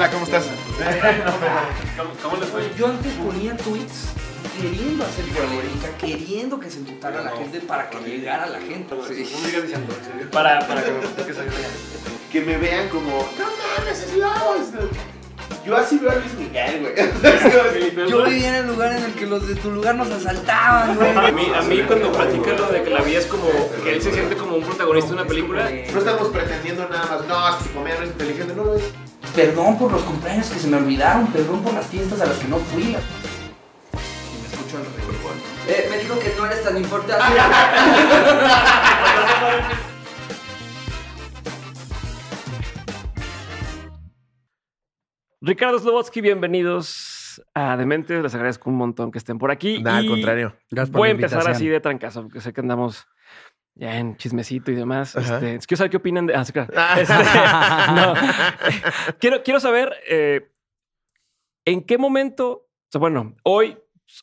Hola, ¿cómo estás? ¿Cómo, fue? Yo antes ponía tweets queriendo hacer polémica, queriendo que se a la gente para que llegara la gente. Sí. Sí. diciendo, para, para que, que me vean como, no mames, es lado. Yo así veo a Luis Miguel, güey. Yo vivía en el lugar en el que los de tu lugar nos asaltaban, güey. A mí, cuando platican lo de que la vida es como que él se siente como un protagonista de una película. No estamos pretendiendo nada más. No, es que su comedia no es inteligente, no lo es. Perdón por los cumpleaños que se me olvidaron, perdón por las fiestas a las que no fui. me escucho al rey. Eh, me dijo que no eres tan importante. Ricardo Slobotsky, bienvenidos a Dementes. Les agradezco un montón que estén por aquí. Nada, al contrario. Gracias voy a empezar así de trancazo, porque sé que andamos ya en chismecito y demás. Este, quiero saber qué opinan de. Ah, ah. este, eh, quiero, saber eh, en qué momento. bueno, hoy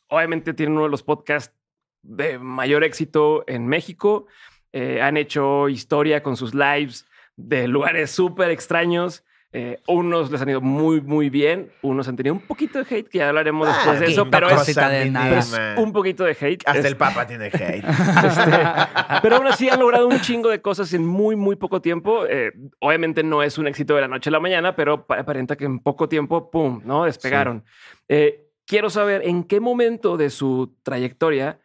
obviamente tienen uno de los podcasts de mayor éxito en México. Eh, han hecho historia con sus lives de lugares súper extraños. Eh, unos les han ido muy, muy bien. Unos han tenido un poquito de hate, que ya hablaremos ah, después de eso, pero es, un poquito de hate. Hasta el Papa tiene hate. Este, pero aún así han logrado un chingo de cosas en muy, muy poco tiempo. Eh, obviamente no es un éxito de la noche a la mañana, pero aparenta que en poco tiempo, ¡pum!, ¿no? Despegaron. Eh, quiero saber en qué momento de su trayectoria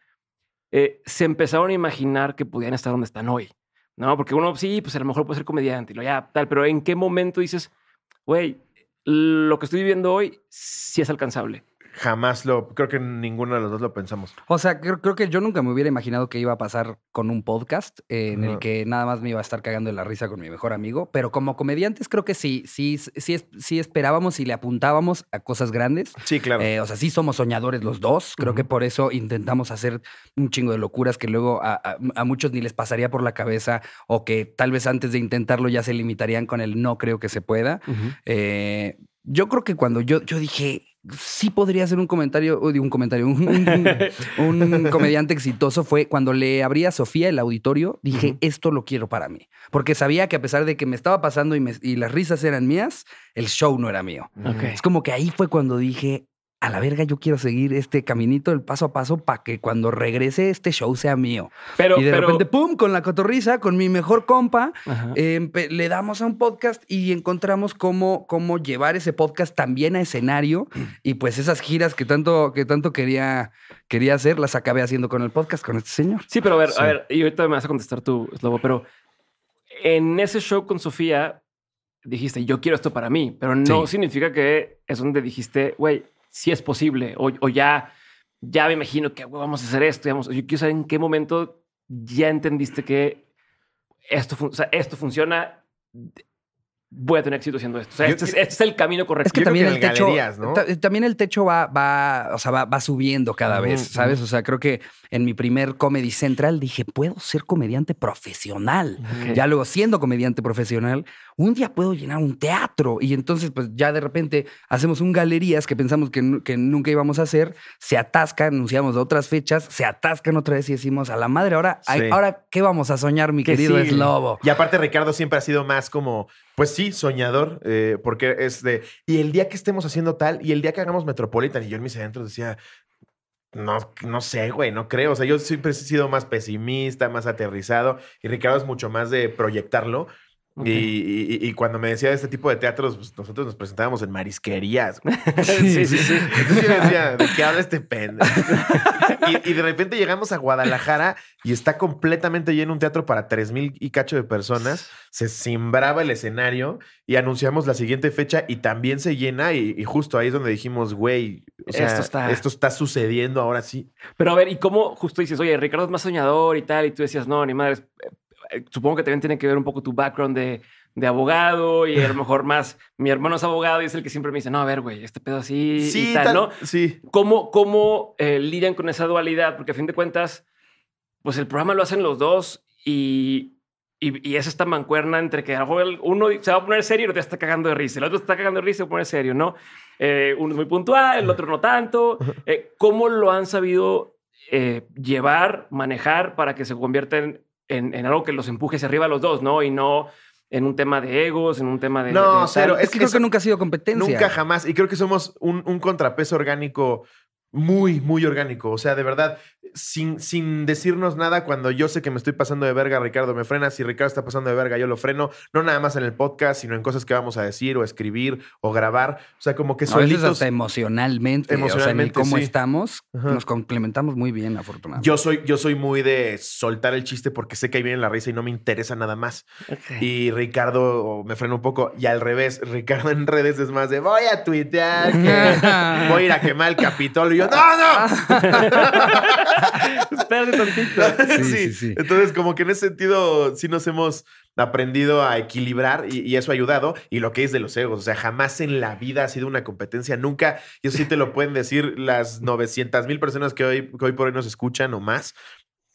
se empezaron a imaginar que pudieran estar donde están hoy. ¿no? Porque uno, sí, pues a lo mejor puede ser comediante y lo ya tal, pero ¿en qué momento dices, güey, lo que estoy viviendo hoy sí es alcanzable? jamás lo, creo que ninguno de los dos lo pensamos. O sea, creo, que yo nunca me hubiera imaginado que iba a pasar con un podcast eh, en el que nada más me iba a estar cagando de la risa con mi mejor amigo, pero como comediantes creo que sí, sí, sí, sí esperábamos y le apuntábamos a cosas grandes. Sí, claro. Eh, o sea, sí somos soñadores los dos, creo que por eso intentamos hacer un chingo de locuras que luego a, muchos ni les pasaría por la cabeza o que tal vez antes de intentarlo ya se limitarían con el no creo que se pueda. Eh, yo creo que cuando yo, yo dije, sí podría ser un comentario, de un comentario, un, comediante exitoso fue cuando le abrí a Sofía el auditorio, dije, esto lo quiero para mí. Porque sabía que a pesar de que me estaba pasando y, y las risas eran mías, el show no era mío. Es como que ahí fue cuando dije, a la verga, yo quiero seguir este caminito el paso a paso para que cuando regrese este show sea mío. Pero, de repente, pum, con la cotorriza, con mi mejor compa, em, le damos a un podcast y encontramos cómo, cómo llevar ese podcast también a escenario. Y pues esas giras que tanto, que tanto quería, quería hacer, las acabé haciendo con el podcast con este señor. Sí, pero a ver, a ver, y ahorita me vas a contestar tú, Slobo, pero en ese show con Sofía dijiste, yo quiero esto para mí, pero no significa que es donde dijiste, güey, si es posible o, ya, ya me imagino que vamos a hacer esto. Digamos. Yo quiero saber en qué momento ya entendiste que esto, esto funciona. Voy a tener éxito haciendo esto. Este, este, es, el camino correcto. que también el, techo, también el techo va, va, o sea, va, subiendo cada vez, ¿sabes? O sea, creo que en mi primer Comedy Central dije, puedo ser comediante profesional. Ya luego, siendo comediante profesional, un día puedo llenar un teatro. Y entonces, pues ya de repente hacemos un galerías que pensamos que, nunca íbamos a hacer, se atascan, anunciamos otras fechas, se atascan otra vez y decimos, a la madre, ahora, ahora ¿qué vamos a soñar, mi querido es lobo Y aparte, Ricardo siempre ha sido más como, pues sí, soñador, eh, porque es de, y el día que estemos haciendo tal, y el día que hagamos Metropolitan, y yo en mis adentros decía, no, no sé, güey, no creo. O sea, yo siempre he sido más pesimista, más aterrizado y Ricardo es mucho más de proyectarlo. Y, cuando me decía de este tipo de teatros, pues, nosotros nos presentábamos en marisquerías. sí, sí, sí, Entonces decía, ¿de qué habla este pendejo? y, de repente llegamos a Guadalajara y está completamente lleno un teatro para tres mil y cacho de personas. Se simbraba el escenario y anunciamos la siguiente fecha y también se llena. Y, justo ahí es donde dijimos, güey, esto, está... esto está sucediendo ahora sí. Pero a ver, ¿y cómo justo dices, oye, Ricardo es más soñador y tal? Y tú decías, no, ni madres, eh, supongo que también tiene que ver un poco tu background de, abogado y a lo mejor más mi hermano es abogado y es el que siempre me dice, no, a ver, güey, este pedo así y tal, ¿no? Sí. ¿Cómo, cómo eh, lidian con esa dualidad? Porque a fin de cuentas, pues el programa lo hacen los dos y, y, es esta mancuerna entre que uno se va a poner serio y el otro está cagando de risa, el otro está cagando de risa y se serio, ¿no? Eh, uno es muy puntual, el otro no tanto. ¿Cómo lo han sabido llevar, manejar para que se convierta en en, algo que los empuje hacia arriba a los dos, ¿no? Y no en un tema de egos, en un tema de... No, cero. Es que creo que nunca ha sido competencia. Nunca jamás. Y creo que somos un, un contrapeso orgánico muy, muy orgánico. O sea, de verdad, sin, sin decirnos nada cuando yo sé que me estoy pasando de verga, Ricardo me frena. Si Ricardo está pasando de verga, yo lo freno. No nada más en el podcast, sino en cosas que vamos a decir o escribir o grabar. O sea, como que solitos... emocionalmente. Emocionalmente, o cómo estamos, nos complementamos muy bien, afortunadamente. Yo soy, yo soy muy de soltar el chiste porque sé que ahí viene la risa y no me interesa nada más. Y Ricardo me frena un poco. Y al revés, Ricardo en redes es más de voy a tuitear, voy a ir a quemar el Capitolio. Y yo, ¡no, no! tantito. Sí, sí, sí, Entonces, como que en ese sentido, sí nos hemos aprendido a equilibrar y, eso ha ayudado. Y lo que es de los egos, o sea, jamás en la vida ha sido una competencia, nunca. Y eso sí te lo pueden decir las 900 mil personas que hoy, que hoy por hoy nos escuchan o más.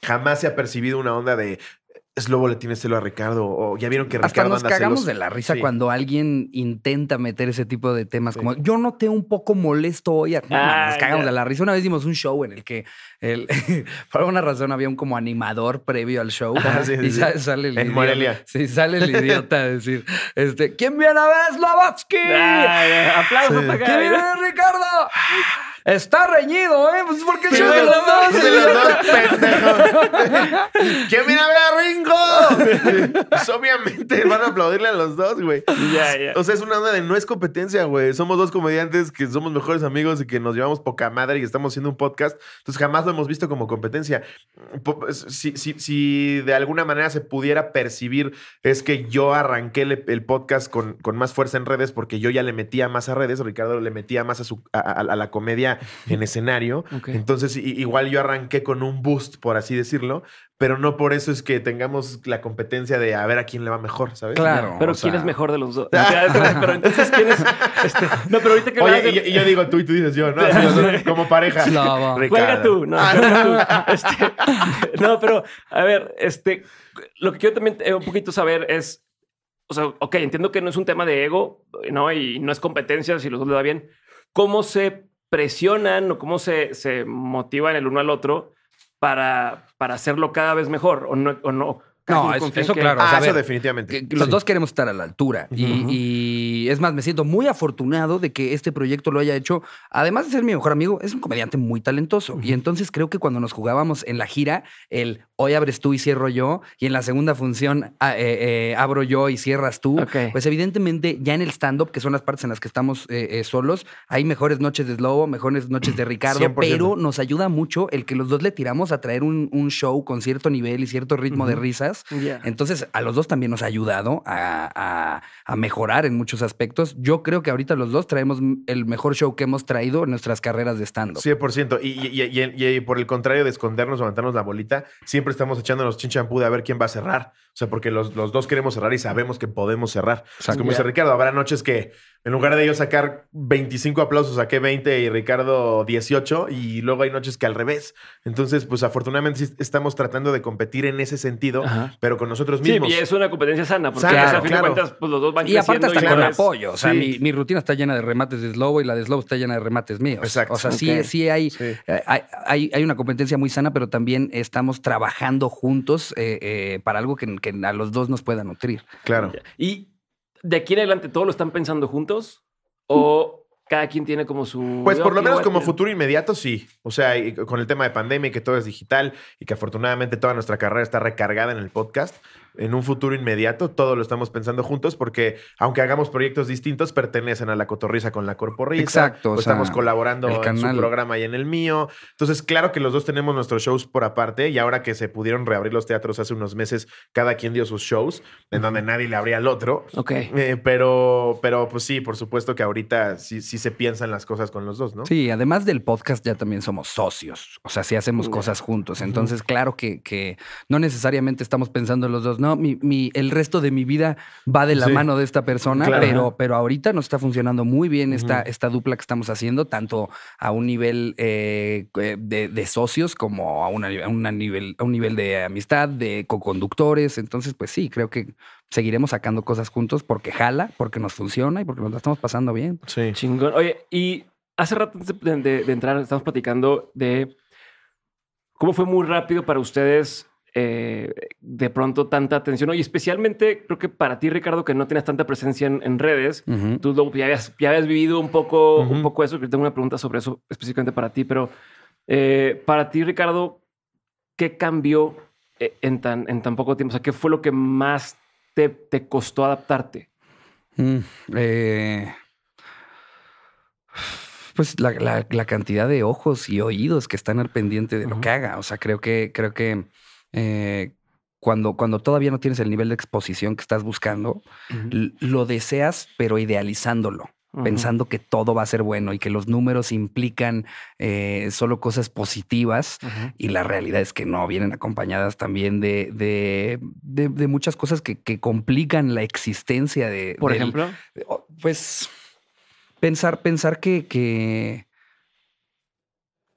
Jamás se ha percibido una onda de Lobo le tiene celo a Ricardo, o ya vieron que Ricardo Hasta nos cagamos de la risa cuando alguien intenta meter ese tipo de temas, como yo noté un poco molesto hoy. A... nos ah, cagamos de la risa. Una vez dimos un show en el que, el, por alguna razón, había un como animador previo al show ah, y sale, el idiota. a decir, este, ¿quién viene a ver Slobotsky? Ah, ¿Quién viene Ricardo? Está reñido, ¿eh? Pues porque yo de los dos. De los dos, pendejo. ¿Quién viene a ver Ringo? Pues, obviamente van a aplaudirle a los dos, güey. Ya, ya. O sea, es una onda de no es competencia, güey. Somos dos comediantes que somos mejores amigos y que nos llevamos poca madre y estamos haciendo un podcast. Entonces jamás lo hemos visto como competencia. Pues, si, si, de alguna manera se pudiera percibir, es que yo arranqué el, podcast con, con, más fuerza en redes porque yo ya le metía más a redes, Ricardo le metía más a, su, a la comedia en escenario. Entonces, igual yo arranqué con un boost, por así decirlo, pero no por eso es que tengamos la competencia de a ver a quién le va mejor, ¿sabes? Claro. pero quién es mejor de los dos. pero entonces, ¿quién es? Este? No, pero ahorita que Oye, y, yo, digo tú y tú dices yo, ¿no? como pareja. No, Juega tú. No, ah, tú. Este, no, pero a ver, este, lo que quiero también eh, un poquito saber es, o sea, ok, entiendo que no es un tema de ego, ¿no? Y no es competencia si los dos le da bien. ¿Cómo se presionan o cómo se, se motivan el uno al otro para, hacerlo cada vez mejor o o no no, eso claro. Ah, eso definitivamente. los dos queremos estar a la altura. y, es más, me siento muy afortunado de que este proyecto lo haya hecho. Además de ser mi mejor amigo, es un comediante muy talentoso. Y entonces creo que cuando nos jugábamos en la gira, el hoy abres tú y cierro yo, y en la segunda función ah, eh, eh, abro yo y cierras tú, pues evidentemente ya en el stand-up, que son las partes en las que estamos eh, solos, hay mejores noches de Slobo, mejores noches de Ricardo, pero nos ayuda mucho el que los dos le tiramos a traer un, show con cierto nivel y cierto ritmo de risas entonces, a los dos también nos ha ayudado a, mejorar en muchos aspectos. Yo creo que ahorita los dos traemos el mejor show que hemos traído en nuestras carreras de stand-up. 100%. Y, por el contrario de escondernos o levantarnos la bolita, siempre estamos echándonos chinchampú de a ver quién va a cerrar. O sea, porque los, dos queremos cerrar y sabemos que podemos cerrar. O sea, como dice Ricardo, habrá noches que en lugar de yo sacar 25 aplausos, saqué 20 y Ricardo 18 y luego hay noches que al revés. Entonces, pues afortunadamente estamos tratando de competir en ese sentido Ajá pero con nosotros mismos. Sí, y es una competencia sana, porque pues, a fin de cuentas, pues, los dos van Y aparte con apoyo. O sea, mi, rutina está llena de remates de Slobo y la de Slobo está llena de remates míos. Exacto. O sea, sí, sí, eh, hay, Hay, hay, una competencia muy sana, pero también estamos trabajando juntos eh, eh, para algo que, a los dos nos pueda nutrir. Claro. Y de aquí en adelante, todo lo están pensando juntos? ¿O cada quien tiene como su... Pues por lo menos como futuro inmediato, sí. O sea, con el tema de pandemia y que todo es digital y que afortunadamente toda nuestra carrera está recargada en el podcast, en un futuro inmediato, todo lo estamos pensando juntos porque aunque hagamos proyectos distintos, pertenecen a la cotorriza con la Corporrisa. Exacto. O estamos colaborando en su programa y en el mío. Entonces, claro que los dos tenemos nuestros shows por aparte y ahora que se pudieron reabrir los teatros hace unos meses, cada quien dio sus shows en donde nadie le abría al otro. Ok. Eh, pero, pero pues sí, por supuesto que ahorita sí, sí se piensan las cosas con los dos, ¿no? Sí, además del podcast ya también somos socios. O sea, sí hacemos cosas juntos. Entonces, claro que, que no necesariamente estamos pensando los dos, no el resto de mi vida va de la mano de esta persona, pero, pero ahorita nos está funcionando muy bien esta, esta dupla que estamos haciendo, tanto a un nivel eh, de, socios como a, nivel, a un nivel de amistad, de co-conductores. Entonces, pues sí, creo que seguiremos sacando cosas juntos porque jala, porque nos funciona y porque nos la estamos pasando bien. Sí. Chingón. Oye, y hace rato de, de entrar, estamos platicando de cómo fue muy rápido para ustedes eh, de pronto tanta atención. Y especialmente creo que para ti, Ricardo, que no tienes tanta presencia en, redes, tú ya, habías, vivido un poco, un poco eso. Tengo una pregunta sobre eso específicamente para ti, pero eh, para ti, Ricardo, ¿qué cambió eh, en tan, en tan poco tiempo? O sea, ¿qué fue lo que más te, te costó adaptarte? Mm, pues la, cantidad de ojos y oídos que están al pendiente de lo que haga. O sea, creo que, creo que eh, cuando, cuando todavía no tienes el nivel de exposición que estás buscando, lo deseas, pero idealizándolo. pensando que todo va a ser bueno y que los números implican eh, solo cosas positivas y la realidad es que no, vienen acompañadas también de, muchas cosas que, complican la existencia de... Por ejemplo, pues pensar, pensar que,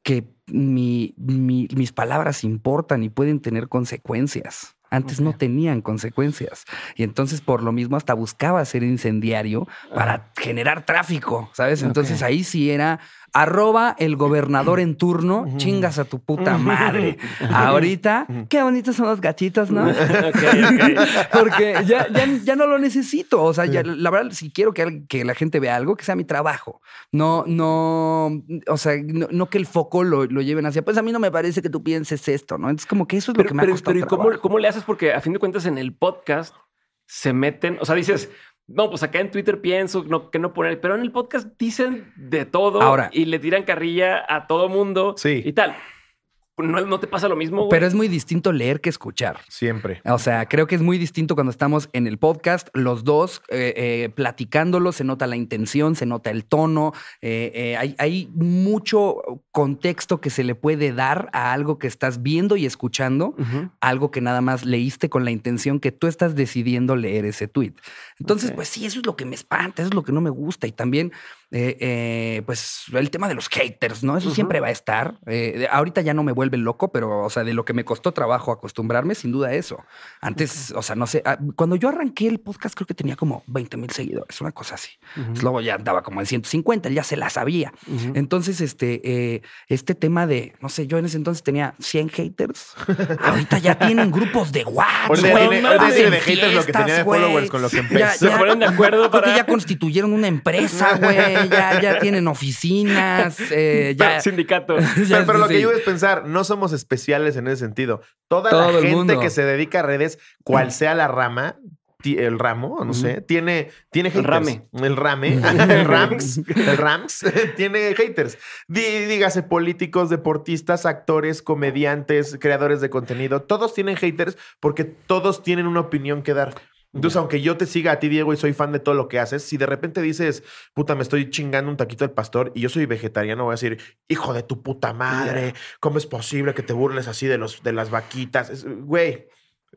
que mi, mis palabras importan y pueden tener consecuencias. Antes no tenían consecuencias. Y entonces por lo mismo hasta buscaba ser incendiario para generar tráfico, ¿sabes? Entonces ahí sí era Arroba el gobernador en turno, chingas a tu puta madre. Ahorita, qué bonitas son las gatitos, ¿no? Porque ya, ya, no lo necesito. O sea, la verdad, si quiero que, la gente vea algo, que sea mi trabajo. No, no, o sea, no, que el foco lo, lleven hacia, pues a mí no me parece que tú pienses esto, ¿no? Entonces, como que eso es lo que me ha costado Pero, ¿y cómo, cómo le haces? Porque a fin de cuentas, en el podcast se meten, o sea, dices, no, pues acá en Twitter pienso no, que no poner, pero en el podcast dicen de todo y le tiran carrilla a todo mundo sí. y tal. No, no, te pasa lo mismo. Pero es muy distinto leer que escuchar. Siempre. O sea, creo que es muy distinto cuando estamos en el podcast, los dos eh, eh, platicándolo, se nota la intención, se nota el tono, eh, hay, mucho contexto que se le puede dar a algo que estás viendo y escuchando, algo que nada más leíste con la intención que tú estás decidiendo leer ese tweet. Entonces, pues sí, eso es lo que me espanta, eso es lo que no me gusta. Y también, eh, eh, pues el tema de los haters, ¿no? Eso siempre va a estar. Eh, ahorita ya no me vuelve loco, pero, o sea, de lo que me costó trabajo acostumbrarme, sin duda eso. Antes, o sea, no sé, ah, cuando yo arranqué el podcast creo que tenía como 20 mil seguidores, una cosa así. luego ya andaba como en 150, ya se la sabía. Entonces, este, este tema de, no sé, yo en ese entonces tenía 100 haters. ahorita ya tienen grupos de WhatsApp. no, no, de haters lo que tenía de followers con los que se ponen de acuerdo Porque ya constituyeron una empresa, güey. Ya, tienen oficinas. Eh, Sindicatos. pero, lo que yo a pensar, no somos especiales en ese sentido. Toda la gente que se dedica a redes, cual mm. sea la rama, el ramo, no sé, tiene, tiene haters. El rame. El rame, el rams, el rams, tiene haters. dígase políticos, deportistas, actores, comediantes, creadores de contenido, todos tienen haters porque todos tienen una opinión que dar. Entonces, aunque yo te siga a ti, Diego, y soy fan de todo lo que haces, si de repente dices, puta, me estoy chingando un taquito del pastor y yo soy vegetariano, voy a decir, hijo de tu puta madre, ¿cómo es posible que te burles así de, los, de las vaquitas? güey.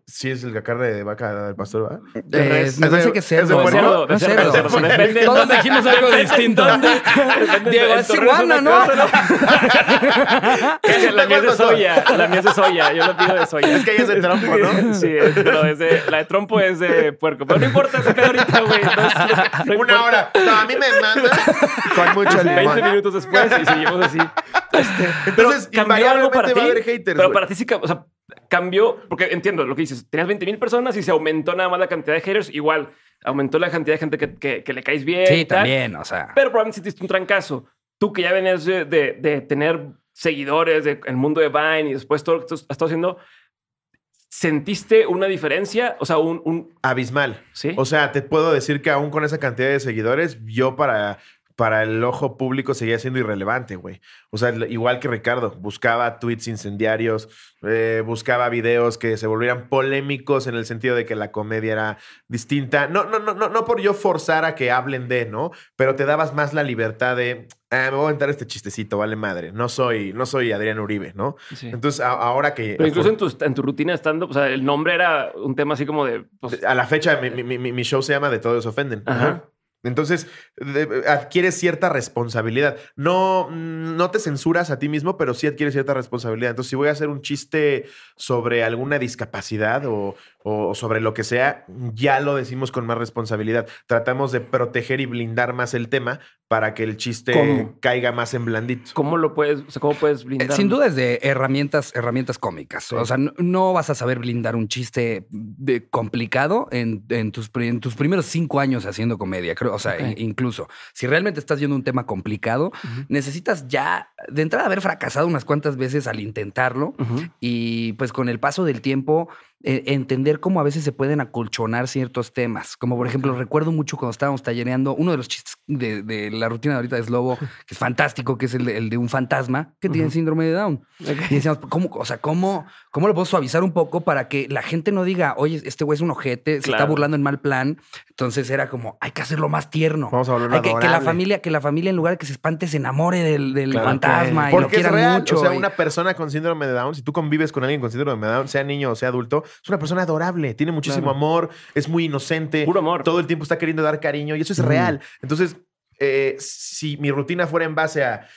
Sí, es el cacarda de vaca del pastor, ¿verdad? Eh, me parece que Es cerdo, de cerdo. cerdo. cerdo. Depende, Todos dijimos algo distinto. Diego, es iguana, ¿no? la mía es de soya. La mía es de soya. Yo lo pido de soya. Es que ella es de trompo, ¿no? Sí, pero es de, la de trompo es de puerco. Pero no importa, se queda ahorita, güey. Una hora. No, a mí me manda con mucho limón. 20 minutos después y seguimos así. Este, entonces, invariablemente va a haber haters. Pero para ti sí, o sea, Cambio, porque entiendo lo que dices, tenías 20 mil personas y se aumentó nada más la cantidad de haters, igual aumentó la cantidad de gente que, que, le caes bien. Sí, y tal, también, o sea. Pero probablemente hiciste un trancazo. Tú que ya venías de, de, tener seguidores del el mundo de Vine y después todo lo que has estado haciendo, ¿Sentiste una diferencia? O sea, un, un... Abismal. Sí. O sea, te puedo decir que aún con esa cantidad de seguidores, yo para para el ojo público seguía siendo irrelevante, güey. O sea, igual que Ricardo, buscaba tweets incendiarios, eh, buscaba videos que se volvieran polémicos en el sentido de que la comedia era distinta. No, no, no, no, no por yo forzar a que hablen de, ¿no? Pero te dabas más la libertad de, ah, me voy a aventar este chistecito, vale madre. No soy, no soy Adrián Uribe, ¿no? Entonces, ahora que... incluso en tu, en tu rutina estando, o sea, el nombre era un tema así como de... Pues a la fecha, mi, mi, mi, show se llama De Todos Ofenden. Ajá. Entonces, adquieres cierta responsabilidad. No, mm, no te censuras a ti mismo, pero sí adquieres cierta responsabilidad. Entonces, si voy a hacer un chiste sobre alguna discapacidad o o sobre lo que sea, ya lo decimos con más responsabilidad. Tratamos de proteger y blindar más el tema para que el chiste caiga más en blandito. ¿Cómo lo puedes, cómo puedes eh, blindar? Sin duda es de herramientas, herramientas cómicas. O sea, no, vas a saber blindar un chiste de complicado en, tus, tus, primeros cinco años haciendo comedia. Creo, o sea, incluso si realmente estás viendo un tema complicado, necesitas ya de entrada haber fracasado unas cuantas veces al intentarlo y pues con el paso del tiempo e-, entender cómo a veces se pueden acolchonar ciertos temas. Como por ejemplo, recuerdo mucho cuando estábamos tallereando uno de los chistes de, la rutina de ahorita de Slobo, que es fantástico, que es el de, un fantasma que tiene síndrome de Down. Y decíamos, ¿cómo, o sea, ¿cómo, ¿cómo lo puedo suavizar un poco para que la gente no diga, oye, este güey es un ojete, se está burlando en mal plan? Entonces era como, hay que hacerlo más tierno. Vamos a hay que, que, la familia, que la familia, en lugar de que se espante, se enamore del, fantasma. Y Porque es real. o sea, una persona con síndrome de Down, si tú convives con alguien con síndrome de Down, sea niño o sea adulto, es una persona adorable, tiene muchísimo amor, es muy inocente. Puro amor. Todo el tiempo está queriendo dar cariño y eso es real. Entonces, eh, si mi rutina fuera en base a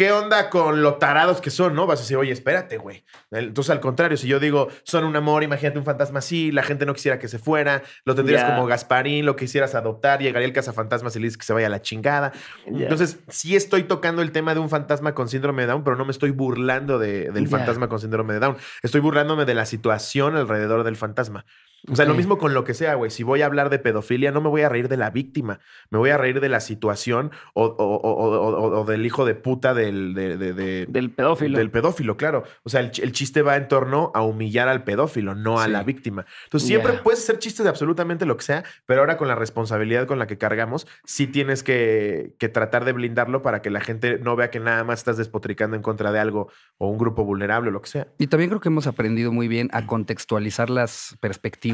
¿Qué onda con lo tarados que son, no? Vas a decir, oye, espérate, güey. Entonces, al contrario, si yo digo, son un amor, imagínate un fantasma así, la gente no quisiera que se fuera, lo tendrías como Gasparín, lo quisieras adoptar, llegaría el cazafantasmas y le dices que se vaya a la chingada. Entonces, sí estoy tocando el tema de un fantasma con síndrome de Down, pero no me estoy burlando del fantasma con síndrome de Down. Estoy burlándome de la situación alrededor del fantasma. O sea, lo mismo con lo que sea, güey. Si voy a hablar de pedofilia, no me voy a reír de la víctima, me voy a reír de la situación o, del hijo de puta del, del pedófilo. Del pedófilo, claro. O sea, el, chiste va en torno a humillar al pedófilo, no a la víctima. Entonces, siempre puedes hacer chistes de absolutamente lo que sea, pero ahora con la responsabilidad con la que cargamos, sí tienes que, que tratar de blindarlo para que la gente no vea que nada más estás despotricando en contra de algo o un grupo vulnerable o lo que sea. Y también creo que hemos aprendido muy bien a contextualizar las perspectivas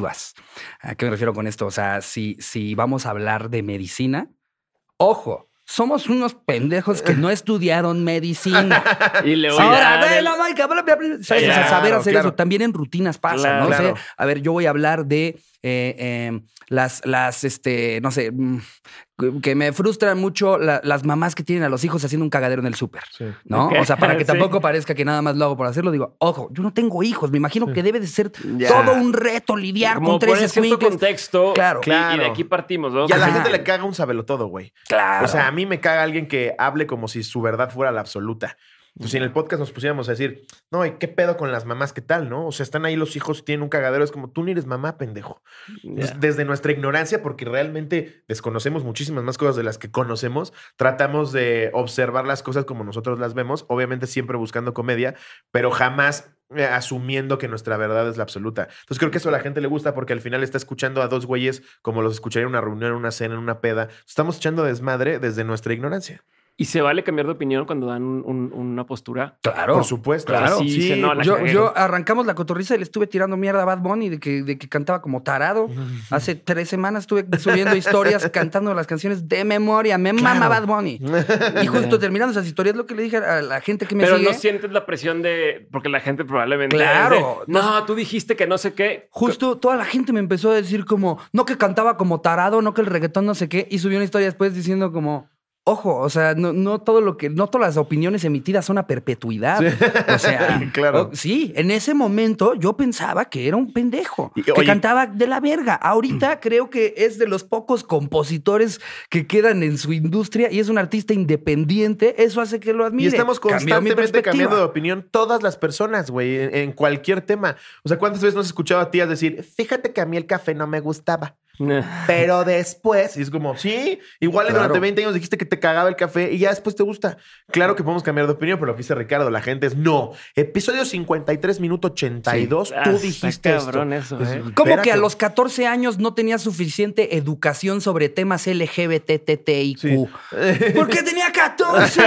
¿A qué me refiero con esto? O sea, si, si vamos a hablar de medicina, ojo, somos unos pendejos que no estudiaron medicina. y le voy Ahora, a la a saber hacer eso. También en rutinas pasa, ¿no? a ver, yo voy a hablar de eh, em, las, las, este, no sé, mm, que me frustran mucho las mamás que tienen a los hijos haciendo un cagadero en el súper, ¿no? O sea, para que tampoco parezca que nada más lo hago por hacerlo, digo, ojo, yo no tengo hijos, me imagino que debe de ser todo un reto lidiar con tres cierto contexto, claro. claro. Y, de aquí partimos, ¿no? Y a la gente le caga un sabelotodo, güey. Claro. O sea, a mí me caga alguien que hable como si su verdad fuera la absoluta. Pues si en el podcast nos pusiéramos a decir, no, ¿y qué pedo con las mamás? ¿Qué tal, no? O sea, están ahí los hijos, tienen un cagadero. Es como, tú ni eres mamá, pendejo. Desde nuestra ignorancia, porque realmente desconocemos muchísimas más cosas de las que conocemos, tratamos de observar las cosas como nosotros las vemos, obviamente siempre buscando comedia, pero jamás eh, asumiendo que nuestra verdad es la absoluta. Entonces creo que eso a la gente le gusta porque al final está escuchando a dos güeyes como los escucharía en una reunión, en una cena, en una peda. Estamos echando desmadre desde nuestra ignorancia. Y se vale cambiar de opinión cuando dan una postura. Claro, por supuesto. yo, arrancamos la cotorriza y le estuve tirando mierda a Bad Bunny de que, de que cantaba como tarado. Hace tres semanas estuve subiendo historias cantando las canciones de memoria. Me mama Bad Bunny. Y justo terminando esas historias, lo que le dije a la gente que me Pero no sientes la presión de. Porque la gente probablemente. Claro. no, tú dijiste que no sé qué. Justo toda la gente me empezó a decir como, no que cantaba como tarado, no que el reggaetón no sé qué. Y subió una historia después diciendo como ojo, o sea, no, todo lo que, no todas las opiniones emitidas son a perpetuidad. O sea, claro. sí, en ese momento yo pensaba que era un pendejo, que cantaba de la verga. Ahorita creo que es de los pocos compositores que quedan en su industria y es un artista independiente. Eso hace que lo admire. Y estamos constantemente cambiando de opinión todas las personas, güey, en, cualquier tema. O sea, ¿cuántas veces nos escuchado a tías decir, fíjate que a mí el café no me gustaba? Pero después, y es como, sí, igual durante 20 años dijiste que te cagaba el café y ya después te gusta. Claro que podemos cambiar de opinión, pero lo que dice Ricardo, la gente es no. Episodio 53, minuto 82, tú ah, dijiste. Como ¿eh? que a los 14 años no tenía suficiente educación sobre temas LGBTTIQ? Porque tenía 14?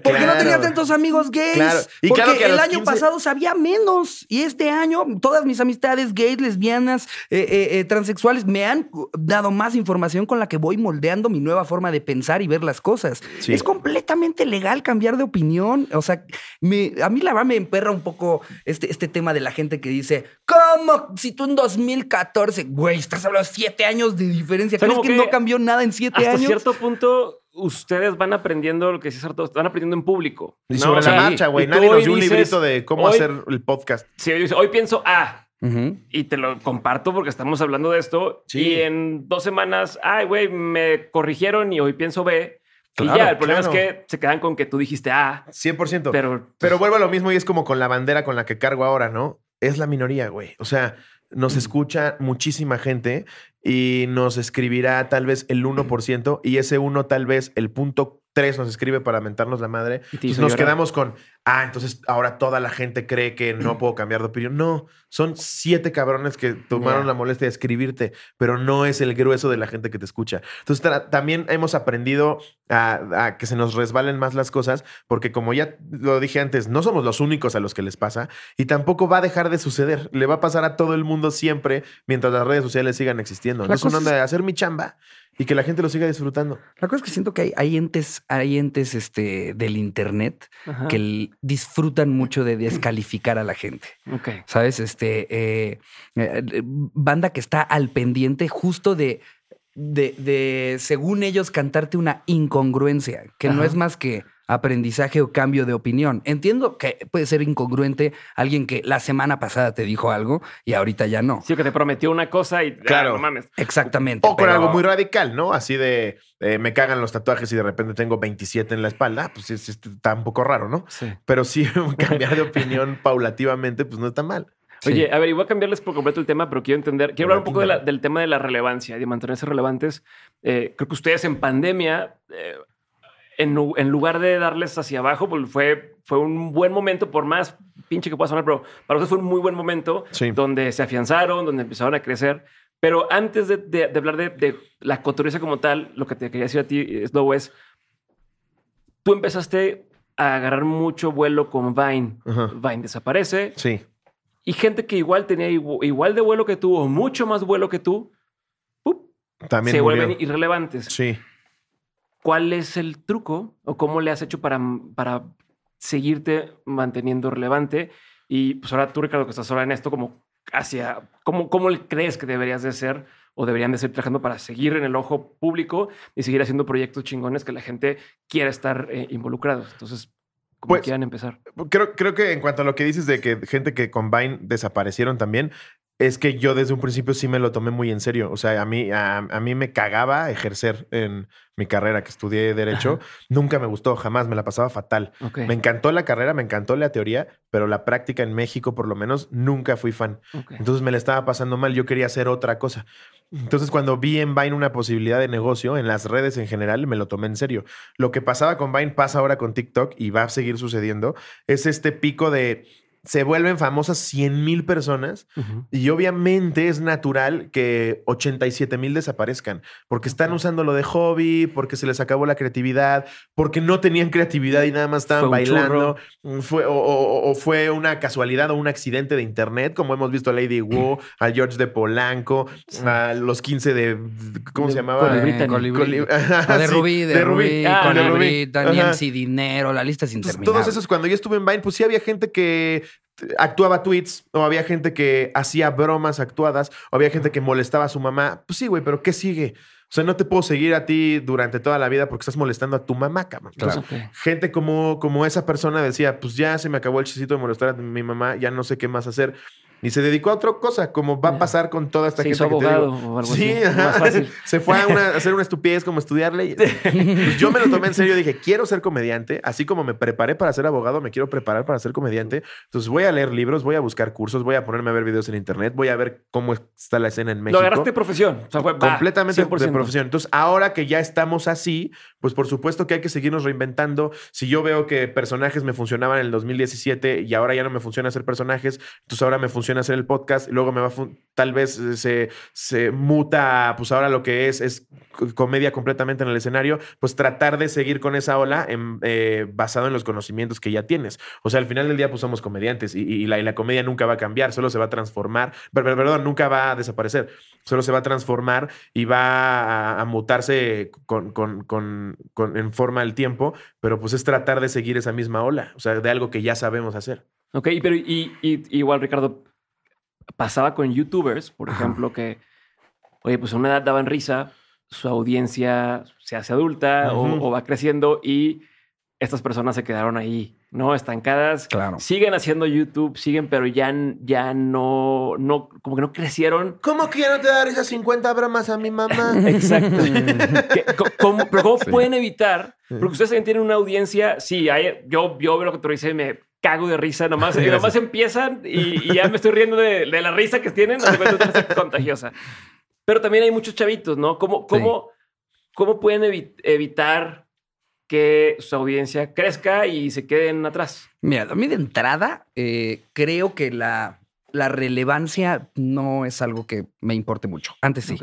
Porque no tenía tantos amigos gays? Y Porque claro que el año pasado sabía menos y este año todas mis amistades gays, lesbianas, eh, eh, transexuales me han dado más información con la que voy moldeando mi nueva forma de pensar y ver las cosas. Es completamente legal cambiar de opinión. O sea, a mí la verdad me emperra un poco este, este, tema de la gente que dice, ¿cómo? Si tú en 2014, güey, estás hablando de siete años de diferencia. Pero ¿Crees que, no cambió nada en siete años? Hasta cierto punto, ustedes van aprendiendo lo que es cierto. van aprendiendo en público. Y sobre ¿no? la marcha, güey. Nadie nos dio un librito de cómo hacer el podcast. Sí, hoy pienso, ah, y te lo comparto porque estamos hablando de esto. Y en dos semanas, ay, güey, me corrigieron y hoy pienso B. y ya, el problema es que se quedan con que tú dijiste A. Ah, 100%. Pero, pero pues, vuelvo a lo mismo y es como con la bandera con la que cargo ahora, ¿no? Es la minoría, güey. O sea, nos mm. escucha muchísima gente y nos escribirá tal vez el 1% y ese 1 tal vez el punto tres nos escribe para mentarnos la madre. Y pues, nos quedamos con, ah, entonces ahora toda la gente cree que no puedo cambiar de opinión. No, son siete cabrones que tomaron la molestia de escribirte, pero no es el grueso de la gente que te escucha. Entonces también hemos aprendido a, que se nos resbalen más las cosas, porque como ya lo dije antes, no somos los únicos a los que les pasa y tampoco va a dejar de suceder. Le va a pasar a todo el mundo siempre mientras las redes sociales sigan existiendo. no es una onda de hacer mi chamba y que la gente lo siga disfrutando. La cosa es que siento que hay, entes, hay entes este, del Internet que disfrutan mucho de descalificar a la gente. Ok. Sabes, este eh, eh, banda que está al pendiente justo de, de, según ellos, cantarte una incongruencia que no es más que aprendizaje o cambio de opinión. Entiendo que puede ser incongruente alguien que la semana pasada te dijo algo y ahorita ya no. Sí, que te prometió una cosa y ah, claro, no mames. Exactamente. O, con algo muy radical, ¿no? Así de eh, me cagan los tatuajes y de repente tengo 27 en la espalda, pues está un poco raro, ¿no? Sí. Pero sí cambiar de opinión paulativamente, pues no está mal. Oye, a ver, y voy a cambiarles por completo el tema, pero quiero entender, quiero hablar un poco del tema de la relevancia de mantenerse relevantes. Eh, creo que ustedes en pandemia eh, en, lugar de darles hacia abajo, pues fue, fue un buen momento, por más pinche que pueda sonar, pero para ustedes fue un muy buen momento donde se afianzaron, donde empezaron a crecer. Pero antes de, hablar de, la cotorriza como tal, lo que te quería decir a ti, eh, Snow, es tú empezaste a agarrar mucho vuelo con Vine. Vine desaparece. Sí. Y gente que igual tenía igual de vuelo que tú o mucho más vuelo que tú, también se vuelven irrelevantes. Sí. ¿Cuál es el truco o cómo le has hecho para, mm, para seguirte manteniendo relevante? Y pues ahora tú, Ricardo, que estás ahora en esto, como hacia cómo, crees que deberías de ser o deberían de ser trabajando para seguir en el ojo público y seguir haciendo proyectos chingones que la gente quiera estar eh, involucrada. Entonces, ¿cómo pues, quieran empezar? Creo, creo que en cuanto a lo que dices de que gente que Combine desaparecieron también, es que yo desde un principio sí me lo tomé muy en serio. O sea, a mí, a, mí me cagaba ejercer en mi carrera, que estudié Derecho. Nunca me gustó, jamás, me la pasaba fatal. Me encantó la carrera, me encantó la teoría, pero la práctica en México, por lo menos, nunca fui fan. Entonces me la estaba pasando mal, yo quería hacer otra cosa. Entonces cuando vi en Vine una posibilidad de negocio, en las redes en general, me lo tomé en serio. Lo que pasaba con Vine pasa ahora con TikTok y va a seguir sucediendo. Es este pico de se vuelven famosas 100 mil personas y obviamente es natural que 87 mil desaparezcan porque están usando lo de hobby, porque se les acabó la creatividad, porque no tenían creatividad y nada más estaban bailando, mm, fue, o, fue una casualidad o un accidente de internet, como hemos visto a Lady Wu, mm. a George de Polanco, a los 15 de, ¿cómo se llamaba? Colibrita. de ah, Rubí, de, Rubí, ah, Dinero, la lista es interminable. Todos esos, cuando yo estuve en Vine, pues sí había gente que actuaba tweets o había gente que hacía bromas actuadas o había gente que molestaba a su mamá. Pues sí, güey, pero ¿qué sigue? O sea, no te puedo seguir a ti durante toda la vida porque estás molestando a tu mamá, cabrón. Gente como, como esa persona decía, pues ya se me acabó el chisito de molestar a mi mamá, ya no sé qué más hacer ni se dedicó a otra cosa, como va a pasar con toda esta gente. Hizo abogado sí, se fue a, hacer una estupidez como estudiar leyes. Pues yo me lo tomé en serio, dije, quiero ser comediante, así como me preparé para ser abogado, me quiero preparar para ser comediante. Entonces voy a leer libros, voy a buscar cursos, voy a ponerme a ver videos en internet, voy a ver cómo está la escena en México. Lo agarraste de profesión. O sea, fue, completamente de profesión. Entonces, ahora que ya estamos así, pues por supuesto que hay que seguirnos reinventando. Si yo veo que personajes me funcionaban en el 2017 y ahora ya no me funciona hacer personajes, entonces ahora me funciona hacer el podcast, y luego me va tal vez eh, se, se muta, pues ahora lo que es es comedia completamente en el escenario, pues tratar de seguir con esa ola eh, basado en los conocimientos que ya tienes. O sea, al final del día, pues somos comediantes y, la, la, comedia nunca va a cambiar, solo se va a transformar, pero, perdón, nunca va a desaparecer, solo se va a transformar y va a, mutarse con, con, en forma del tiempo, pero pues es tratar de seguir esa misma ola, o sea, de algo que ya sabemos hacer. Ok, pero y igual, Ricardo, pasaba con youtubers, por ejemplo, que, oye, pues a una edad daban risa, su audiencia se hace adulta o, va creciendo y estas personas se quedaron ahí, ¿no? Estancadas. Claro. Siguen haciendo YouTube, siguen, pero ya, ya no, no, como que no crecieron. ¿Cómo que ya no te dar esas 50 bromas a mi mamá? Exacto. ¿Cómo, pero pueden evitar? Porque ustedes también tienen una audiencia, sí, hay, yo, yo veo lo que tú dices y me cago de risa nomás. Y nomás empiezan y, ya me estoy riendo de, la risa que tienen. es contagiosa. Pero también hay muchos chavitos, ¿no? ¿Cómo, cómo, cómo pueden evitar que su audiencia crezca y se queden atrás? Mira, a mí de entrada eh, creo que la, la relevancia no es algo que me importe mucho. Antes sí,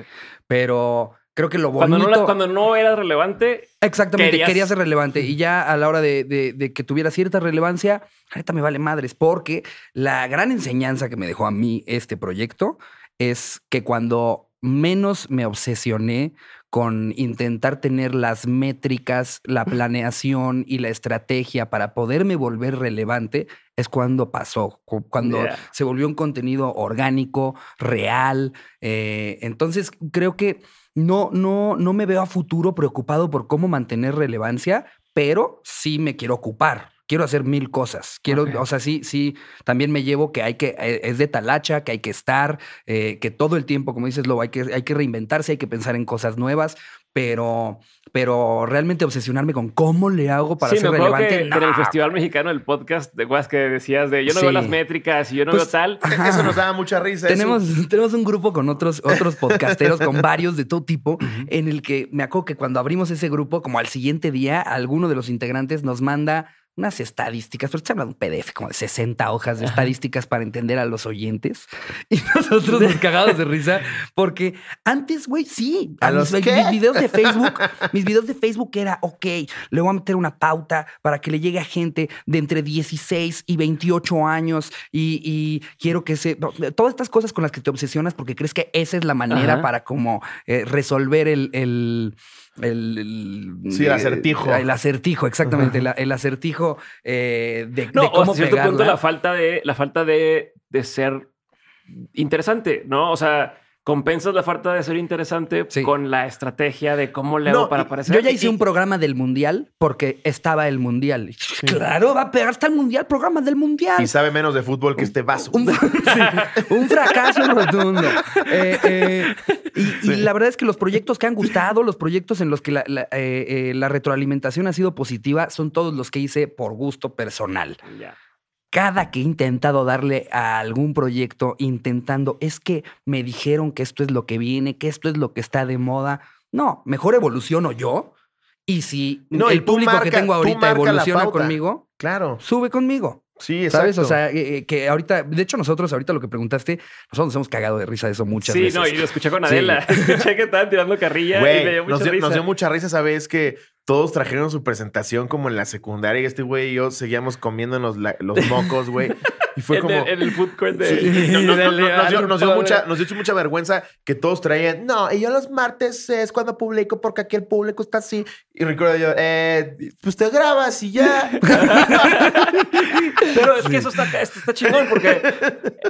pero Creo que lo bonito... Cuando no, era relevante... Exactamente, querías... quería ser relevante. Y ya a la hora de, que tuviera cierta relevancia, ahorita me vale madres, porque la gran enseñanza que me dejó a mí este proyecto es que cuando menos me obsesioné con intentar tener las métricas, la planeación y la estrategia para poderme volver relevante, es cuando pasó, cuando se volvió un contenido orgánico, real. Eh, entonces, creo que no, no, no me veo a futuro preocupado por cómo mantener relevancia, pero sí me quiero ocupar. Quiero hacer mil cosas. Quiero, o sea, sí, sí, también me llevo que hay que, eh, es de talacha, que hay que estar, eh, que todo el tiempo, como dices, lo hay que, hay que reinventarse, hay que pensar en cosas nuevas pero, pero realmente obsesionarme con cómo le hago para ser relevante. En el Festival Mexicano el Podcast de Guas que decías de yo no veo las métricas y yo no veo pues, tal. Eso nos daba mucha risa. Tenemos, tenemos un grupo con otros, otros podcasteros, con varios de todo tipo, en el que me acuerdo que cuando abrimos ese grupo, como al siguiente día, alguno de los integrantes nos manda unas estadísticas, pero se habla de un PDF como de 60 hojas de estadísticas para entender a los oyentes. Y nosotros nos cagados de risa, porque antes, güey, sí, a, mis, mis, videos de Facebook, mis videos de Facebook era, ok, le voy a meter una pauta para que le llegue a gente de entre 16 y 28 años y, quiero que se... Todas estas cosas con las que te obsesionas porque crees que esa es la manera para como eh, resolver el el, sí, el eh, acertijo. El acertijo, exactamente. el acertijo eh, de, no, de cierto punto la falta de la falta de, de ser interesante, ¿no? O sea, compensas la falta de ser interesante con la estrategia de cómo le hago para aparecer. Yo ya hice un programa del mundial porque estaba el mundial. Claro, va a pegar hasta el mundial, programa del mundial. Y sabe menos de fútbol que este vaso. Un, fracaso rotundo. Eh, eh, y, la verdad es que los proyectos que han gustado, los proyectos en los que la, la eh, retroalimentación ha sido positiva, son todos los que hice por gusto personal. Ya cada que he intentado darle a algún proyecto, intentando, es que me dijeron que esto es lo que viene, que esto es lo que está de moda. No, mejor evoluciono yo. Y si el público que tengo ahorita evoluciona conmigo, claro. sube conmigo. Sí, exacto. ¿Sabes? O sea, eh, eh, que ahorita, de hecho, nosotros, ahorita lo que preguntaste, nosotros nos hemos cagado de risa de eso muchas veces. Sí, no, y lo escuché con Adela. escuché que estaban tirando carrilla y me dio mucha nos dio, Nos dio mucha risa sabes que todos trajeron su presentación como en la secundaria y este güey y yo seguíamos comiéndonos los mocos, güey. Y fue como. en el food de. nos, dio, mucha, vergüenza que todos traían. No, y yo los martes es cuando publico porque aquí el público está así. Y recuerdo yo, eh, pues te grabas y ya. Pero es que eso está, chingón porque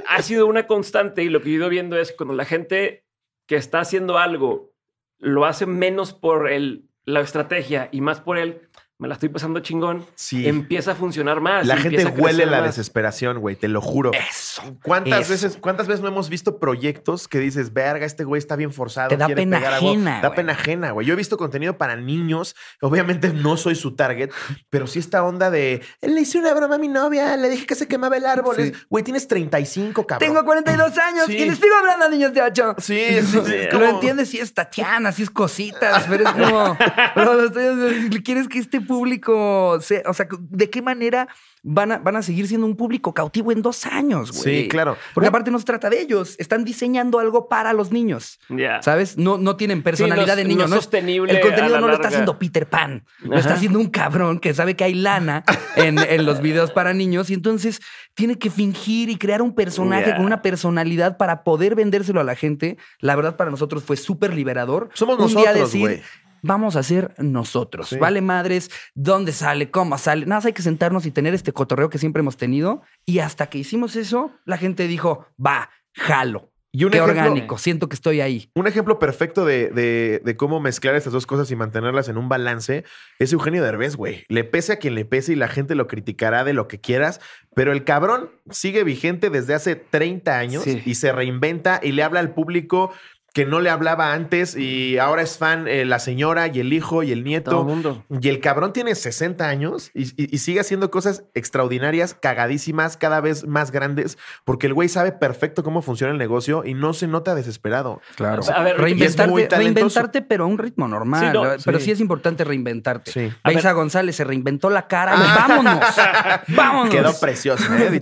ha sido una constante y lo que he ido viendo es cuando la gente que está haciendo algo lo hace menos por el, la estrategia y más por el me la estoy pasando chingón, sí. empieza a funcionar más. La gente huele la desesperación, güey, te lo juro. Eso. ¿Cuántas veces cuántas veces no hemos visto proyectos que dices, verga, este güey está bien forzado? Te da pena ajena. Da pena ajena, güey. Yo he visto contenido para niños, obviamente no soy su target, pero sí esta onda de, le hice una broma a mi novia, le dije que se quemaba el árbol. Güey, tienes 35, cabrón. Tengo 42 años y les estoy hablando a niños de 8. Sí, sí, sí. Lo entiendes, si es Tatiana, si es cositas, pero es como, lo estoy, ¿quieres que este público, o sea, de qué manera van a, van a seguir siendo un público cautivo en dos años, Sí, claro. Porque aparte no se trata de ellos, están diseñando algo para los niños. Ya ¿Sabes? No, no tienen personalidad de niños. No, es sostenible. El contenido no lo está haciendo Peter Pan, lo está haciendo un cabrón que sabe que hay lana en, los videos para niños y entonces tiene que fingir y crear un personaje con una personalidad para poder vendérselo a la gente. La verdad, para nosotros fue súper liberador. Somos nosotros, güey vamos a hacer nosotros. Vale madres, dónde sale, cómo sale. Nada, más hay que sentarnos y tener este cotorreo que siempre hemos tenido. Y hasta que hicimos eso, la gente dijo, va, jalo. Y un Qué orgánico, siento que estoy ahí. Un ejemplo perfecto de, cómo mezclar estas dos cosas y mantenerlas en un balance es Eugenio Derbez, güey. Le pese a quien le pese y la gente lo criticará de lo que quieras, pero el cabrón sigue vigente desde hace 30 años y se reinventa y le habla al público que no le hablaba antes y ahora es fan eh, la señora y el hijo y el nieto. Todo el mundo. Y el cabrón tiene 60 años y, sigue haciendo cosas extraordinarias, cagadísimas, cada vez más grandes, porque el güey sabe perfecto cómo funciona el negocio y no se nota desesperado. Claro. A ver, reinventarte, reinventarte pero a un ritmo normal. pero sí. es importante reinventarte. Sí. González se reinventó la cara. Vámonos. Vámonos. Quedó precioso, ¿eh?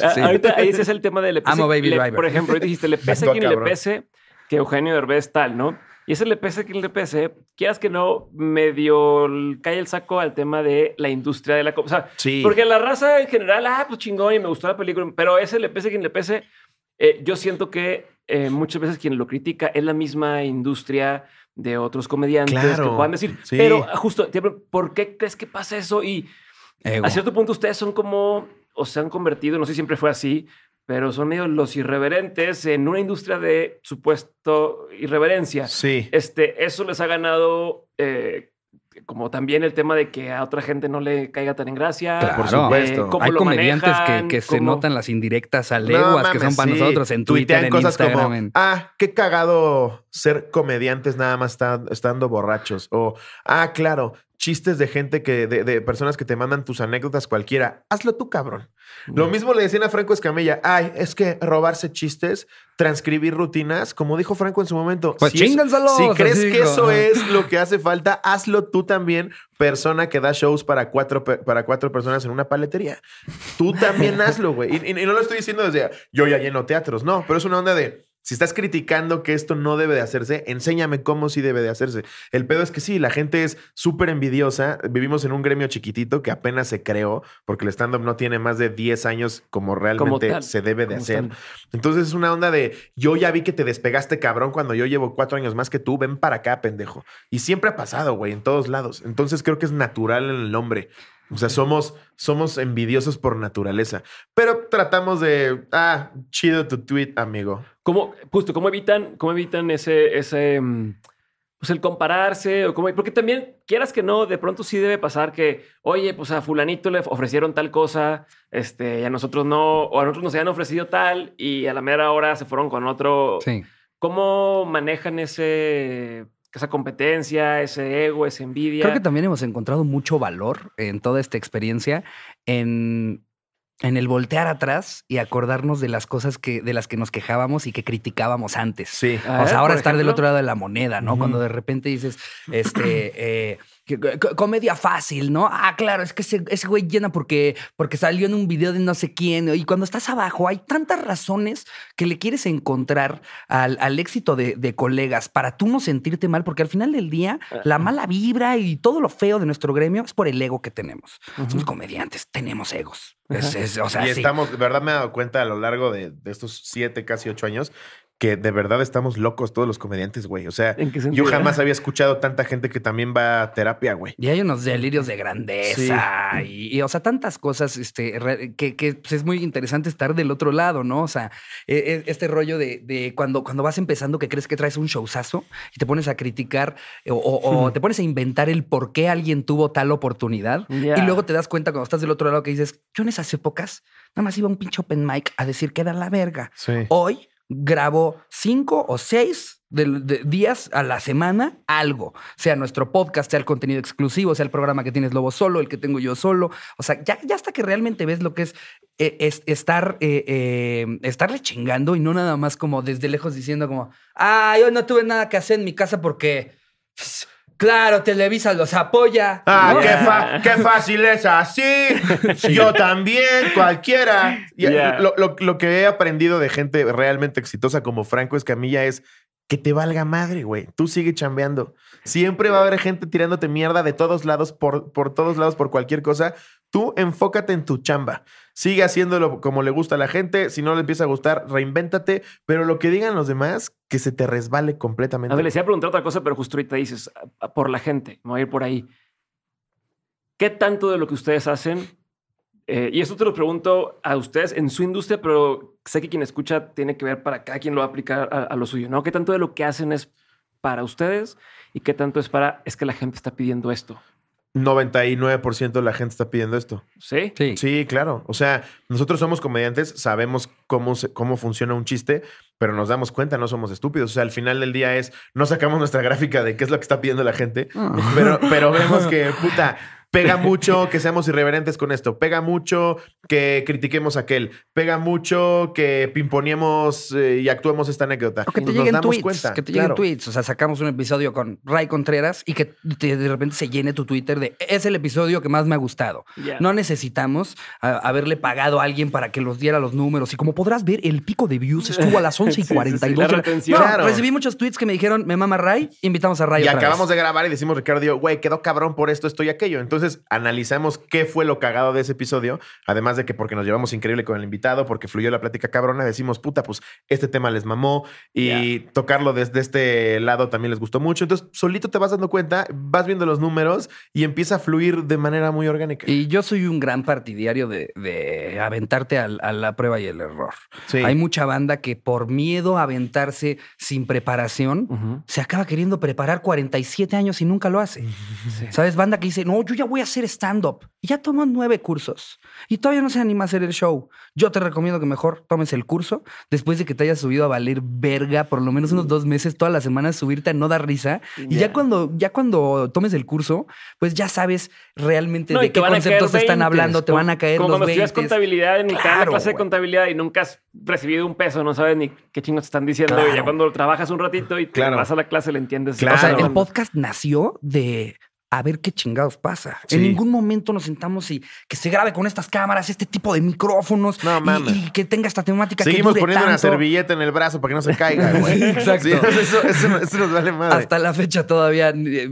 Ah, ahorita, ese es el tema del Baby Por ejemplo, dijiste, le pese a quien le pese que Eugenio Derbez tal, ¿no? Y ese le pese quien le pese, quieras que no, medio cae el saco al tema de la industria de la O sea, porque la raza en general, ah, pues chingón y me gustó la película, pero ese le pese quien le pese, eh, yo siento que eh, muchas veces quien lo critica es la misma industria de otros comediantes que puedan decir, pero ah, justo, ¿por qué crees que pasa eso? Y a cierto punto ustedes son como, o se han convertido, no sé si siempre fue así, pero son ellos los irreverentes en una industria de supuesto irreverencia. Sí. Este, eso les ha ganado eh, como también el tema de que a otra gente no le caiga tan en gracia. por eh, supuesto. Hay comediantes que, se notan las indirectas a que son para nosotros en Twitter, en cosas Instagram. Como, Ah, qué cagado ser comediantes nada más estando borrachos. O, ah, claro, chistes de gente que, de, de personas que te mandan tus anécdotas cualquiera. Hazlo tú, cabrón. Lo mismo le decían a Franco Escamilla, ay, es que robarse chistes, transcribir rutinas, como dijo Franco en su momento. Pues si, crees que eso es lo que hace falta, hazlo tú también, persona que da shows para cuatro, para cuatro personas en una paletería. Tú también hazlo, güey. y, no lo estoy diciendo desde yo ya lleno teatros, no, pero es una onda de si estás criticando que esto no debe de hacerse, enséñame cómo sí debe de hacerse. El pedo es que sí, la gente es súper envidiosa. Vivimos en un gremio chiquitito que apenas se creó, porque el stand-up no tiene más de 10 años como realmente se debe de hacer. Entonces es una onda de, yo ya vi que te despegaste cabrón cuando yo llevo cuatro años más que tú, ven para acá, pendejo. Y siempre ha pasado, güey, en todos lados. Entonces creo que es natural en el hombre. O sea, somos, envidiosos por naturaleza, pero tratamos de, ah, chido tu tweet, amigo. ¿Cómo, justo, cómo evitan, cómo evitan ese, ese, mm, pues el compararse o porque también quieras que no, de pronto sí debe pasar que, oye, pues a fulanito le ofrecieron tal cosa, este, y a nosotros no, o a nosotros nos hayan ofrecido tal y a la mera hora se fueron con otro. Sí. ¿Cómo manejan ese esa competencia, ese ego, esa envidia. Creo que también hemos encontrado mucho valor en toda esta experiencia, en, en el voltear atrás y acordarnos de las cosas que, de las que nos quejábamos y que criticábamos antes. Sí. o sea, ahora estar del otro lado de la moneda, ¿no? Cuando de repente dices, este. Eh, comedia fácil, ¿no? Ah, claro, es que ese, güey llena porque, porque salió en un video de no sé quién. Y cuando estás abajo, hay tantas razones que le quieres encontrar al, éxito de, colegas para tú no sentirte mal, porque al final del día, ah, la ah. mala vibra y todo lo feo de nuestro gremio es por el ego que tenemos. Somos comediantes, tenemos egos. y estamos, de verdad me he dado cuenta a lo largo de, de estos siete, casi ocho años, que de verdad estamos locos todos los comediantes, güey. O sea, yo jamás había escuchado tanta gente que también va a terapia, güey. Y hay unos delirios de grandeza y, o sea, tantas cosas este, que, pues, es muy interesante estar del otro lado, ¿no? O sea, e, e, este rollo de, cuando, cuando vas empezando que crees que traes un showzazo y te pones a criticar o, hmm. te pones a inventar el por qué alguien tuvo tal oportunidad y luego te das cuenta cuando estás del otro lado que dices, yo en esas épocas nada más iba un pinche open mic a decir que era la verga. Hoy grabo cinco o seis días a la semana algo, sea nuestro podcast, sea el contenido exclusivo, sea el programa que tienes Lobo solo, el que tengo yo solo. O sea, ya, hasta que realmente ves lo que es, eh, es estar, eh, eh, estarle chingando y no nada más como desde lejos diciendo como, ah, yo no tuve nada que hacer en mi casa porque... Pues, Claro, Televisa los apoya. Ah, qué, fácil es así. Yo también, cualquiera. Eh, lo, que he aprendido de gente realmente exitosa como Franco Escamilla es que te valga madre, güey. Tú sigue chambeando. Siempre va a haber gente tirándote mierda de todos lados, por, por todos lados, por cualquier cosa. Tú enfócate en tu chamba sigue haciéndolo como le gusta a la gente. Si no le empieza a gustar, reinvéntate. Pero lo que digan los demás, que se te resbale completamente. A ver, les iba a preguntar otra cosa, pero justo ahorita dices, por la gente, me voy a ir por ahí. ¿Qué tanto de lo que ustedes hacen? Eh, y esto te lo pregunto a ustedes en su industria, pero sé que quien escucha tiene que ver para cada quien lo va a aplicar a lo suyo, ¿no? ¿Qué tanto de lo que hacen es para ustedes y qué tanto es para, es que la gente está pidiendo esto? 99% de la gente está pidiendo esto. ¿Sí? ¿Sí? Sí. claro. O sea, nosotros somos comediantes, sabemos cómo, cómo funciona un chiste, pero nos damos cuenta, no somos estúpidos. O sea, al final del día es, no sacamos nuestra gráfica de qué es lo que está pidiendo la gente, ah. pero, pero vemos que, puta, Pega mucho que seamos irreverentes con esto. Pega mucho que critiquemos aquel. Pega mucho que pimponemos eh, y actuemos esta anécdota. O que te lleguen tweets. Que lleguen tweets. O sea, sacamos un episodio con Ray Contreras y que de repente se llene tu Twitter de es el episodio que más me ha gustado. No necesitamos ah, haberle pagado a alguien para que los diera los números. Y como podrás ver, el pico de views estuvo a las 11 y 42. claro. Recibí muchos tweets que me dijeron, me mama Ray, invitamos a Ray. Y acabamos de grabar y decimos, Ricardo, güey, quedó cabrón por esto, esto y aquello. Entonces, entonces analizamos qué fue lo cagado de ese episodio, además de que porque nos llevamos increíble con el invitado, porque fluyó la plática cabrona, decimos, puta, pues este tema les mamó y tocarlo desde este lado también les gustó mucho. Entonces solito te vas dando cuenta, vas viendo los números y empieza a fluir de manera muy orgánica. Y yo soy un gran partidario de, aventarte a, la prueba y el error. Hay mucha banda que por miedo a aventarse sin preparación, se acaba queriendo preparar 47 años y nunca lo hace. ¿Sabes? Banda que dice, no, yo ya voy a hacer stand-up. Ya tomo nueve cursos y todavía no se anima a hacer el show. Yo te recomiendo que mejor tomes el curso después de que te hayas subido a valer verga por lo menos unos mm. dos meses, todas las semanas subirte a no Da risa. Y ya cuando, ya cuando tomes el curso, pues ya sabes realmente de qué conceptos te están hablando, te van a caer como cuando estudias contabilidad en mi clase de contabilidad y nunca has recibido un peso, no sabes ni qué chingos te están diciendo. Y ya cuando trabajas un ratito y te vas a la clase, le entiendes. O sea, el podcast nació de a ver qué chingados pasa. En ningún momento nos sentamos y que se grabe con estas cámaras, este tipo de micrófonos y, que tenga esta temática. Seguimos poniendo una servilleta en el brazo para que no se caiga, Exacto. eso, nos vale madre. Hasta la fecha todavía eh,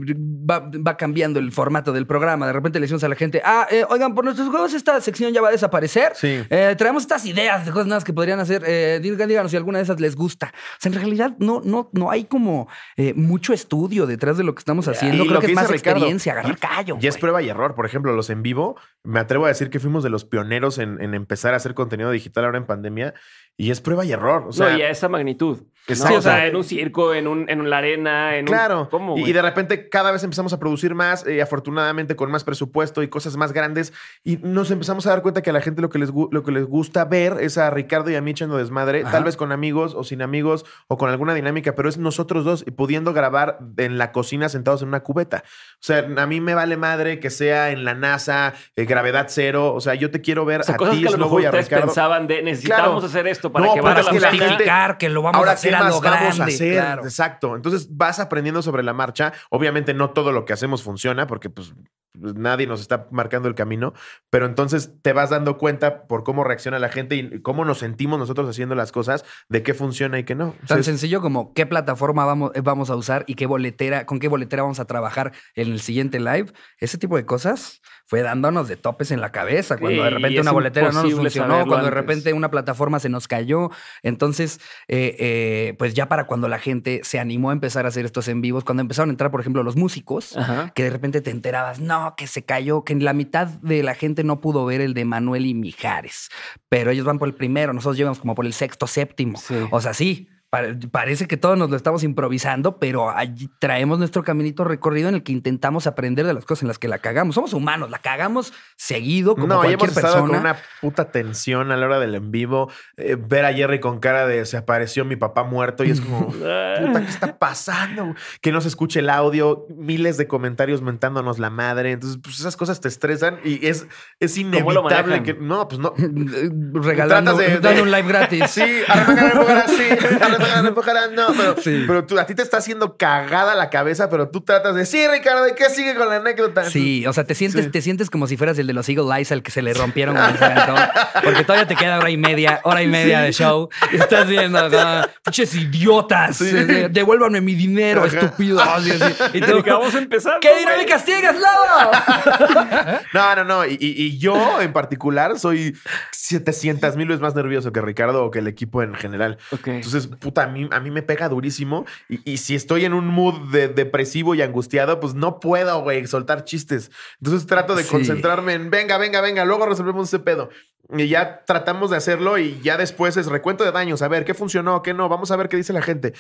va, cambiando el formato del programa. De repente le decimos a la gente, ah, eh, oigan, por nuestros juegos esta sección ya va a desaparecer. Sí. Eh, traemos estas ideas de cosas nuevas que podrían hacer. Eh, digan díganos si alguna de esas les gusta. O sea, en realidad no, no, no hay como mucho estudio detrás de lo que estamos haciendo. Creo que, es más experiencia, agarrar callo. Y es prueba y error. Por ejemplo, los en vivo, me atrevo a decir que fuimos de los pioneros en empezar a hacer contenido digital ahora en pandemia y es prueba y error. O sea, no, y a esa magnitud. o sea, en un circo, en, un, en la arena, en Claro. Un, y, de repente cada vez empezamos a producir más, eh, afortunadamente con más presupuesto y cosas más grandes. Y nos empezamos a dar cuenta que a la gente lo que les, lo que les gusta ver es a Ricardo y a mí echando desmadre, tal vez con amigos o sin amigos o con alguna dinámica, pero es nosotros dos pudiendo grabar en la cocina sentados en una cubeta. O sea, a mí me vale madre que sea en la NASA, eh, gravedad cero. O sea, yo te quiero ver no voy a ti, luego y a Ricardo. pensaban de necesitamos hacer esto para que a justificar que lo vamos a hacer a lo grande, a Exacto. Entonces vas aprendiendo sobre la marcha. Obviamente no todo lo que hacemos funciona porque pues, pues nadie nos está marcando el camino, pero entonces te vas dando cuenta por cómo reacciona la gente y cómo nos sentimos nosotros haciendo las cosas, de qué funciona y qué no. Tan sencillo como qué plataforma vamos, vamos a usar y qué boletera, con qué boletera vamos a trabajar en el siguiente live. Ese tipo de cosas fue dándonos de topes en la cabeza. Cuando de repente una boletera no nos funcionó, cuando de repente una plataforma se nos cayó. Entonces, eh, eh, pues ya para cuando la gente se animó a empezar a hacer estos en vivos, cuando empezaron a entrar, por ejemplo, los músicos, que de repente te enterabas, no, que se cayó, que la mitad de la gente no pudo ver el de Manuel y Mijares, pero ellos van por el primero, nosotros llevamos como por el sexto, séptimo. O sea, sí, parece que todos nos lo estamos improvisando, pero allí traemos nuestro caminito recorrido en el que intentamos aprender de las cosas en las que la cagamos. Somos humanos, la cagamos seguido como no, cualquier hemos persona. Con una puta tensión a la hora del en vivo, eh, ver a Jerry con cara de se apareció mi papá muerto y es como, puta, ¿qué está pasando? Que no se escuche el audio, miles de comentarios mentándonos la madre. Entonces, pues esas cosas te estresan y es, es inevitable que no, pues no. Regalando, de, un live gratis. Sí, ahora así. ojalá, no. Pero, a ti te está haciendo cagada la cabeza, pero tú tratas de, sí, Ricardo, ¿y qué sigue con la anécdota? Sí, o sea, te sientes, te sientes como si fueras el de los Eagle Eyes al que se le rompieron el Porque todavía te queda hora y media, hora y media de show. estás viendo, pinches idiotas, devuélvanme mi dinero, estúpido. Ah, y Y vamos a empezar. ¿Qué dinámicas tienes, Lobo? no, no, no. Y, yo en particular soy 700 mil veces más nervioso que Ricardo o que el equipo en general. Entonces, puta, a mí, me pega durísimo. Y, si estoy en un mood de, depresivo y angustiado, pues no puedo, soltar chistes. Entonces trato de concentrarme en, venga, venga, venga, luego resolvemos ese pedo. Y ya tratamos de hacerlo y ya después es recuento de daños, a ver qué funcionó, qué no, vamos a ver qué dice la gente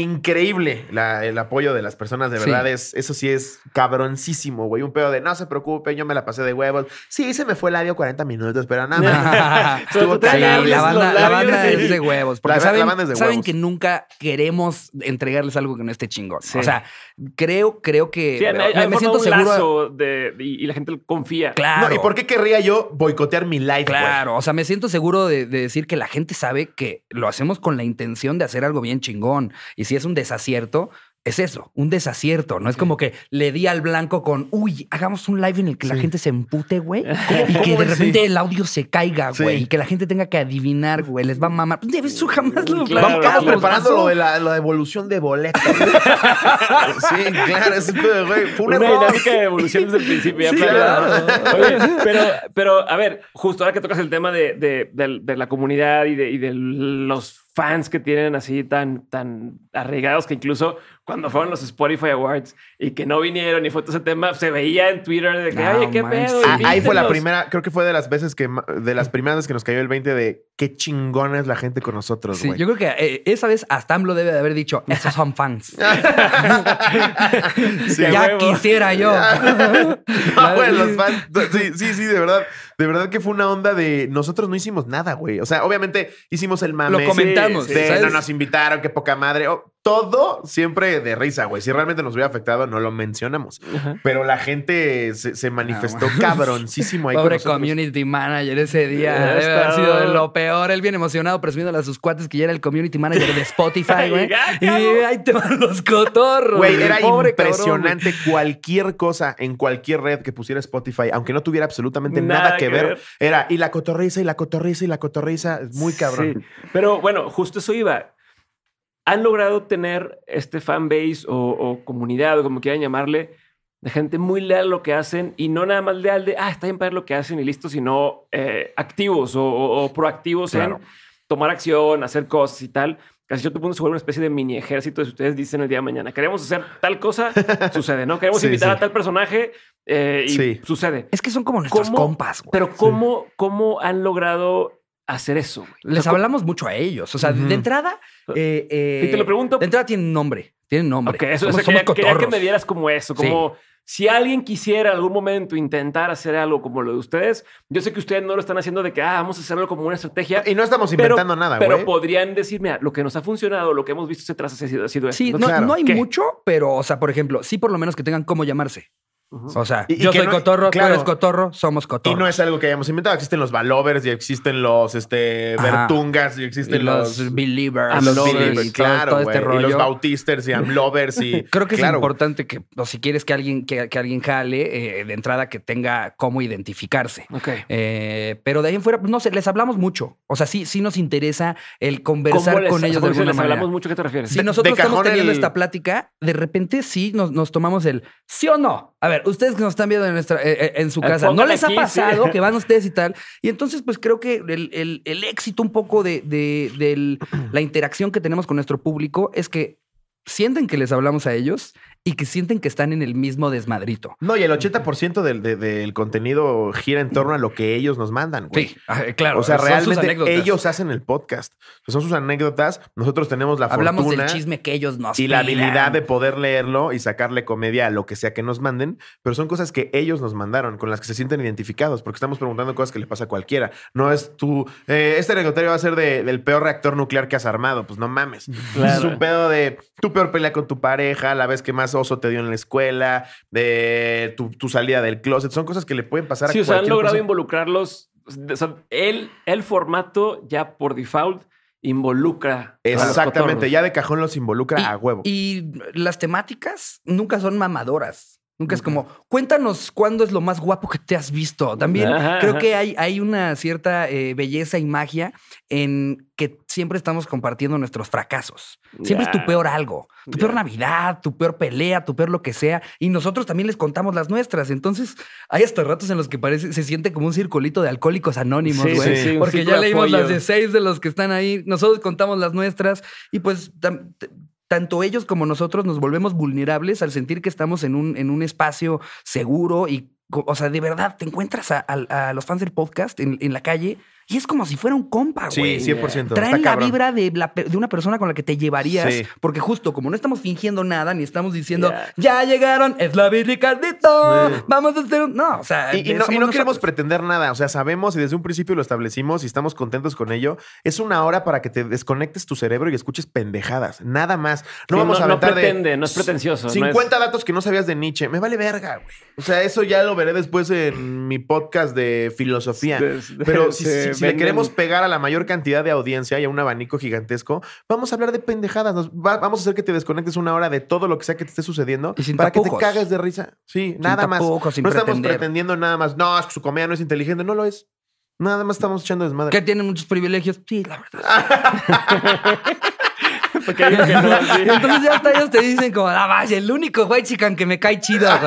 increíble el apoyo de las personas, de verdad, es, eso sí es cabroncísimo, güey. Un pedo de no se preocupen, yo me la pasé de huevos. Sí, se me fue el audio 40 minutos, pero nada la, banda, es de huevos. la, saben, banda saben que nunca queremos entregarles algo que no esté chingón. O sea, creo, creo que me, siento seguro. De, y, la gente confía. Claro. ¿Y por qué querría yo boicotear mi live? Claro, o sea, me siento seguro de, decir que la gente sabe que lo hacemos con la intención de hacer algo bien chingón. Y si es un desacierto, es eso, un desacierto. No es como que le di al blanco con, uy, hagamos un live en el que la gente se empute, güey, y que de repente el audio se caiga, güey, y que la gente tenga que adivinar, güey, les va a mamar. Eso pues, jamás lo Vamos, preparando lo de la, evolución de boletos. sí, claro, es güey, una de evolución desde el principio. pero, pero, a ver, justo ahora que tocas el tema de, de, la comunidad y de los fans que tienen así tan, tan arraigados que incluso cuando fueron los Spotify Awards y que no vinieron y fue todo ese tema, se veía en Twitter de que, qué pedo. Ah, ahí fue la primera, creo que fue de las veces que, de las primeras veces que nos cayó el 20 de qué chingona es la gente con nosotros, güey. yo creo que eh, esa vez hasta AMLO debe de haber dicho, esos son fans. ya quisiera yo. no, los fans, sí, sí, sí, de verdad, de verdad que fue una onda de nosotros no hicimos nada, güey. O sea, obviamente hicimos el mame. Lo no nos invitaron, qué poca madre. Oh, todo siempre de risa, güey. Si realmente nos hubiera afectado, no lo mencionamos. Pero la gente se, manifestó ah, cabroncísimo ahí Pobre community manager ese día. ha sido lo peor. Él bien emocionado presumiendo a sus cuates que ya era el community manager de Spotify, güey. y ahí te van los cotorros. Güey, era impresionante. cualquier cosa en cualquier red que pusiera Spotify, aunque no tuviera absolutamente nada, que, ver, era y la cotorriza, y la cotorriza, y la cotorriza. Muy cabrón. Pero bueno, justo eso iba han logrado tener este fan base o, comunidad o como quieran llamarle, de gente muy leal a lo que hacen y no nada más leal de, ah, está bien para lo que hacen y listo, sino eh, activos o, proactivos en tomar acción, hacer cosas y tal. Casi te punto a una especie de mini ejército. Si ustedes dicen el día de mañana, queremos hacer tal cosa, sucede, ¿no? Queremos invitar a tal personaje eh, y sucede. Es que son como nuestros compas. Pero ¿cómo, ¿cómo han logrado hacer eso. Les hablamos mucho a ellos. O sea, de entrada. y eh, te eh, lo pregunto. De entrada tienen nombre. Tienen nombre. Ok, eso, somos, quería, que me dieras como eso, como. Si alguien quisiera en algún momento intentar hacer algo como lo de ustedes, yo sé que ustedes no lo están haciendo de que ah, vamos a hacerlo como una estrategia. Y no estamos inventando nada, güey. Pero podrían decirme lo que nos ha funcionado, lo que hemos visto se ha sido, ha sido Sí, no, hay mucho, pero, o sea, por ejemplo, sí por lo menos que tengan cómo llamarse. O sea, yo soy cotorro, claro, tú eres cotorro, somos cotorro. Y no es algo que hayamos inventado. Existen los balovers y existen los este, vertungas y existen los, believers. y claro, este Y los bautisters y amlovers. Creo que es importante que, o si quieres que alguien, que, alguien jale, eh, de entrada que tenga cómo identificarse. ok eh, pero de ahí en fuera, pues, no sé, les hablamos mucho. O sea, sí, sí nos interesa el conversar con ellos de alguna manera. hablamos mucho, ¿qué te refieres? Si nosotros estamos teniendo esta plática, de repente sí nos, nos tomamos el sí o no. A ver, ustedes que nos están viendo en, nuestra, eh, eh, en su eh, casa, ¿no les ha pasado que van ustedes y tal? Y entonces, pues creo que el, éxito un poco de, la interacción que tenemos con nuestro público es que sienten que les hablamos a ellos y que sienten que están en el mismo desmadrito. No, y el 80% del, del contenido gira en torno a lo que ellos nos mandan. Güey. Sí, ah, eh, claro. O sea, realmente ellos hacen el podcast. Son sus anécdotas. Nosotros tenemos la Hablamos fortuna. Hablamos del chisme que ellos nos Y la habilidad de poder leerlo y sacarle comedia a lo que sea que nos manden. Pero son cosas que ellos nos mandaron, con las que se sienten identificados, porque estamos preguntando cosas que le pasa a cualquiera. No es tú eh, este anecdotario va a ser del peor reactor nuclear que has armado. Pues no mames. Es un pedo de tu peor pelea con tu pareja, la vez que más oso te dio en la escuela, de tu, salida del closet. Son cosas que le pueden pasar a Sí, han logrado involucrarlos. el, el formato ya por default involucra. Exactamente, a los ya de cajón los involucra a huevo. Y las temáticas nunca son mamadoras. Nunca es como, cuéntanos cuándo es lo más guapo que te has visto. También creo que hay, hay, una cierta eh, belleza y magia en que siempre estamos compartiendo nuestros fracasos. Siempre es tu peor algo, tu peor Navidad, tu peor pelea, tu peor lo que sea. Y nosotros también les contamos las nuestras. Entonces hay estos ratos en los que parece, se siente como un circulito de alcohólicos anónimos, güey. porque ya leímos las de seis de los que están ahí. Nosotros contamos las nuestras y pues tanto ellos como nosotros nos volvemos vulnerables al sentir que estamos en un, en un espacio seguro y, o sea, de verdad, te encuentras a, los fans del podcast en la calle y es como si fuera un compa, güey. Sí, 100%. Traen la vibra de, una persona con la que te llevarías. Porque justo como no estamos fingiendo nada, ni estamos diciendo, ya llegaron, es la vida, Ricardito, vamos a hacer un... No, o sea... Y, no, queremos pretender nada. O sea, sabemos y desde un principio lo establecimos y estamos contentos con ello. Es una hora para que te desconectes tu cerebro y escuches pendejadas. Nada más. No vamos a aventar no pretende, No es pretencioso. 50 datos que no sabías de Nietzsche. Me vale verga, güey. O sea, eso ya lo veré después en mi podcast de filosofía. Pero si, sí, si le queremos pegar a la mayor cantidad de audiencia y a un abanico gigantesco, vamos a hablar de pendejadas. vamos a hacer que te desconectes una hora de todo lo que sea que te esté sucediendo para que te cagues de risa. Sí, nada más. no estamos pretendiendo nada más. No, es que su comedia no es inteligente. No lo es. Nada más estamos echando desmadre. Que tienen muchos privilegios. Sí, la verdad. entonces ya hasta ellos te dicen como, ah, el único güey chican que me cae chido, ah,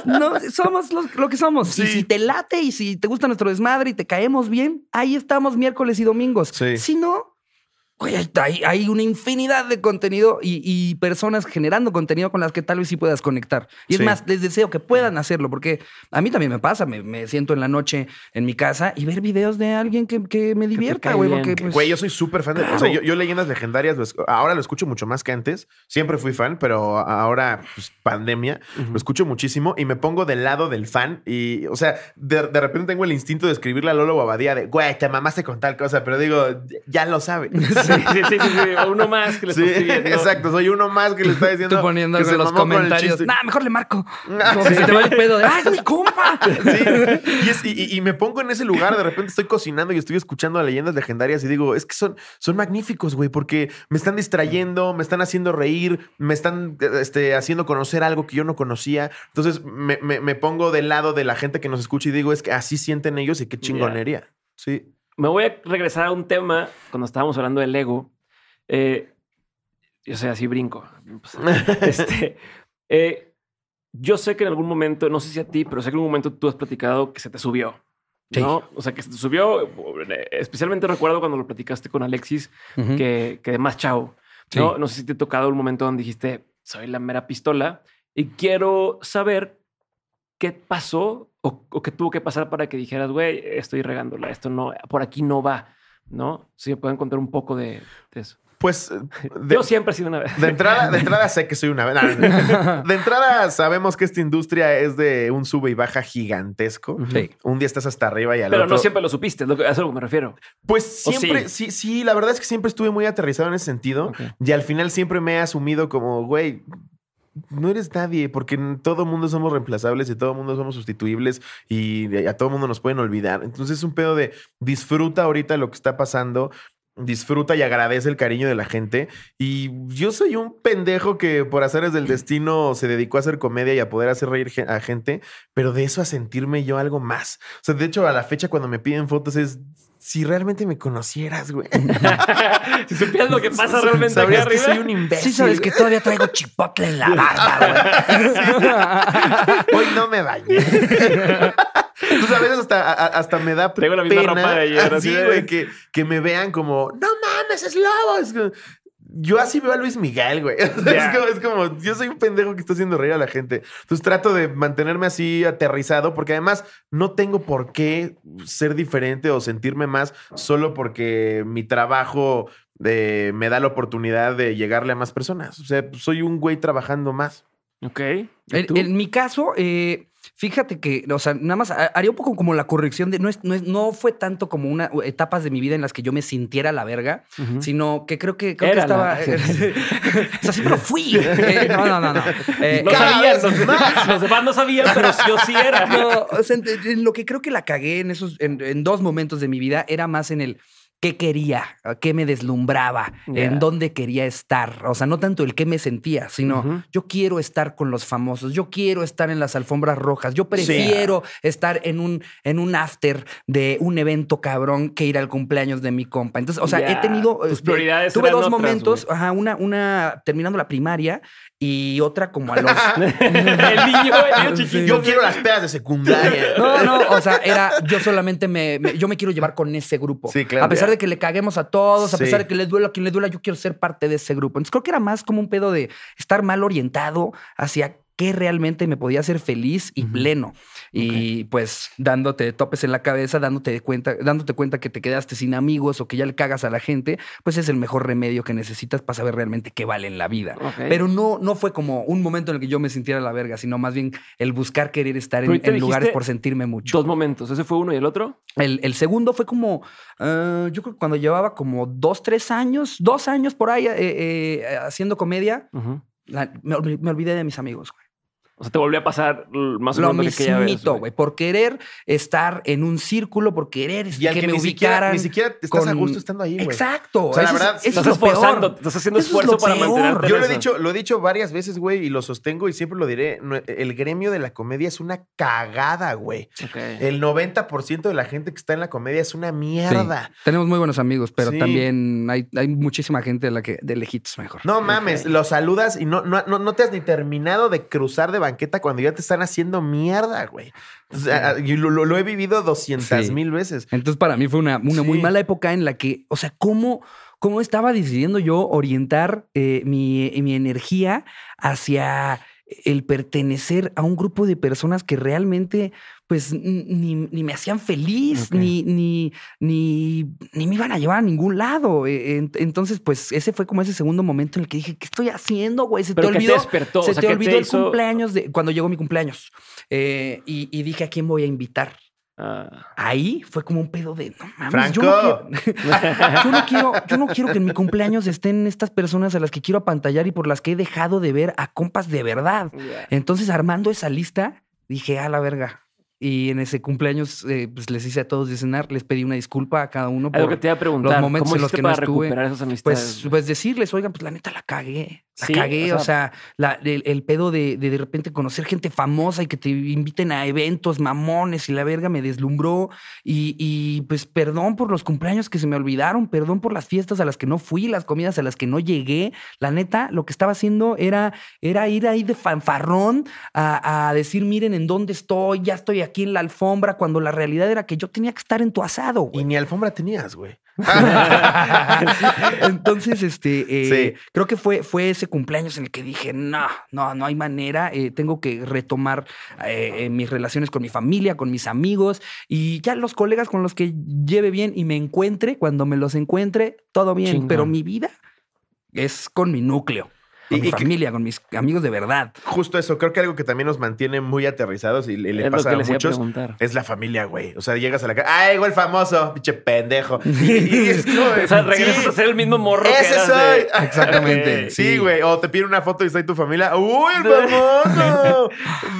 no, somos lo, que somos. si te late y si te gusta nuestro desmadre y te caemos bien, ahí estamos miércoles y domingos. Si no, güey hay, una infinidad de contenido y, personas generando contenido con las que tal vez sí puedas conectar. Y es más, les deseo que puedan hacerlo, porque a mí también me pasa, me, siento en la noche en mi casa y ver videos de alguien que, me divierta, güey. Pues güey, yo soy súper fan de... O sea, yo, leyendas legendarias, ahora lo escucho mucho más que antes, siempre fui fan, pero ahora, pues, pandemia, lo escucho muchísimo y me pongo del lado del fan y, o sea, de, repente tengo el instinto de escribirle a Lolo Babadía de, güey, te mamaste con tal cosa, pero digo, ya lo sabe. sí, sí, sí, sí, uno más que le está Sí, Exacto, soy uno más que le está diciendo. que los comentarios. nah, mejor le marco. Ah, Como se te va el pedo de, ¡ay, mi compa! Y, y, me pongo en ese lugar. De repente estoy cocinando y estoy escuchando leyendas legendarias y digo, es que son, son magníficos, güey, porque me están distrayendo, me están haciendo reír, me están este, haciendo conocer algo que yo no conocía. Entonces me, pongo del lado de la gente que nos escucha y digo, es que así sienten ellos y qué chingonería. Sí me voy a regresar a un tema cuando estábamos hablando del ego. Eh, yo sé, así brinco. Pues, este, eh, yo sé que en algún momento, no sé si a ti, pero sé que en algún momento tú has platicado que se te subió. ¿no? O sea, que se te subió. Eh, especialmente recuerdo cuando lo platicaste con Alexis, que, que de más chavo. ¿no? no sé si te ha tocado un momento donde dijiste, soy la mera pistola y quiero saber qué pasó o, que tuvo que pasar para que dijeras, güey, estoy regándola, esto no, por aquí no va, ¿no? Si me pueden contar un poco de, eso. Pues eh, de, siempre he sido una vez. De entrada, de entrada sé que soy una vez. De entrada sabemos que esta industria es de un sube y baja gigantesco. Un día estás hasta arriba y al Pero no siempre lo supiste, a lo que me refiero. Pues siempre, sí? sí? la verdad es que siempre estuve muy aterrizado en ese sentido y al final siempre me he asumido como, güey, no eres nadie, porque todo mundo somos reemplazables y todo mundo somos sustituibles y a todo mundo nos pueden olvidar. Entonces es un pedo de disfruta ahorita lo que está pasando, disfruta y agradece el cariño de la gente. Y yo soy un pendejo que por hacer es del destino se dedicó a hacer comedia y a poder hacer reír a gente, pero de eso a sentirme yo algo más. O sea, de hecho, a la fecha cuando me piden fotos es si realmente me conocieras, güey. si supieras lo que pasa realmente habría arriba. soy un imbécil. Sí, sabes que todavía traigo chipotle en la barba, güey. Hoy no me bañé. Tú sabes, hasta, hasta me da Tengo la misma de ayer. Así, güey, que, me vean como, no mames, es lobo. yo así veo a Luis Miguel, güey. Es, como, yo soy un pendejo que está haciendo reír a la gente. Entonces trato de mantenerme así aterrizado, porque además no tengo por qué ser diferente o sentirme más solo porque mi trabajo de, eh, me da la oportunidad de llegarle a más personas. O sea, soy un güey trabajando más. Ok. En, en, mi caso, eh, Fíjate que, o sea, nada más haría un poco como la corrección de no, es, no, es, no fue tanto como una etapas de mi vida en las que yo me sintiera la verga, sino que creo que, estaba. Eh, o sea, sí, pero fui. Eh, no, no, no, no. no eh, no sabían, pero yo sí era. o sea, lo que creo que la cagué en esos, en, en dos momentos de mi vida era más en el qué quería, qué me deslumbraba, en dónde quería estar. O sea, no tanto el qué me sentía, sino yo quiero estar con los famosos, yo quiero estar en las alfombras rojas, yo prefiero estar en un, en un after de un evento cabrón que ir al cumpleaños de mi compa. Entonces, o sea, he tenido... Este, prioridades tuve dos momentos, ajá, una, una terminando la primaria y otra como a los. Yo quiero las pedas de secundaria. No, no, o sea, era yo solamente me, yo me quiero llevar con ese grupo. Sí, claro. A pesar de que le caguemos a todos, a pesar de que le duela a quien le duela, yo quiero ser parte de ese grupo. Entonces creo que era más como un pedo de estar mal orientado hacia qué realmente me podía hacer feliz y pleno. Y pues dándote topes en la cabeza, dándote cuenta, dándote cuenta que te quedaste sin amigos o que ya le cagas a la gente, pues es el mejor remedio que necesitas para saber realmente qué vale en la vida. Pero no, no fue como un momento en el que yo me sintiera la verga, sino más bien el buscar querer estar en, lugares por sentirme mucho. Dos momentos, ese fue uno y el otro. El, segundo fue como, ah, yo creo que cuando llevaba como dos, tres años, dos años por ahí eh, eh, haciendo comedia, me, olvidé de mis amigos. O sea, te volvió a pasar más o menos lo mismo, güey. Por querer estar en un círculo, por querer que, me ni Siquiera, ni siquiera estás a gusto estando ahí, güey. Exacto. O sea, la verdad, es, estás esforzando, peor. estás haciendo esfuerzo para mantenerte. Yo lo he dicho, lo he dicho varias veces, güey, y lo sostengo y siempre lo diré. El gremio de la comedia es una cagada, güey. El 90% de la gente que está en la comedia es una mierda. Tenemos muy buenos amigos, pero también hay, hay, muchísima gente de la que de lejitos mejor. No mames, lo los saludas y no, no, no, no te has ni terminado de cruzar de banqueta cuando ya te están haciendo mierda, güey. lo, he vivido 200 mil veces. Entonces, para mí fue una, muy mala época en la que, o sea, ¿cómo, cómo estaba decidiendo yo orientar eh, mi energía hacia el pertenecer a un grupo de personas que realmente pues ni, me hacían feliz, ni, ni, me iban a llevar a ningún lado. E, e, entonces, pues ese fue como ese segundo momento en el que dije, ¿qué estoy haciendo, güey? Se te olvidó. Se te olvidó el cumpleaños de cuando llegó mi cumpleaños. Eh, y dije, ¿a quién voy a invitar? Ah. Ahí fue como un pedo de no mames. Yo, no quiero, yo, no quiero, yo no quiero que en mi cumpleaños estén estas personas a las que quiero apantallar y por las que he dejado de ver a compas de verdad. Entonces, armando esa lista, dije, a la verga, y en ese cumpleaños eh, pues les hice a todos de cenar, les pedí una disculpa a cada uno. Algo por que te iba a los momentos en los que no estuve, pues, pues, decirles, oigan, pues la neta la cagué, la cagué, o sea, el, pedo de, de, repente conocer gente famosa y que te inviten a eventos mamones y la verga me deslumbró y, pues perdón por los cumpleaños que se me olvidaron, perdón por las fiestas a las que no fui, las comidas a las que no llegué, la neta lo que estaba haciendo era, era ir ahí de fanfarrón a, a decir, miren en dónde estoy, ya estoy aquí aquí en la alfombra cuando la realidad era que yo tenía que estar en tu asado, Y ni alfombra tenías, güey. Entonces, este, eh, creo que fue, fue ese cumpleaños en el que dije, no, no, no hay manera, eh, tengo que retomar eh, mis relaciones con mi familia, con mis amigos y ya los colegas con los que lleve bien y me encuentre, cuando me los encuentre, todo bien, pero mi vida es con mi núcleo y, familia, con mis amigos de verdad. Justo eso, creo que algo que también nos mantiene muy aterrizados y, le pasa a muchos es la familia, güey. O sea, llegas a la casa, ¡ay, ¡Ah, güey, el famoso! ¡Pinche pendejo! o sea, regresas a ser el mismo morro ese soy. Exactamente. sí, güey. O te piden una foto y está ahí tu familia. ¡Uy, el famoso!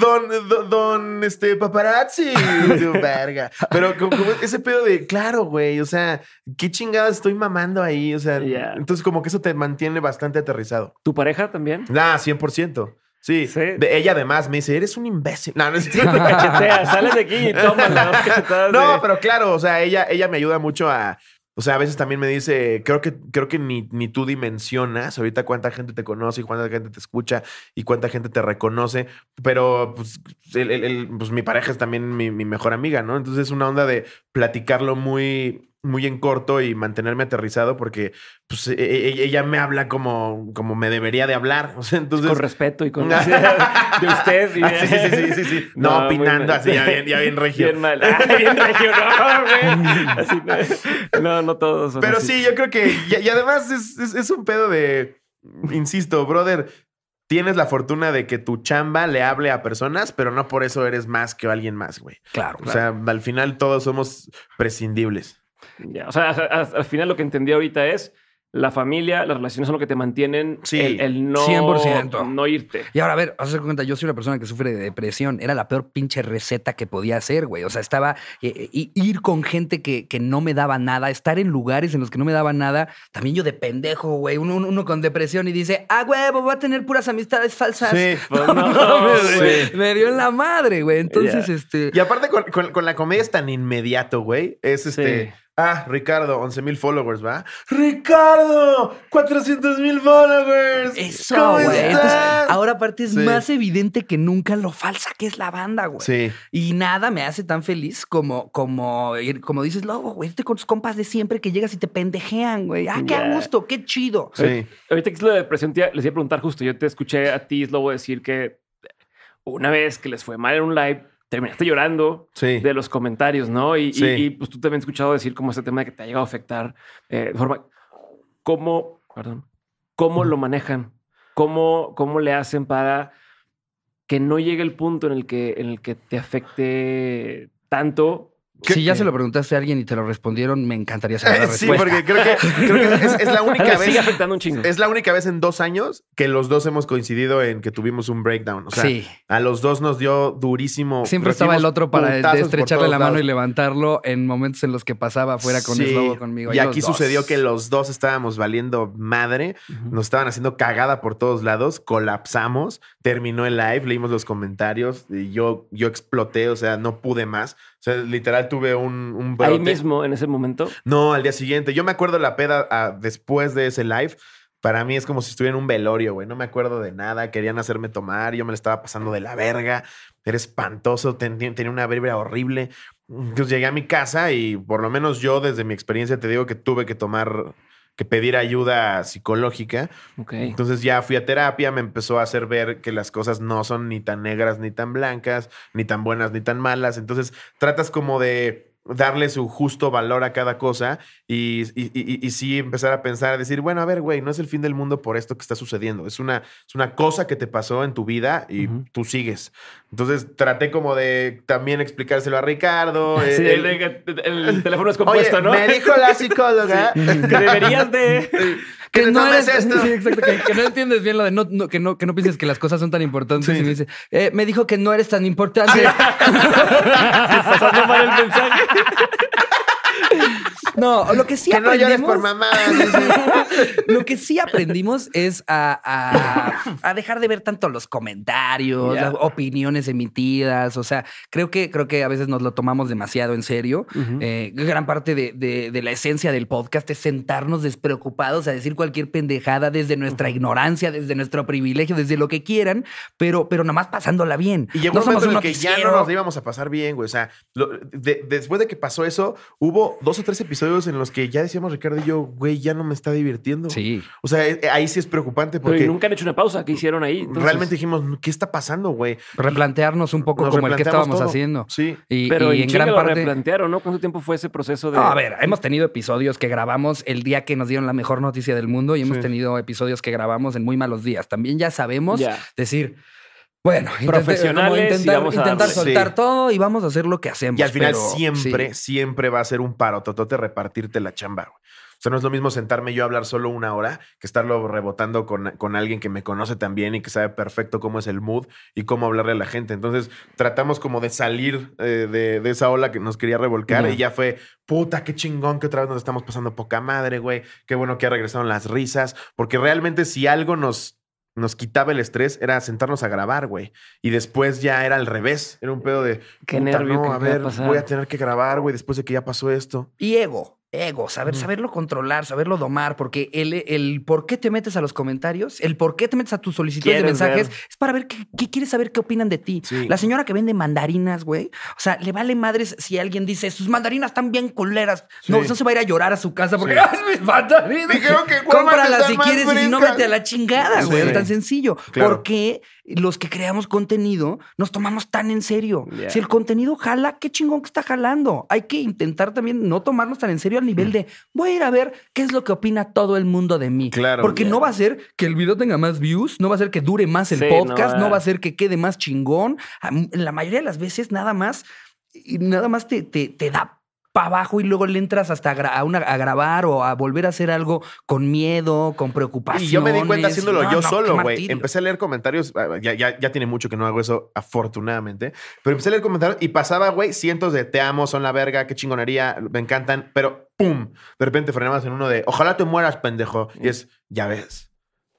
don, don, este, paparazzi. tu verga. Pero como, ese pedo de, claro, güey, o sea, qué chingada estoy mamando ahí. O sea, entonces como que eso te mantiene bastante aterrizado. Tu pareja también? nada 100%. Sí. Ella además me dice, eres un imbécil. No, sales de aquí y No, pero claro, o sea, ella, ella me ayuda mucho a... O sea, a veces también me dice, creo que, creo que ni, ni tú dimensionas ahorita cuánta gente te conoce y cuánta gente te escucha y cuánta gente te reconoce, pero pues, pues mi pareja es también mi mejor amiga, ¿no? Entonces es una onda de platicarlo muy, muy en corto y mantenerme aterrizado porque pues, e, e, e, ella me habla como, como me debería de hablar. O pues, Con respeto y con... de usted. Ah, sí, sí, sí, No, opinando así, ya bien, ya bien regio. Bien mal. Ah, bien regio, no, no, todos. Pero sí, yo creo que... Y, además es, un pedo de... Insisto, brother, tienes la fortuna de que tu chamba le hable a personas, pero no por eso eres más que alguien más, güey. Claro. O sea, al final todos somos prescindibles. Ya, o sea, al final lo que entendí ahorita es la familia, las relaciones son lo que te mantienen. Sí, el, no, 100%. no irte. Y ahora, a ver, hazte cuenta, yo soy una persona que sufre de depresión. Era la peor pinche receta que podía hacer, güey. O sea, estaba eh, eh, ir con gente que, no me daba nada, estar en lugares en los que no me daba nada. También yo de pendejo, güey. Uno, con depresión y dice, ah, güey, voy a tener puras amistades falsas. Sí, pues no, no, me, dio en la madre, güey. Entonces, este. Y aparte, con, la comedia es tan inmediato, güey. Es este. Ah, Ricardo, 11 mil followers, ¿va? ¡Ricardo! ¡400 mil followers! Eso, güey. Ahora aparte es más evidente que nunca lo falsa que es la banda, güey. Sí. Y nada me hace tan feliz como, como, eh, como dices, lobo, güey, este con tus compas de siempre que llegas y te pendejean, güey. ¡Ah, qué gusto! ¡Qué chido! Sí. Ahorita que es lo de les iba a preguntar justo. Yo te escuché a ti, lobo, decir que una vez que les fue mal en un live, terminaste llorando de los comentarios, ¿no? Y, pues tú también has escuchado decir cómo este tema que te ha llegado a afectar eh, de forma. ¿Cómo, perdón, cómo lo manejan? ¿Cómo, ¿Cómo le hacen para que no llegue el punto en el que, en el que te afecte tanto si ya se lo preguntaste a alguien y te lo respondieron, me encantaría saber la respuesta. Sí, porque creo que, es, la única vez. afectando un chingo. Es la única vez en dos años que los dos hemos coincidido en que tuvimos un breakdown. O sea, a los dos nos dio durísimo. Siempre estaba el otro para estrecharle la mano y levantarlo en momentos en los que pasaba fuera con el lobo conmigo. Y, aquí sucedió que los dos estábamos valiendo madre, nos estaban haciendo cagada por todos lados, colapsamos, terminó el live, leímos los comentarios, y yo, yo exploté, o sea, no pude más sea, literal tuve un, Ahí mismo, en ese momento. No, al día siguiente. Yo me acuerdo la peda ah, después de ese live. Para mí es como si estuviera en un velorio, güey. No me acuerdo de nada. Querían hacerme tomar. Yo me la estaba pasando de la verga. Era espantoso. Tenía, una vibra horrible. Entonces llegué a mi casa y por lo menos yo, desde mi experiencia, te digo que tuve que tomar que pedir ayuda psicológica. Entonces ya fui a terapia, me empezó a hacer ver que las cosas no son ni tan negras, ni tan blancas, ni tan buenas, ni tan malas. Entonces tratas como de darle su justo valor a cada cosa y, y, y, y, sí empezar a pensar, a decir, bueno, a ver, güey, no es el fin del mundo por esto que está sucediendo, es una, es una cosa que te pasó en tu vida y tú sigues. Entonces traté como de también explicárselo a Ricardo. Sí, eh, el, teléfono es compuesto, ¿no? Me dijo la psicóloga. que deberías de que, no eres, esto. Sí, exacto, que, no entiendes bien lo de no, que no, que no pienses que las cosas son tan importantes. Y me dice, eh, me dijo que no eres tan importante. pasando mal el mensaje. No, lo que sí aprendimos. lo que sí aprendimos es a, a, dejar de ver tanto los comentarios, las opiniones emitidas. O sea, creo que, creo que a veces nos lo tomamos demasiado en serio. Eh, gran parte de, la esencia del podcast es sentarnos despreocupados a decir cualquier pendejada desde nuestra ignorancia, desde nuestro privilegio, desde lo que quieran, pero, pero más pasándola bien. Y que ya no nos íbamos a pasar bien, güey. O sea, después de que pasó eso, hubo dos o tres episodios en los que ya decíamos Ricardo y yo, güey, ya no me está divirtiendo. Sí. O sea, eh, ahí sí es preocupante porque. Pero nunca han hecho una pausa que hicieron ahí. Realmente dijimos, ¿qué está pasando, güey? Replantearnos un poco como el que estábamos haciendo. Sí. Y, Pero y en gran lo parte. replantearon, ¿no? ¿Cuánto tiempo fue ese proceso de.? a ver, hemos tenido episodios que grabamos el día que nos dieron la mejor noticia del mundo y hemos tenido episodios que grabamos en muy malos días. También ya sabemos decir bueno, profesionales, intentar, soltar todo y vamos a hacer lo que hacemos. Y al final siempre, siempre va a ser un paro, Totote, repartirte la chamba. Güey. O sea, no es lo mismo sentarme yo a hablar solo una hora que estarlo rebotando con, alguien que me conoce también y que sabe perfecto cómo es el mood y cómo hablarle a la gente. Entonces tratamos como de salir eh, de, esa ola que nos quería revolcar y ya fue, puta, qué chingón que otra vez nos estamos pasando poca madre, güey. Qué bueno que ha regresaron las risas. Porque realmente si algo nos nos quitaba el estrés era sentarnos a grabar, güey. Y después ya era al revés. Era un pedo de. Qué nervio. No, que a ver, voy a tener que grabar, güey, después de que ya pasó esto. Y ego ego, saber, saberlo controlar, saberlo domar, porque el, el, por qué te metes a los comentarios, el por qué te metes a tus solicitudes de mensajes, es para ver qué, quieres saber qué opinan de ti. La señora que vende mandarinas, güey, o sea, le vale madres si alguien dice, sus mandarinas están bien culeras. No, no se va a ir a llorar a su casa porque, sí. mis mandarinas! Cómpralas si quieres y si no, vete a la chingada, güey. Es tan sencillo. ¿Por qué los que creamos contenido nos tomamos tan en serio. Si el contenido jala, qué chingón que está jalando. Hay que intentar también no tomarnos tan en serio al nivel mm. de voy a ir a ver qué es lo que opina todo el mundo de mí. Claro. Porque no va a ser que el video tenga más views, no va a ser que dure más el podcast, no, va a ser que quede más chingón. La mayoría de las veces nada más nada más te, te, da para abajo y luego le entras hasta a, grabar o a volver a hacer algo con miedo, con preocupación. Y yo me di cuenta haciéndolo yo solo, güey. Empecé a leer comentarios, ah, ya, ya, tiene mucho que no hago eso, afortunadamente, pero empecé a leer comentarios y pasaba, güey, cientos de te amo, son la verga, qué chingonería, me encantan, pero ¡pum! De repente frenabas en uno de, ojalá te mueras, pendejo. Y es, ya ves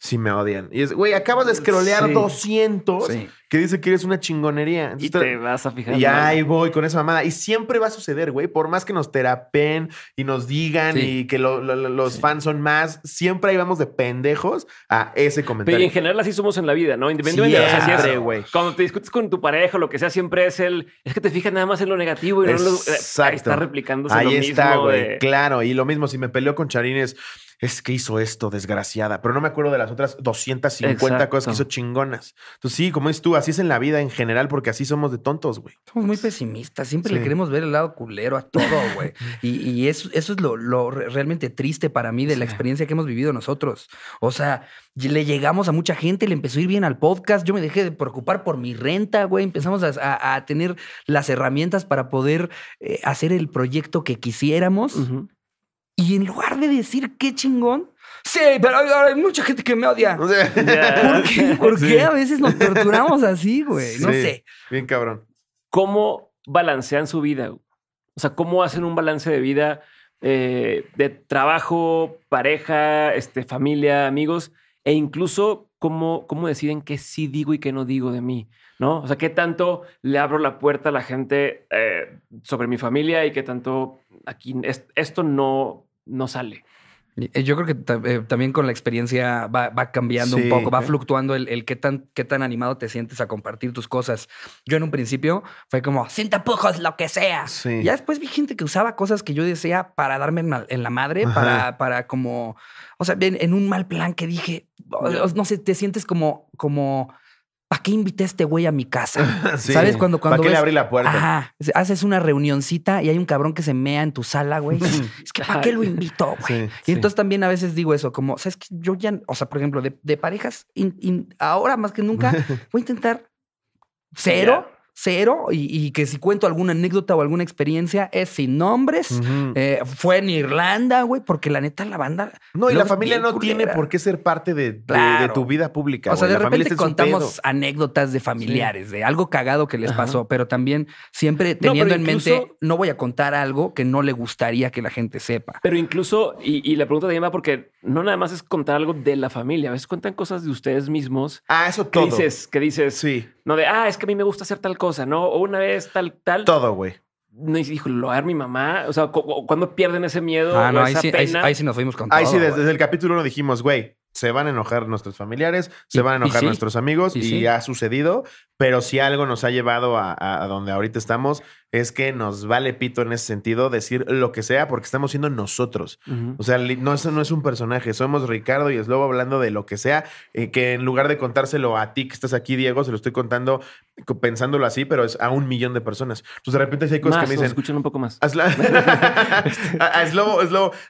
si me odian. Y es, güey, acabas de escrolear 200 que dice que eres una chingonería. y te, vas a fijar. Y ahí voy con esa mamada. Y siempre va a suceder, güey. Por más que nos terapen y nos digan y que los fans son más, siempre ahí vamos de pendejos a ese comentario. Pero en general así somos en la vida, ¿no? Independientemente de lo que Cuando te discutes con tu pareja o lo que sea, siempre es el... Es que te fijas nada más en lo negativo y no lo... está eh, replicando ahí está, Ahí está, güey. Claro. Y lo mismo, si me peleo con Charines es que hizo esto, desgraciada, pero no me acuerdo de las otras 250 cosas que hizo chingonas. Entonces, sí, como es tú, así es en la vida en general, porque así somos de tontos, güey. Somos muy pesimistas, siempre le queremos ver el lado culero a todo, güey. y, eso, eso es lo, lo, realmente triste para mí de la experiencia que hemos vivido nosotros. O sea, le llegamos a mucha gente, le empezó a ir bien al podcast, yo me dejé de preocupar por mi renta, güey, empezamos a, tener las herramientas para poder eh, hacer el proyecto que quisiéramos. Y en lugar de decir qué chingón, sí, pero hay, mucha gente que me odia. ¿Por qué, ¿Por a veces nos torturamos así, güey? No sé. Bien cabrón. ¿Cómo balancean su vida? O sea, ¿cómo hacen un balance de vida eh, de trabajo, pareja, este, familia, amigos? E incluso cómo, cómo deciden qué sí digo y qué no digo de mí, ¿no? O sea, qué tanto le abro la puerta a la gente eh, sobre mi familia y qué tanto aquí esto no no sale. Eh, yo creo que eh, también con la experiencia va, cambiando un poco, va fluctuando el, qué, tan, qué tan animado te sientes a compartir tus cosas. Yo en un principio fue como, sin tapujos, lo que sea. Ya después vi gente que usaba cosas que yo decía para darme en la, madre, para, para como, o sea, en, en, un mal plan que dije, no sé, te sientes como, como ¿para qué invité a este güey a mi casa? ¿Sabes? Cuando, cuando ¿Para qué le abrí la puerta? haces una reunioncita y hay un cabrón que se mea en tu sala, güey. es que ¿para qué lo invito, güey? y entonces también a veces digo eso, como, ¿sabes que Yo ya, o sea, por ejemplo, de, parejas, ahora más que nunca, voy a intentar cero cero y, que si cuento alguna anécdota o alguna experiencia es sin nombres. Eh, fue en Irlanda, güey, porque la neta la banda... No, y la familia no tiene por qué ser parte de, tu vida pública. O sea, de repente contamos anécdotas de familiares, de algo cagado que les pasó, pero también siempre teniendo en mente, no voy a contar algo que no le gustaría que la gente sepa. Pero incluso, y, la pregunta te llama porque no nada más es contar algo de la familia, a veces cuentan cosas de ustedes mismos. Ah, eso todo. dices, que dices, sí. No de, ah, es que a mí me gusta hacer tal cosa, ¿no? O una vez tal, tal. Todo, güey. No, dijo, lo hará mi mamá. O sea, cuando pierden ese miedo? Ah, no, ahí, sí, nos fuimos con todo. Ahí sí, desde, el capítulo uno dijimos, güey, se van a enojar nuestros familiares, se van a enojar nuestros amigos y, ha sucedido, pero si algo nos ha llevado a, a, donde ahorita estamos es que nos vale pito en ese sentido decir lo que sea porque estamos siendo nosotros. O sea, no, eso no es un personaje, somos Ricardo y es lobo hablando de lo que sea, eh, que en lugar de contárselo a ti que estás aquí, Diego, se lo estoy contando pensándolo así, pero es a un millón de personas. Entonces de repente hay cosas que me dicen. Escuchan un poco más. A, Slobo,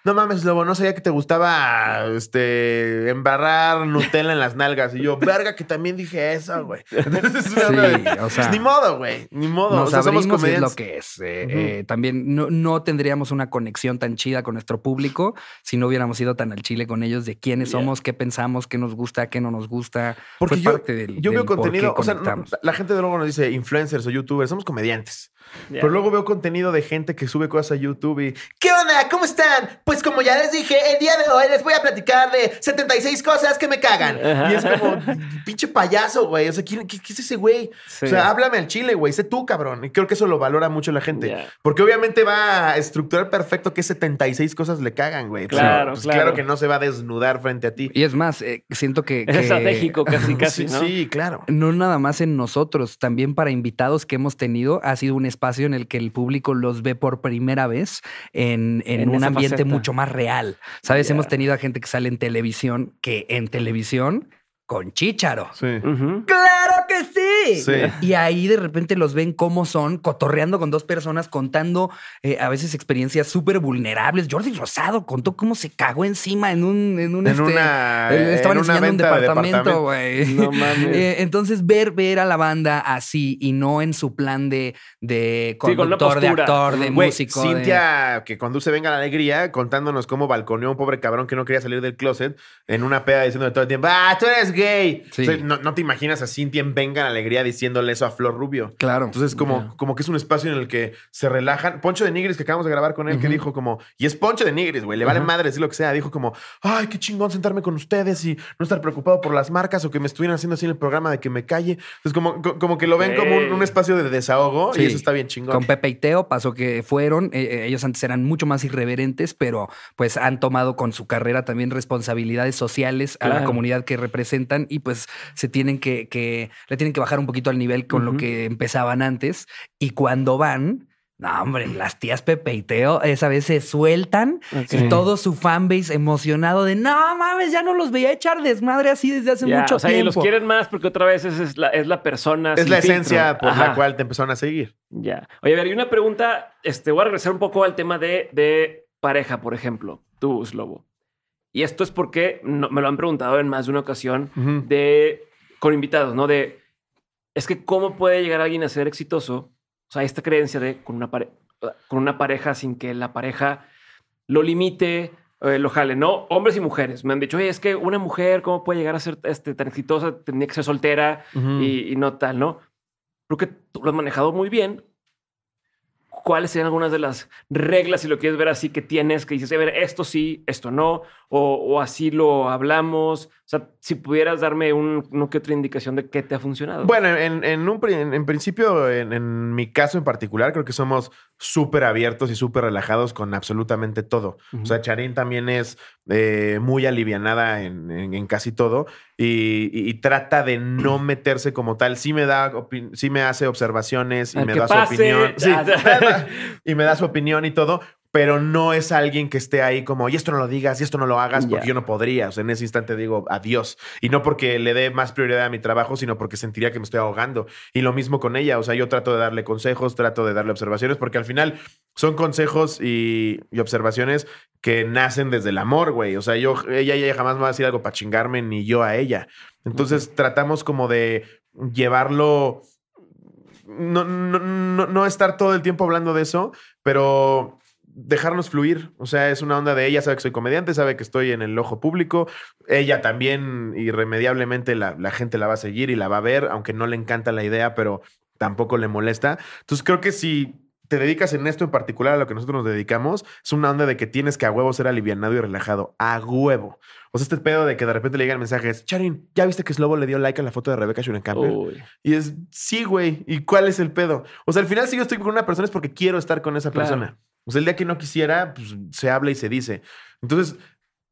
No mames, Slobo, no sabía que te gustaba este embarrar Nutella en las nalgas. Y yo, verga, que también dije eso, güey. sí, o sea, pues, ni modo, güey. Ni modo. Nos o es lo que es. Eh, eh, también no, tendríamos una conexión tan chida con nuestro público si no hubiéramos ido tan al Chile con ellos de quiénes somos, qué pensamos, qué nos gusta, qué no nos gusta. Porque yo, parte del, yo veo contenido. la gente de luego nos dice influencers o youtubers, somos comediantes. Pero luego veo contenido de gente que sube cosas a YouTube y... ¿Qué onda? ¿Cómo están? Pues como ya les dije, el día de hoy les voy a platicar de 76 cosas que me cagan. Y es como, pinche payaso, güey. O sea, ¿quién, qué, es ese güey? O sea, háblame al chile, güey. Sé tú, cabrón. Y creo que eso lo valora mucho la gente. Porque obviamente va a estructurar perfecto que 76 cosas le cagan, güey. Claro, pues claro. claro. que no se va a desnudar frente a ti. Y es más, eh, siento que... que... Es estratégico casi, casi, sí, ¿no? Sí, claro. No nada más en nosotros. También para invitados que hemos tenido ha sido un espacio en el que el público los ve por primera vez en, un ambiente mucho más real. Sabes, hemos tenido a gente que sale en televisión, que en televisión con Chícharo. Sí. ¡Claro que sí! Y ahí de repente los ven cómo son, cotorreando con dos personas, contando eh, a veces experiencias súper vulnerables. Jordi Rosado contó cómo se cagó encima en un... En, este, una... enseñando un departamento, güey. No mames. Eh, entonces, ver, ver a la banda así y no en su plan de, de conductor, de actor, de músico. Cintia, que conduce Venga la Alegría, contándonos cómo balconeó a un pobre cabrón que no quería salir del closet en una peda diciendo todo el tiempo, ¡Ah, tú eres gay. no, te imaginas a Cintia en Venga Alegría diciéndole eso a Flor Rubio. Claro. Entonces, como, como que es un espacio en el que se relajan. Poncho de Nigris, que acabamos de grabar con él, que dijo como, y es Poncho de Nigris, güey, le vale madre decir lo que sea. Dijo como, ay, qué chingón sentarme con ustedes y no estar preocupado por las marcas o que me estuvieran haciendo así en el programa de que me calle. Entonces, como, como que lo ven como un, espacio de desahogo sí. y eso está bien chingón. Con Pepe y Teo pasó que fueron, eh, eh, ellos antes eran mucho más irreverentes, pero pues han tomado con su carrera también responsabilidades sociales a la comunidad que representa y pues se tienen que, que le tienen que bajar un poquito al nivel con lo que empezaban antes. Y cuando van, no, hombre, las tías Pepe y Teo esa vez se sueltan y todo su fanbase emocionado de no mames, ya no los veía echar desmadre así desde hace mucho o sea, tiempo. los quieren más porque otra vez es, es, la, es la, persona. Es la esencia por la cual te empezaron a seguir. Ya. Oye, a ver, y una pregunta. Este, voy a regresar un poco al tema de, de pareja, por ejemplo. Tú, Slobo. Y esto es porque me lo han preguntado en más de una ocasión de, con invitados, ¿no? De, es que cómo puede llegar alguien a ser exitoso, o sea, esta creencia de con una, con una pareja sin que la pareja lo limite, eh, lo jale, ¿no? Hombres y mujeres. Me han dicho, es que una mujer, ¿cómo puede llegar a ser este, tan exitosa? Tenía que ser soltera y, y, no tal, ¿no? Creo que lo has manejado muy bien cuáles serían algunas de las reglas, si lo quieres ver así, que tienes, que dices, a ver, esto sí, esto no, o, así lo hablamos. O sea, si pudieras darme un, que otra indicación de qué te ha funcionado. Bueno, en, en un, principio, en, mi caso en particular, creo que somos súper abiertos y súper relajados con absolutamente todo. O sea, Charín también es eh, muy alivianada en, casi todo. Y, trata de no meterse como tal. Sí me da, sí me hace observaciones y me da su opinión. Ah, y me da su opinión y todo, pero no es alguien que esté ahí como, y esto no lo digas, y esto no lo hagas, porque yo no podría. O sea, en ese instante digo adiós. Y no porque le dé más prioridad a mi trabajo, sino porque sentiría que me estoy ahogando. Y lo mismo con ella. O sea, yo trato de darle consejos, trato de darle observaciones, porque al final son consejos y, observaciones que nacen desde el amor, güey. O sea, yo, ella, ella jamás me va a decir algo para chingarme, ni yo a ella. Entonces, tratamos como de llevarlo. No, no, no, no estar todo el tiempo hablando de eso, pero dejarnos fluir. O sea, es una onda de ella sabe que soy comediante, sabe que estoy en el ojo público. Ella también, irremediablemente, la, la, gente la va a seguir y la va a ver, aunque no le encanta la idea, pero tampoco le molesta. Entonces creo que si te dedicas en esto en particular a lo que nosotros nos dedicamos, es una onda de que tienes que a huevo ser alivianado y relajado. A huevo. O sea, este pedo de que de repente le llegan mensajes, Charin, ¿ya viste que Slobo le dio like a la foto de Rebeca Schurenkamper? Y es, sí, güey, ¿y cuál es el pedo? O sea, al final si yo estoy con una persona es porque quiero estar con esa persona. Pues el día que no quisiera, pues se habla y se dice. Entonces,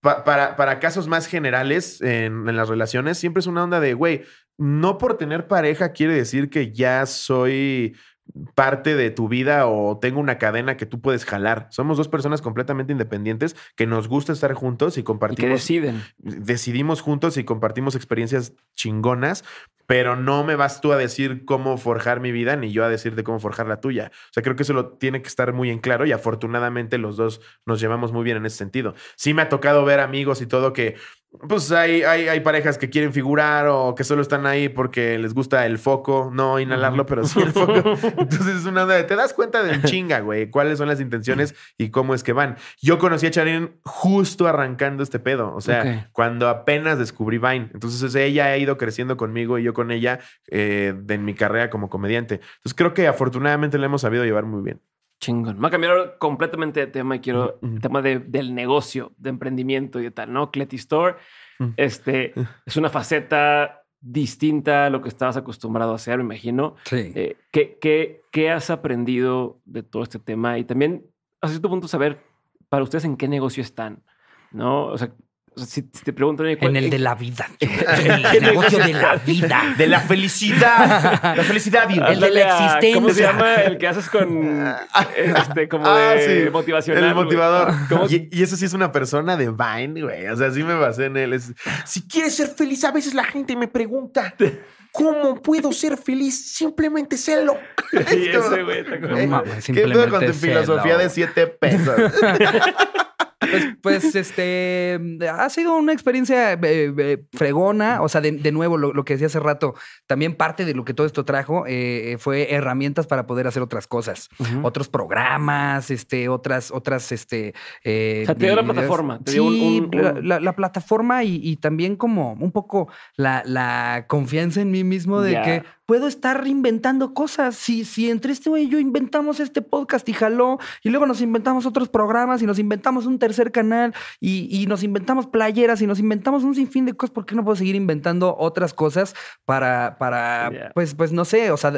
para, para, casos más generales en, en, las relaciones, siempre es una onda de, güey, no por tener pareja quiere decir que ya soy parte de tu vida o tengo una cadena que tú puedes jalar. Somos dos personas completamente independientes que nos gusta estar juntos y compartimos. deciden. Decidimos juntos y compartimos experiencias chingonas, pero no me vas tú a decir cómo forjar mi vida ni yo a decirte cómo forjar la tuya. O sea, creo que eso lo tiene que estar muy en claro y afortunadamente los dos nos llevamos muy bien en ese sentido. Sí me ha tocado ver amigos y todo que pues hay, hay, hay, parejas que quieren figurar o que solo están ahí porque les gusta el foco, no inhalarlo, pero sí el foco. Entonces es una onda te das cuenta del chinga, güey, cuáles son las intenciones y cómo es que van. Yo conocí a Charin justo arrancando este pedo, o sea, cuando apenas descubrí Vine. Entonces ella ha ido creciendo conmigo y yo con ella eh, en mi carrera como comediante. Entonces creo que afortunadamente la hemos sabido llevar muy bien. Chingón. Me a cambiar completamente de tema y quiero el tema de, del negocio, de emprendimiento y tal, ¿no? Cleti Store este, es una faceta distinta a lo que estabas acostumbrado a hacer, me imagino. Sí. Eh, ¿qué, qué, qué, has aprendido de todo este tema? Y también, a cierto punto, saber para ustedes en qué negocio están, ¿no? O sea, si, te preguntan en el de la vida. el negocio de la vida. De la felicidad. La felicidad. El de la existencia. ¿Cómo se llama el que haces con ah, este como ah, de motivacional? El motivador. Ah, y, eso sí es una persona de Vine, güey. O sea, así me basé en él. si quieres ser feliz, a veces la gente me pregunta. ¿Cómo puedo ser feliz? Simplemente sélo. Sí, ese güey. ¿Qué con tu filosofía de siete pesos? Pues, pues, este, ha sido una experiencia eh, eh, fregona, o sea, de, nuevo, lo, que decía hace rato, también parte de lo que todo esto trajo eh, fue herramientas para poder hacer otras cosas, otros programas, este, otras, otras, este... la plataforma. La, plataforma y, también como un poco la, confianza en mí mismo de que puedo estar reinventando cosas. Si, si entre este güey y yo inventamos este podcast y jaló, y luego nos inventamos otros programas y nos inventamos un tercer hacer canal y, nos inventamos playeras y nos inventamos un sinfín de cosas. ¿Por qué no puedo seguir inventando otras cosas para, para pues, pues no sé, o sea,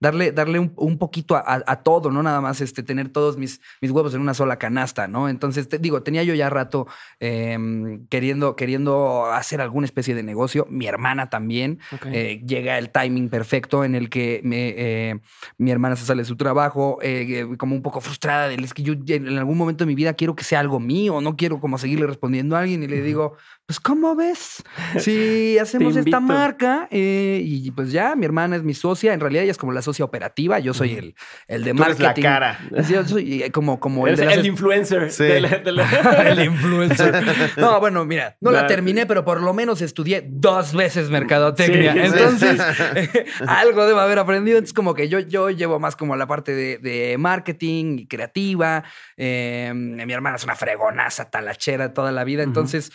darle, darle un, poquito a, todo, no nada más este, tener todos mis, mis huevos en una sola canasta, ¿no? Entonces, digo, tenía yo ya rato em, queriendo, queriendo hacer alguna especie de negocio. Mi hermana también. Eh, llega el timing perfecto en el que eh, mi hermana se sale de su trabajo, eh, como un poco frustrada de es que yo en algún momento de mi vida quiero que sea algo algo mío, no quiero como seguirle respondiendo a alguien y le digo, pues, ¿cómo ves? Si hacemos esta marca eh, y pues ya, mi hermana es mi socia, en realidad ella es como la socia operativa, yo soy el, el de marketing. la cara. Yo soy eh, como, como el, de influencer. el influencer. No, bueno, mira, no la terminé, pero por lo menos estudié dos veces mercadotecnia. Entonces, algo debo haber aprendido. Entonces, como que yo, yo llevo más como la parte de, marketing y creativa. Eh, mi hermana es una fregonaza, talachera toda la vida. Entonces,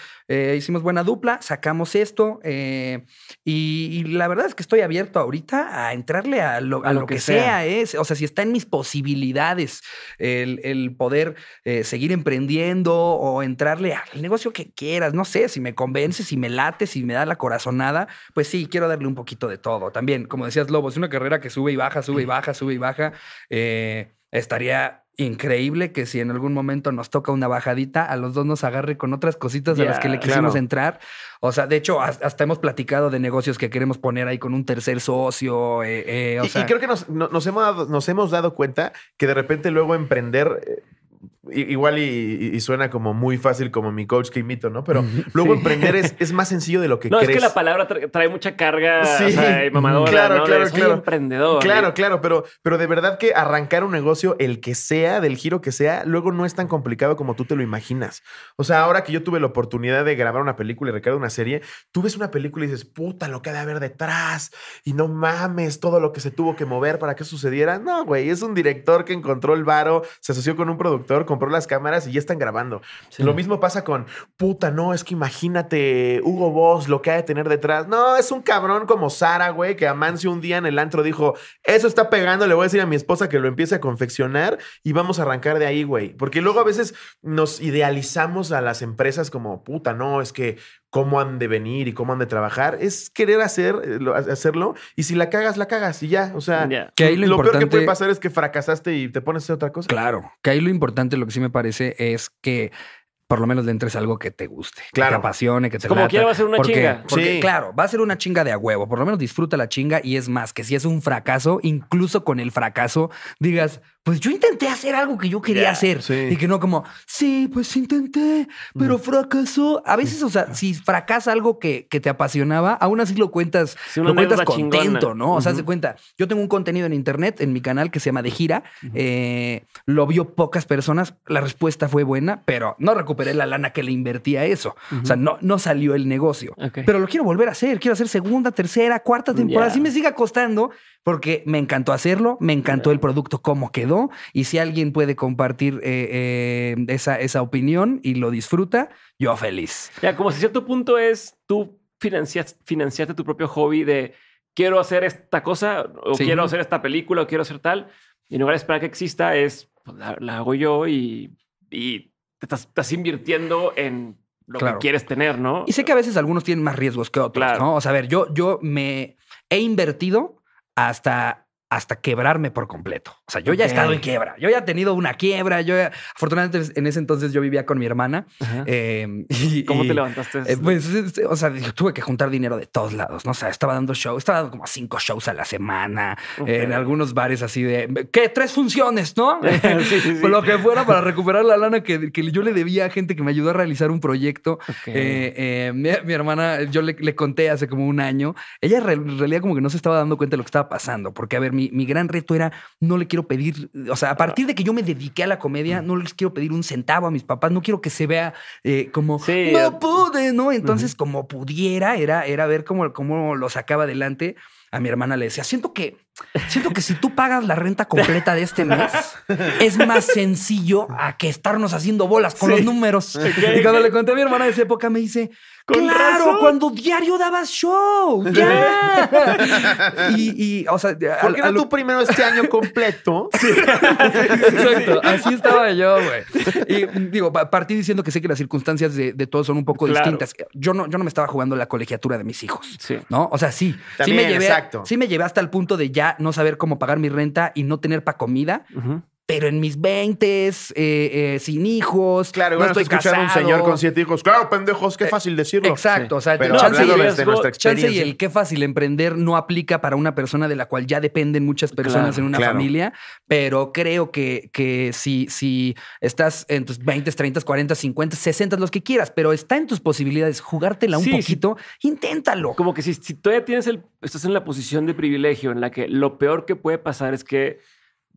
hicimos buena dupla, sacamos esto eh, y, la verdad es que estoy abierto ahorita a entrarle a lo, que, sea. ¿eh? o sea, si está en mis posibilidades el, poder eh, seguir emprendiendo o entrarle al negocio que quieras, no sé, si me convence, si me late, si me da la corazonada, pues sí, quiero darle un poquito de todo. También, como decías, Lobo, es una carrera que sube y baja, sube y baja, sube y baja. estaría increíble que si en algún momento nos toca una bajadita, a los dos nos agarre con otras cositas a las que le quisimos entrar. O sea, de hecho, hasta hemos platicado de negocios que queremos poner ahí con un tercer socio. Eh, eh, creo que nos, nos, hemos nos hemos dado cuenta que de repente luego emprender eh, igual y, suena como muy fácil como mi coach que imito, ¿no? Pero luego emprender es, más sencillo de lo que no, crees. No, es que la palabra trae mucha carga sí. mamadora, claro, Claro, claro. emprendedor. Claro, claro, pero, pero de verdad que arrancar un negocio, el que sea, del giro que sea, luego no es tan complicado como tú te lo imaginas. O sea, ahora que yo tuve la oportunidad de grabar una película y recargar una serie, tú ves una película y dices, puta, lo que ha de haber detrás y no mames todo lo que se tuvo que mover para que sucediera. No, güey, es un director que encontró el varo, se asoció con un productor, compró las cámaras y ya están grabando. Lo mismo pasa con, puta, no, es que imagínate Hugo Boss, lo que ha de tener detrás. No, es un cabrón como Sara, güey, que Amancio un día en el antro dijo, eso está pegando, le voy a decir a mi esposa que lo empiece a confeccionar y vamos a arrancar de ahí, güey. Porque luego a veces nos idealizamos a las empresas como, puta, no, es que cómo han de venir y cómo han de trabajar, es querer hacer, eh, hacerlo y si la cagas, la cagas y ya. O sea, que ahí lo, peor que puede pasar es que fracasaste y te pones a hacer otra cosa. Claro, que ahí lo importante, lo que sí me parece es que por lo menos le entres algo que te guste, claro. que te apasione, que te Como que va a ser una chinga. claro, va a ser una chinga de a huevo. Por lo menos disfruta la chinga y es más que si es un fracaso, incluso con el fracaso, digas, pues yo intenté hacer algo que yo quería hacer. Y que no como, sí, pues intenté, pero mm. fracasó. A veces, o sea, si fracasa algo que, te apasionaba, aún así lo cuentas, lo cuentas contento, ¿no? O sea, se cuenta. Yo tengo un contenido en internet, en mi canal, que se llama De Gira. Eh, lo vio pocas personas, la respuesta fue buena, pero no recuperé la lana que le invertí a eso. O sea, no, no salió el negocio. Pero lo quiero volver a hacer, quiero hacer segunda, tercera, cuarta temporada. Si Así me siga costando, porque me encantó hacerlo, me encantó el producto, como quedó y si alguien puede compartir eh, eh, esa, esa opinión y lo disfruta, yo feliz. Ya, como si cierto punto es, tú financiaste, financiaste tu propio hobby de quiero hacer esta cosa o quiero hacer esta película o quiero hacer tal. Y en lugar de esperar que exista es, pues, la, hago yo y, te estás, estás invirtiendo en lo que quieres tener, ¿no? Y sé que a veces algunos tienen más riesgos que otros, ¿no? O sea, a ver, yo, yo me he invertido hasta hasta quebrarme por completo. O sea, yo ya he estado en quiebra, yo ya he tenido una quiebra, yo afortunadamente en ese entonces yo vivía con mi hermana. Em, ¿Cómo te levantaste? Eh, pues, o sea, tuve que juntar dinero de todos lados, ¿no? O sea, estaba dando shows, estaba dando como cinco shows a la semana, en algunos bares así de, ¿qué? Tres funciones, ¿no? sí, lo que fuera para recuperar la lana que, yo le debía a gente que me ayudó a realizar un proyecto. Eh, eh, mi, hermana, yo le, le, conté hace como un año, ella en realidad como que no se estaba dando cuenta de lo que estaba pasando, porque a ver, mi, gran reto era, no le quiero pedir, o sea, a partir de que yo me dediqué a la comedia, no les quiero pedir un centavo a mis papás, no quiero que se vea eh, como, no pude, ¿no? Entonces, como pudiera, era, era ver cómo, cómo lo sacaba adelante a mi hermana le decía, siento que, siento que si tú pagas la renta completa de este mes, es más sencillo a que estarnos haciendo bolas con los números. Y cuando le conté a mi hermana de esa época, me dice, con claro, cuando diario dabas show. Ya. y, porque era tu primero este año completo. sí. Exacto. Así estaba yo, güey. Y digo, partí diciendo que sé que las circunstancias de, todos son un poco distintas. Yo no, yo no me estaba jugando la colegiatura de mis hijos. Sí. ¿No? O sea, sí. También, sí me llevé, Sí me llevé hasta el punto de ya no saber cómo pagar mi renta y no tener para comida pero en mis veintes, eh, eh, sin hijos. Claro, no estoy a un señor con siete hijos. Claro, pendejos, qué eh, fácil decirlo. Exacto, o sea, pero chance, y el qué fácil emprender no aplica para una persona de la cual ya dependen muchas personas en una familia, pero creo que, que si, si estás en tus veintes, treintas, cuarentas, cincuentas, sesentas, los que quieras, pero está en tus posibilidades jugártela un poquito, inténtalo. Como que si, si todavía tienes el, estás en la posición de privilegio en la que lo peor que puede pasar es que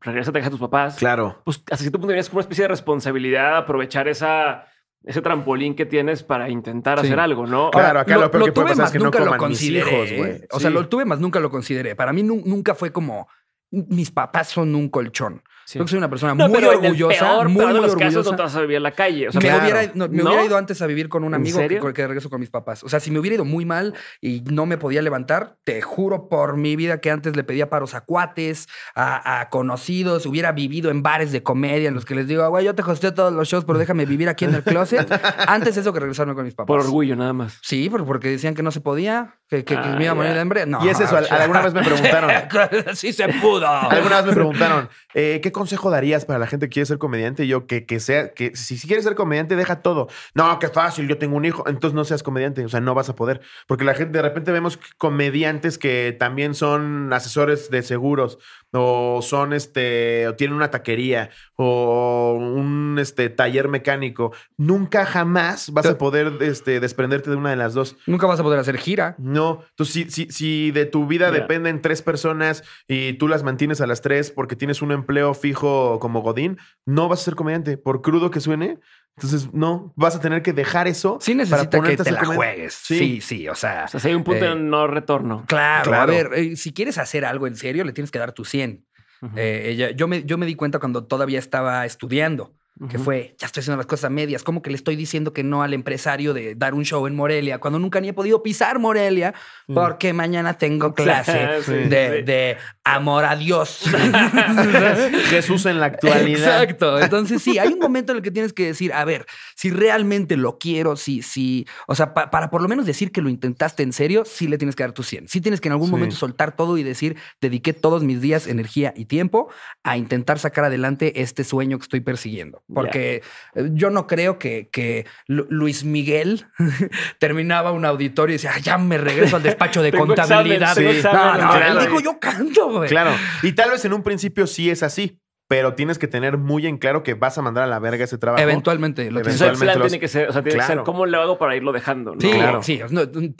regresa a casa a tus papás. Claro. Pues hasta cierto punto tienes como una especie de responsabilidad aprovechar ese trampolín que tienes para intentar hacer algo, ¿no? Claro, acá lo, peor que tuve puede que nunca no lo consideré. Mis o sea, lo tuve más nunca lo consideré. Para mí nunca fue como mis papás son un colchón. Yo soy una persona muy orgullosa. muy, casos no te a vivir la calle. me, hubiera, ido antes a vivir con un amigo que, que, regreso con mis papás. O sea, si me hubiera ido muy mal y no me podía levantar, te juro por mi vida que antes le pedía paros a cuates, a, conocidos, hubiera vivido en bares de comedia en los que les digo, güey, yo te hosteo todos los shows, pero déjame vivir aquí en el closet. antes eso que regresarme con mis papás. Por orgullo, nada más. Sí, porque decían que no se podía, que, me iba a morir de hambre. y es eso, alguna vez me preguntaron. sí se pudo. Alguna vez me preguntaron, eh, ¿qué ¿qué consejo darías para la gente que quiere ser comediante? yo, que, que sea, que si quieres ser comediante, deja todo. No, qué fácil, yo tengo un hijo. Entonces no seas comediante, o sea, no vas a poder. Porque la gente, de repente vemos comediantes que también son asesores de seguros o son este, o tienen una taquería, o un este, taller mecánico. Nunca jamás vas a poder este, desprenderte de una de las dos. Nunca vas a poder hacer gira. No, tú si, si, de tu vida dependen tres personas y tú las mantienes a las tres porque tienes un empleo fijo como Godín, no vas a ser comediante. Por crudo que suene, entonces, no, vas a tener que dejar eso. sin necesita para que te la juegues. Sí. sí, o sea. hay un punto eh, no retorno. Claro, a ver, eh, si quieres hacer algo en serio, le tienes que dar tu 100. Eh, ella, yo, me, yo me di cuenta cuando todavía estaba estudiando que fue, ya estoy haciendo las cosas medias, como que le estoy diciendo que no al empresario de dar un show en Morelia, cuando nunca ni he podido pisar Morelia, mm. porque mañana tengo clase de, amor a Dios. Jesús en la actualidad. Exacto. Entonces sí, hay un momento en el que tienes que decir, a ver, si realmente lo quiero, si, si, o sea, para por lo menos decir que lo intentaste en serio, sí le tienes que dar tu 100. Sí tienes que en algún momento soltar todo y decir, dediqué todos mis días, energía y tiempo a intentar sacar adelante este sueño que estoy persiguiendo. Porque eh, yo no creo que, Luis Miguel terminaba un auditorio y decía, ah, ya me regreso al despacho de contabilidad. digo, yo canto, güey. Claro. Y tal vez en un principio sí es así pero tienes que tener muy en claro que vas a mandar a la verga ese trabajo. Eventualmente. Lo Eventualmente el tiene que ser, o sea, tiene que ser cómo lo hago para irlo dejando. ¿no? Sí, sí.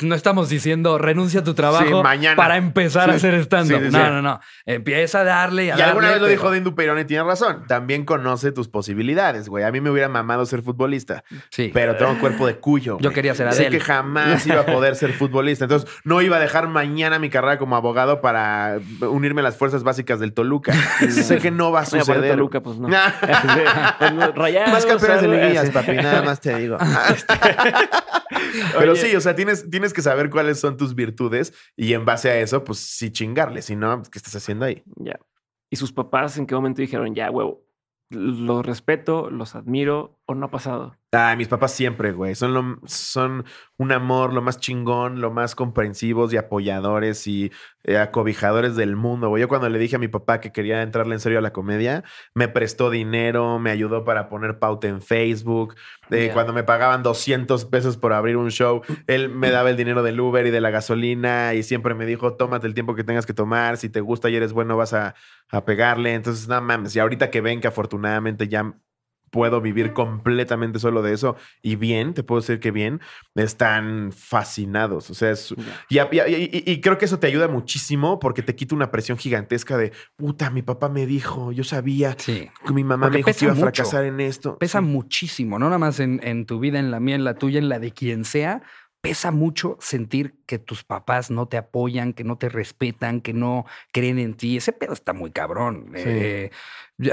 No, estamos diciendo renuncia a tu trabajo mañana. para empezar a ser stand no, no, no. Empieza a darle y Y alguna vez lo dijo Dindu Perón y tiene razón. También conoce tus posibilidades, güey. A mí me hubiera mamado ser futbolista. Sí. Pero tengo un cuerpo de cuyo. Yo quería ser Así que jamás iba a poder ser futbolista. Entonces, no iba a dejar mañana mi carrera como abogado para unirme a las fuerzas básicas del Toluca. sé que no va a suceder. Luca, pues no. Pues, más campeones de liguillas, este. papi, nada más te digo. Pero sí, o sea, tienes, tienes que saber cuáles son tus virtudes y en base a eso, pues sí chingarle, si no, ¿qué estás haciendo ahí? Ya. ¿Y sus papás en qué momento dijeron, ya, huevo, los respeto, los admiro o no ha pasado? Ay, mis papás siempre, güey. Son, son un amor, lo más chingón, lo más comprensivos y apoyadores y eh, acobijadores del mundo, güey. Yo cuando le dije a mi papá que quería entrarle en serio a la comedia, me prestó dinero, me ayudó para poner pauta en Facebook. Eh, cuando me pagaban 200 pesos por abrir un show, él me daba el dinero del Uber y de la gasolina y siempre me dijo, tómate el tiempo que tengas que tomar. Si te gusta y eres bueno, vas a, a pegarle. Entonces, nada mames. Y ahorita que ven que afortunadamente ya puedo vivir completamente solo de eso y bien, te puedo decir que bien, están fascinados. O sea, y, creo que eso te ayuda muchísimo porque te quita una presión gigantesca de, puta, mi papá me dijo, yo sabía que mi mamá me dijo iba a fracasar en esto. Pesa muchísimo, no nada más en tu vida, en la mía, en la tuya, en la de quien sea pesa mucho sentir que tus papás no te apoyan, que no te respetan, que no creen en ti. Ese pedo está muy cabrón. Eh,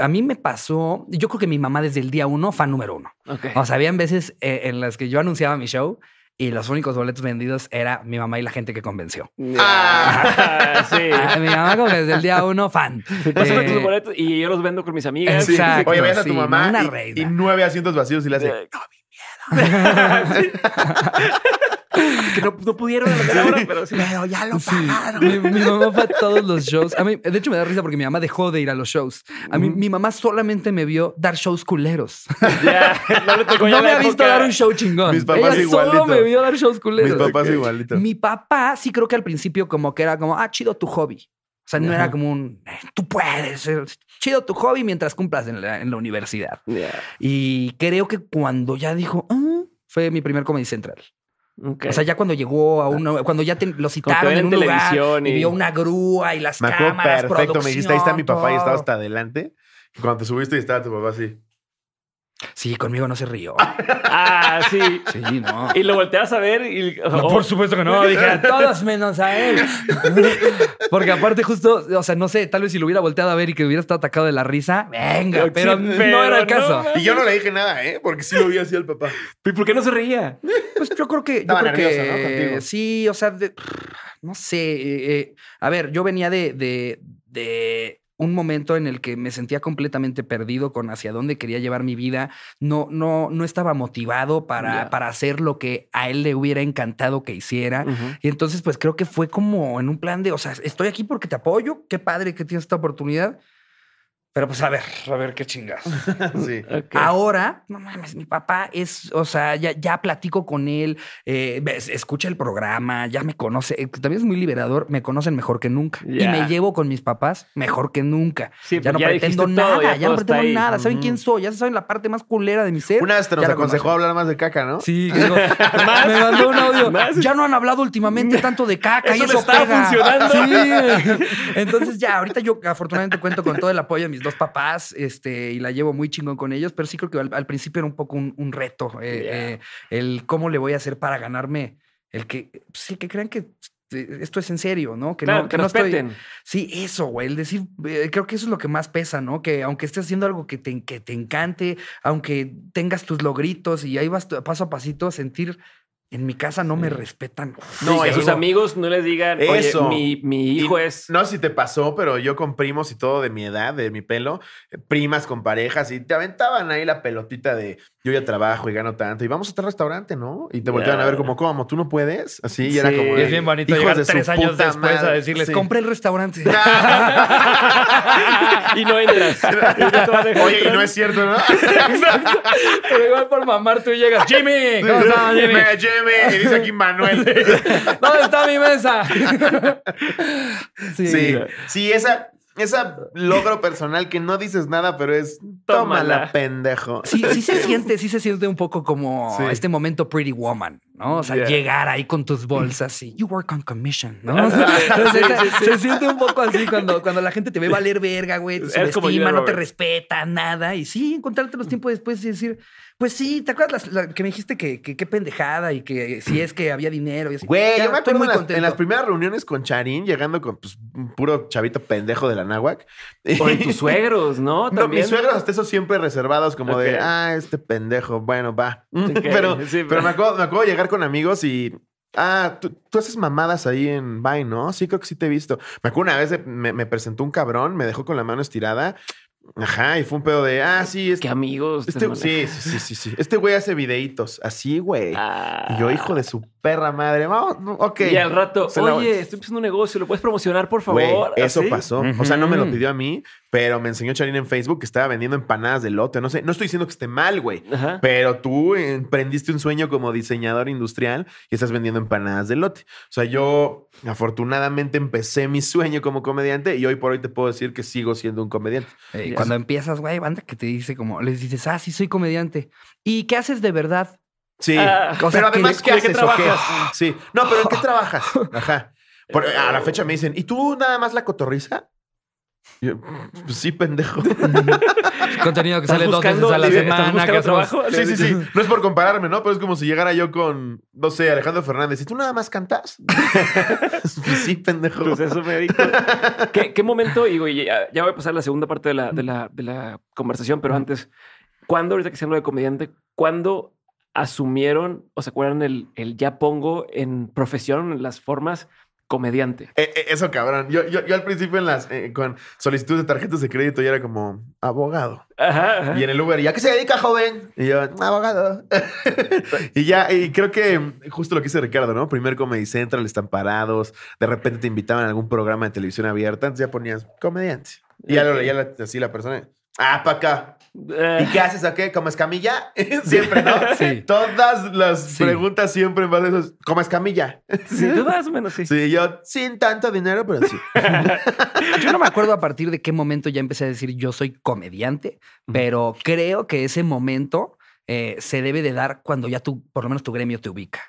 a mí me pasó, yo creo que mi mamá desde el día uno, fan número uno. O sea, habían veces eh, en las que yo anunciaba mi show y los únicos boletos vendidos era mi mamá y la gente que convenció. Ah, mi mamá como desde el día uno, fan. Eh, y yo los vendo con mis amigas. Oye, ves a tu mamá y, nueve asientos vacíos y le hace, que no, pudieron pero, sí. ya lo pagaron. Mi, mamá fue a todos los shows. de hecho, me da risa porque mi mamá dejó de ir a los shows. A mí, mi mamá solamente me vio dar shows culeros. Ya, no, me ha visto dar un show chingón. Mis papás Ella igualito. solo me vio dar shows culeros. Mis papás igualito. Mi papá sí creo que al principio como que era como, ah, chido tu hobby. O sea, no era como un, eh, tú puedes, eh, chido tu hobby mientras cumplas en la, universidad. Y creo que cuando ya dijo, ah", fue mi primer Comedy Central. O sea, ya cuando llegó a uno, cuando ya te, lo citaron en, un televisión lugar, y... vio una grúa y las me cámaras, perfecto, me dijiste, ahí está mi papá y estaba hasta adelante. Cuando te subiste y estaba tu papá así. Sí, conmigo no se rió. Ah, sí. Sí, no. Y lo volteas a ver y... Oh. No, por supuesto que no. Dije, a todos menos a él. Porque aparte justo, o sea, no sé, tal vez si lo hubiera volteado a ver y que hubiera estado atacado de la risa, venga, pero, no era el caso. y yo no le dije nada, ¿eh? Porque sí lo vi así al papá. ¿Y por qué no se reía? Pues yo creo que... yo creo que, Sí, o sea, no sé. Eh, eh, a ver, yo venía de, de un momento en el que me sentía completamente perdido con hacia dónde quería llevar mi vida. No, no, no estaba motivado para, para hacer lo que a él le hubiera encantado que hiciera. Y entonces, pues creo que fue como en un plan de, o sea, estoy aquí porque te apoyo. Qué padre que tienes esta oportunidad pero pues a ver, a ver qué chingas. sí. Ahora, no mames, mi papá es, o sea, ya, platico con él, eh, escucha el programa, ya me conoce, eh, también es muy liberador, me conocen mejor que nunca. Y me llevo con mis papás mejor que nunca. ya no pues, pretendo nada, ya, no pretendo nada, saben quién soy, ya saben la parte más culera de mi ser. Una te nos aconsejó hablar más de caca, ¿no? Sí, digo, me mandó un audio. Ya no han hablado últimamente tanto de caca eso no está funcionando. Entonces ya, ahorita yo afortunadamente cuento con todo el apoyo de mis los papás este, y la llevo muy chingón con ellos, pero sí creo que al, principio era un poco un, reto eh, eh, el cómo le voy a hacer para ganarme el que, sí pues, que crean que eh, esto es en serio, ¿no? Que no, que, no estoy... Sí, eso, güey. El decir, creo que eso es lo que más pesa, ¿no? Que aunque estés haciendo algo que te, que te encante, aunque tengas tus logritos y ahí vas paso a pasito, a sentir en mi casa no me respetan. No, a sus amigos no les digan, eso. mi, hijo es. No, si te pasó, pero yo con primos y todo de mi edad, de mi pelo, eh, primas con parejas, y te aventaban ahí la pelotita de yo ya trabajo y gano tanto y vamos a este restaurante, ¿no? Y te voltean a ver como, ¿cómo? ¿Tú no puedes? Así, y era como. es bien bonito llegar tres años después a decirles, compré el restaurante. y no entras. Oye, y no es cierto, ¿no? Pero igual por mamar tú llegas, Jimmy, ¿cómo estás, Jimmy? Jimmy, y dice aquí Manuel. ¿Dónde está mi mesa? sí. sí, esa ese logro personal que no dices nada, pero es tómala, pendejo. Sí, sí se siente, sí se siente un poco como este momento Pretty Woman. ¿no? O sea, llegar ahí con tus bolsas y you work on commission, ¿no? se, siente un poco así cuando, la gente te ve valer verga, güey, te subestima, no te respeta, nada. Y sí, encontrarte los tiempos después y decir, pues sí, ¿te acuerdas que me dijiste que qué pendejada y que si es que había dinero? Y Güey, yo me acuerdo en, las, primeras reuniones con Charín, llegando con pues, un puro chavito pendejo de la náhuac. O tus suegros, ¿no? ¿También? mis suegros hasta eso siempre reservados como de, ah, este pendejo, bueno, va. pero, me, acuerdo, me acuerdo llegar con amigos y. Ah, tú, haces mamadas ahí en Vine, ¿no? Sí, creo que sí te he visto. Me acuerdo una vez me, presentó un cabrón, me dejó con la mano estirada. Ajá, y fue un pedo de, ah, sí, es. que amigos. Este sí, sí, sí, sí, sí. Este güey hace videitos, así, güey. Ah. Y yo, hijo de su perra madre. Vamos, ok. Y al rato, oye, estoy empezando un negocio, ¿lo puedes promocionar, por favor? eso pasó. O sea, no me lo pidió a mí, pero me enseñó Charín en Facebook que estaba vendiendo empanadas de lote. No sé, no estoy diciendo que esté mal, güey, pero tú eh, emprendiste un sueño como diseñador industrial y estás vendiendo empanadas de lote. O sea, yo afortunadamente empecé mi sueño como comediante y hoy por hoy te puedo decir que sigo siendo un comediante. Y cuando empiezas, güey, banda que te dice como, les dices, ah, sí, soy comediante. ¿Y qué haces de verdad? Sí, ah. pero además, ¿qué, haces? Qué trabajas? Ah, sí, no, pero ¿en qué trabajas? Ajá. Eh, a la fecha me dicen, ¿y tú nada más la cotorriza? Pues sí, pendejo. Contenido que sale dos veces a la semana. Que trabajo? Sí, sí, sí. No es por compararme, ¿no? Pero es como si llegara yo con, no sé, Alejandro Fernández. ¿Y tú nada más cantas? Pues sí, pendejo. Pues eso me dijo. ¿Qué, ¿Qué, momento? Y ya, voy a pasar a la segunda parte de la, de la, de la conversación, pero antes, ¿cuándo, ahorita que se habla de comediante, cuándo asumieron o se acuerdan el, ya pongo en profesión, las formas comediante. Eh, eh, eso cabrón. Yo, yo, yo, al principio en las eh, con solicitud de tarjetas de crédito ya era como abogado. Y en el Uber, ¿ya qué se dedica, joven? Y yo, abogado. y ya, y creo que justo lo que dice Ricardo, ¿no? Primer Comedy Central, están parados. De repente te invitaban a algún programa de televisión abierta. Entonces ya ponías comediante. Y ya lo leía así la persona. Ah, para acá. Eh. ¿Y qué haces? qué? como escamilla? siempre, ¿no? Sí. Todas las preguntas siempre van base a eso. ¿Como escamilla? Sin dudas menos, sí. Sí, yo sin tanto dinero, pero sí. yo no me acuerdo a partir de qué momento ya empecé a decir yo soy comediante, pero creo que ese momento eh, se debe de dar cuando ya tú, por lo menos tu gremio te ubica.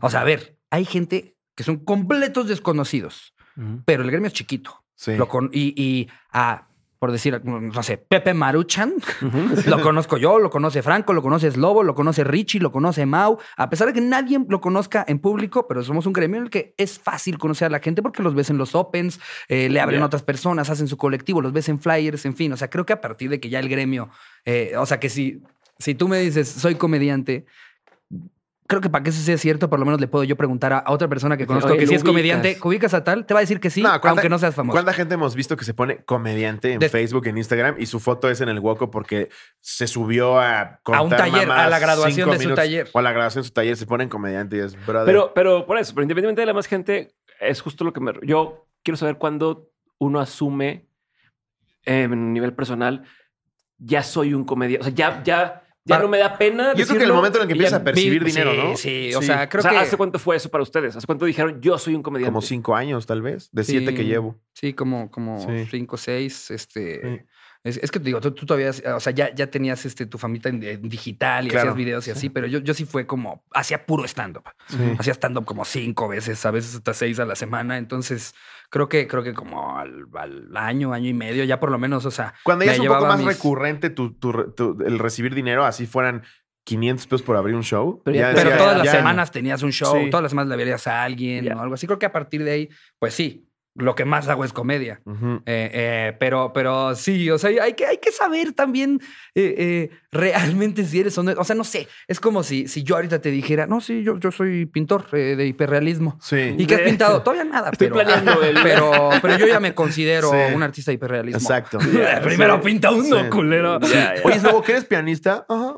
O sea, a ver, hay gente que son completos desconocidos, pero el gremio es chiquito. Sí. con, y a por decir, mm, no sé, Pepe Maruchan, lo conozco yo, lo conoce Franco, lo conoce Slobo, lo conoce Richie, lo conoce Mau, a pesar de que nadie lo conozca en público, pero somos un gremio en el que es fácil conocer a la gente porque los ves en los opens, eh, le abren a otras personas, hacen su colectivo, los ves en flyers, en fin, o sea, creo que a partir de que ya el gremio, eh, o sea, que si, si tú me dices, soy comediante, creo que para que eso sea cierto, por lo menos le puedo yo preguntar a, otra persona que conozco que si es comediante, ¿ubicas a tal? Te va a decir que sí, aunque no seas famoso. ¿Cuánta gente hemos visto que se pone comediante en Facebook, en Instagram y su foto es en el hueco porque se subió a contar A un taller, a la graduación de su taller. O a la graduación de su taller se ponen comediante y es brother. Pero, pero por eso, pero independientemente de la más gente, es justo lo que me. Yo quiero saber cuándo uno asume eh, en nivel personal, ya soy un comediante. O sea, ya ya no me da pena. Yo creo que el momento en el que empiezas a percibir dinero, sí, ¿no? Sí, o sea, creo que. ¿Hace cuánto fue eso para ustedes? ¿Hace cuánto dijeron yo soy un comediante? Como cinco años, tal vez, de siete que llevo. Sí, como, como cinco, seis. Este. Es, que te digo, tú, todavía, o sea, ya, ya tenías este, tu famita en, digital y hacías videos y así, pero yo, yo sí fue como, hacía puro stand-up. Hacía stand-up como cinco veces, a veces hasta seis a la semana. Entonces, creo que, creo que como al, año, año y medio, ya por lo menos, o sea. Cuando ya es un poco más recurrente tu, el recibir dinero, así fueran 500 pesos por abrir un show. Pero, todas las semanas tenías un show, todas las semanas le verías a alguien o algo así. Creo que a partir de ahí, pues sí, lo que más hago es comedia. Eh, eh, pero, pero sí, o sea, hay que, hay que saber también eh, realmente si eres o no. O sea, no sé, es como si, si yo ahorita te dijera, no, sí, yo, yo soy pintor de hiperrealismo. Sí. ¿Y qué has pintado? Todavía nada, Estoy pero, planeando pero, pero yo ya me considero un artista de hiperrealismo. Exacto. Primero pinta uno, culero. Oye, luego que eres pianista, ajá.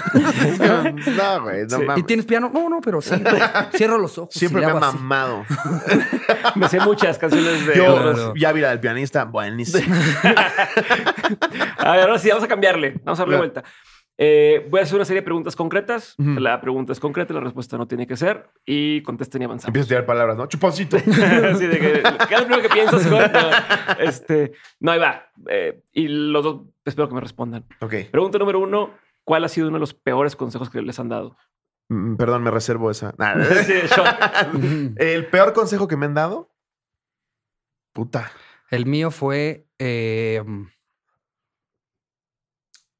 no, güey, no mames. ¿Y tienes piano? No, no, pero sí. Cierro los ojos. Siempre me ha mamado. me sé muchas canciones de. Yo, pues, ya vi la del pianista, buenísimo. a ver, ahora sí, vamos a cambiarle. Vamos a darle vuelta. Eh, voy a hacer una serie de preguntas concretas. La pregunta es concreta, la respuesta no tiene que ser. Y contesten y avanzamos. Empiezo a tirar palabras, ¿no? Chuponcito. Así de que, ¿qué es lo primero que piensas? este, no, ahí va. Eh, y los dos espero que me respondan. Ok. Pregunta número uno. ¿Cuál ha sido uno de los peores consejos que les han dado? Mm, perdón, me reservo esa. el peor consejo que me han dado. Puta. El mío fue. Em,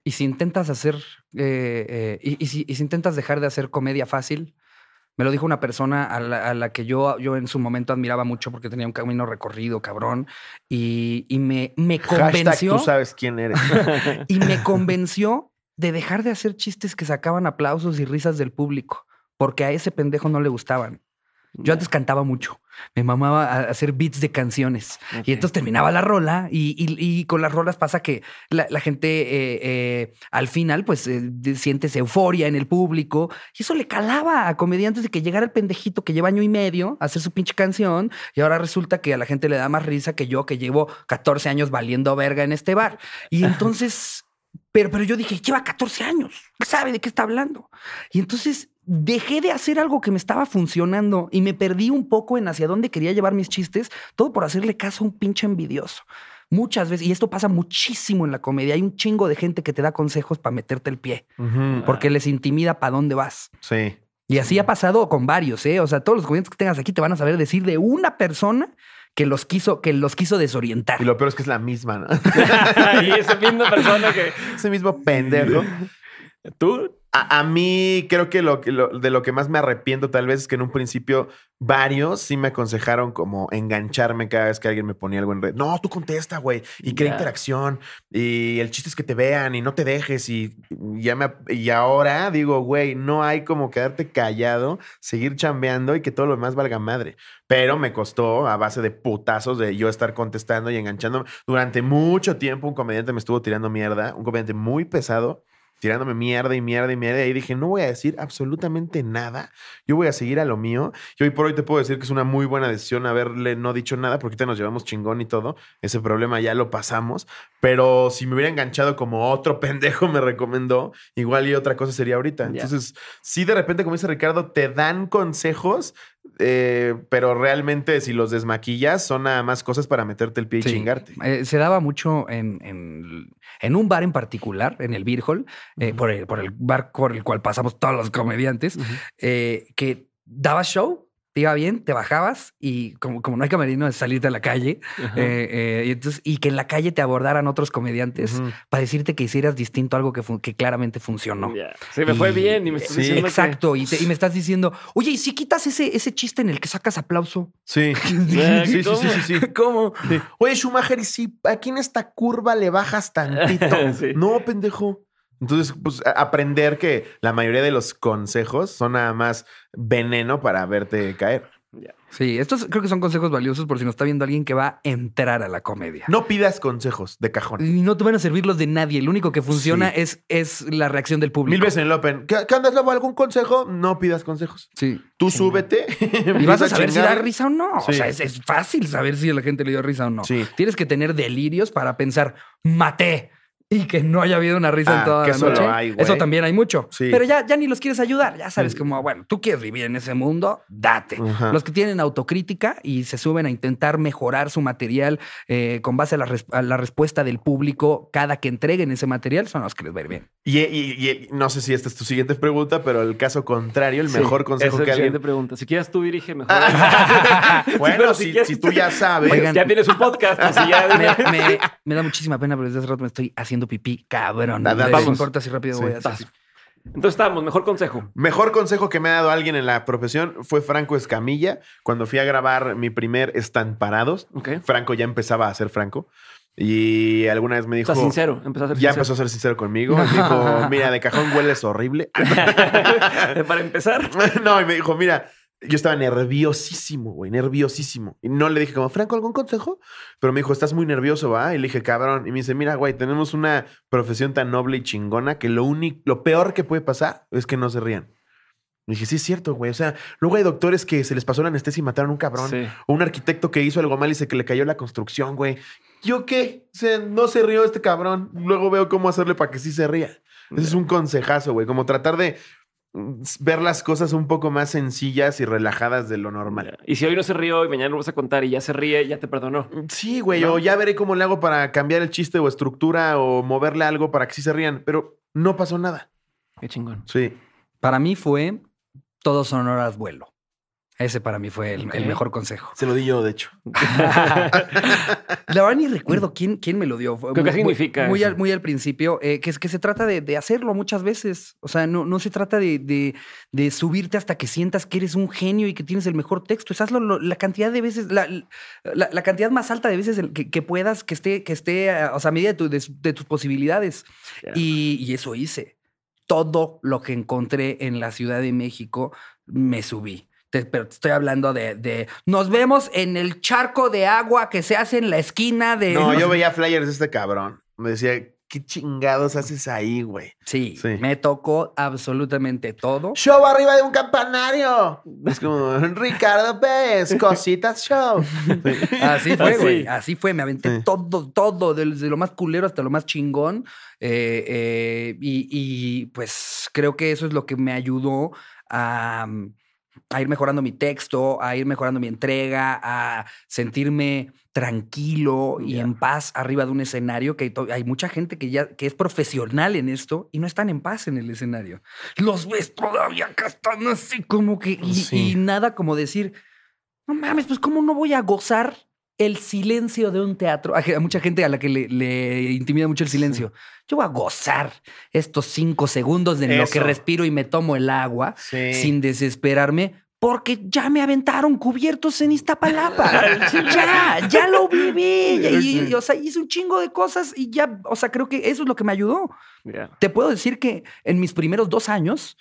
y si intentas hacer. Eh, eh, y, si, intentas dejar de hacer comedia fácil. Me lo dijo una persona a la, que yo, yo en su momento admiraba mucho porque tenía un camino recorrido, cabrón. Y, me, me convenció. Hashtag, tú sabes quién eres. y me convenció de dejar de hacer chistes que sacaban aplausos y risas del público, porque a ese pendejo no le gustaban. Yo antes cantaba mucho. Me mamaba a hacer beats de canciones. Y entonces terminaba la rola y, con las rolas pasa que la, gente eh, eh, al final pues eh, sientes euforia en el público. Y eso le calaba a comediantes de que llegara el pendejito que lleva año y medio a hacer su pinche canción y ahora resulta que a la gente le da más risa que yo que llevo 14 años valiendo verga en este bar. Y entonces... Pero, yo dije, lleva 14 años, sabe de qué está hablando. Y entonces dejé de hacer algo que me estaba funcionando y me perdí un poco en hacia dónde quería llevar mis chistes, todo por hacerle caso a un pinche envidioso. Muchas veces, y esto pasa muchísimo en la comedia, hay un chingo de gente que te da consejos para meterte el pie, porque les intimida para dónde vas. Sí. Y así ha pasado con varios, ¿eh? O sea, todos los comediantes que tengas aquí te van a saber decir de una persona que los quiso, que los quiso desorientar. Y lo peor es que es la misma, ¿no? y esa misma persona que. Ese mismo pendejo. Tú a, mí creo que lo, de lo que más me arrepiento tal vez es que en un principio varios sí me aconsejaron como engancharme cada vez que alguien me ponía algo en red. No, tú contesta, güey, y crea interacción, y el chiste es que te vean y no te dejes, y, ya me, y ahora digo, güey, no hay como quedarte callado, seguir chambeando y que todo lo demás valga madre. Pero me costó a base de putazos de yo estar contestando y enganchándome. Durante mucho tiempo un comediante me estuvo tirando mierda, un comediante muy pesado tirándome mierda y mierda y mierda. Y dije, no voy a decir absolutamente nada. Yo voy a seguir a lo mío. Y hoy por hoy te puedo decir que es una muy buena decisión haberle no dicho nada porque ahorita nos llevamos chingón y todo. Ese problema ya lo pasamos. Pero si me hubiera enganchado como otro pendejo me recomendó, igual y otra cosa sería ahorita. Entonces, si de repente, como dice Ricardo, te dan consejos eh, pero realmente si los desmaquillas son nada más cosas para meterte el pie y chingarte. Eh, se daba mucho en, en, un bar en particular, en el Beer eh, por, el, bar por el cual pasamos todos los comediantes, que daba show te iba bien, te bajabas y como, como no hay camerino de salirte a la calle. Eh, eh, y, entonces, y que en la calle te abordaran otros comediantes para decirte que hicieras distinto algo que, claramente funcionó. Sí, Se me fue bien y me eh, estás Exacto, y, me estás diciendo, oye, ¿y si quitas ese, ese chiste en el que sacas aplauso? Sí. sí, sí, sí, sí, sí, ¿Cómo? Oye, Schumacher, ¿y si aquí en esta curva le bajas tantito? no, pendejo. Entonces, pues aprender que la mayoría de los consejos son nada más veneno para verte ah, caer. Sí, estos creo que son consejos valiosos por si nos está viendo alguien que va a entrar a la comedia. No pidas consejos de cajón. Y No te van a servirlos de nadie. El único que funciona es, es la reacción del público. Mil veces en el Open. ¿Qué, andas, Lobo? ¿Algún consejo? No pidas consejos. Sí. Tú súbete. Y vas a saber si da risa o no. O sea, es, es fácil saber si a la gente le dio risa o no. Sí. Tienes que tener delirios para pensar, maté, y que no haya habido una risa en ah, toda la eso noche. eso también hay mucho. Pero ya, ya ni los quieres ayudar. Ya sabes, cómo bueno, tú quieres vivir en ese mundo, date. Los que tienen autocrítica y se suben a intentar mejorar su material eh, con base a la, respuesta del público cada que entreguen ese material son los que les ver bien. Y, no sé si esta es tu siguiente pregunta, pero el caso contrario, el mejor consejo es que alguien... pregunta. Si quieres tú dirige ah. bueno, si, tú ya sabes. ya tienes un podcast. me, me da muchísima pena, pero desde hace rato me estoy haciendo pipí, cabrón. Da, No si rápido voy a Entonces estábamos, mejor consejo. Mejor consejo que me ha dado alguien en la profesión fue Franco Escamilla, cuando fui a grabar mi primer Están Parados. Franco ya empezaba a ser Franco. Y alguna vez me dijo. Estás sincero, empezó Ya empezó a ser sincero conmigo. Me dijo, mira, de cajón hueles horrible. Para empezar. No, y me dijo, mira, yo estaba nerviosísimo, güey, nerviosísimo. Y no le dije como, Franco, ¿algún consejo? Pero me dijo, estás muy nervioso, va. Y le dije, cabrón. Y me dice, mira, güey, tenemos una profesión tan noble y chingona que lo, lo peor que puede pasar es que no se rían. Y dije, sí, es cierto, güey. O sea, luego hay doctores que se les pasó la anestesia y mataron a un cabrón. O un arquitecto que hizo algo mal y se que le cayó la construcción, güey. ¿Yo qué? O sea, no se rió este cabrón. Luego veo cómo hacerle para que sí se ría. Ese es un consejazo, güey. Como tratar de ver las cosas un poco más sencillas y relajadas de lo normal. Y si hoy no se río y mañana lo vas a contar y ya se ríe, ya te perdonó. Mm, sí, güey, o ya veré cómo le hago para cambiar el chiste o estructura o moverle algo para que sí se rían, pero no pasó nada. Qué chingón. Sí. Para mí fue todo son horas vuelo. Ese para mí fue el, mejor consejo. Se lo di yo, de hecho. la verdad ni recuerdo quién, quién me lo dio. ¿Qué muy, significa? Muy, Al, muy al principio, eh, que es que se trata de, hacerlo muchas veces. O sea, no, no se trata de, de, subirte hasta que sientas que eres un genio y que tienes el mejor texto. hazlo la cantidad de veces, la, la, cantidad más alta de veces que, puedas, que esté, que esté, o sea, a medida de, tus posibilidades. y eso hice. Todo lo que encontré en la Ciudad de México me subí pero te estoy hablando de, Nos vemos en el charco de agua que se hace en la esquina de. No, yo veía flyers de este cabrón. Me decía, ¿qué chingados haces ahí, güey? Sí, me tocó absolutamente todo. Show arriba de un campanario. Es como Ricardo Pérez, cositas show. Así fue, güey. Así. fue. Me aventé todo, todo, desde lo más culero hasta lo más chingón. Eh, eh, y, pues creo que eso es lo que me ayudó a a ir mejorando mi texto, a ir mejorando mi entrega, a sentirme tranquilo y en paz arriba de un escenario, que hay, mucha gente que ya que es profesional en esto y no están en paz en el escenario. Los ves todavía que están así como que... y nada como decir, no mames, pues cómo no voy a gozar el silencio de un teatro. a mucha gente a la que le, intimida mucho el silencio. Yo voy a gozar estos cinco segundos de lo que respiro y me tomo el agua sin desesperarme. Porque ya me aventaron cubiertos en Iztapalapa. ya, ya lo viví. Y, o sea, hice un chingo de cosas y ya, o sea, creo que eso es lo que me ayudó. Te puedo decir que en mis primeros dos años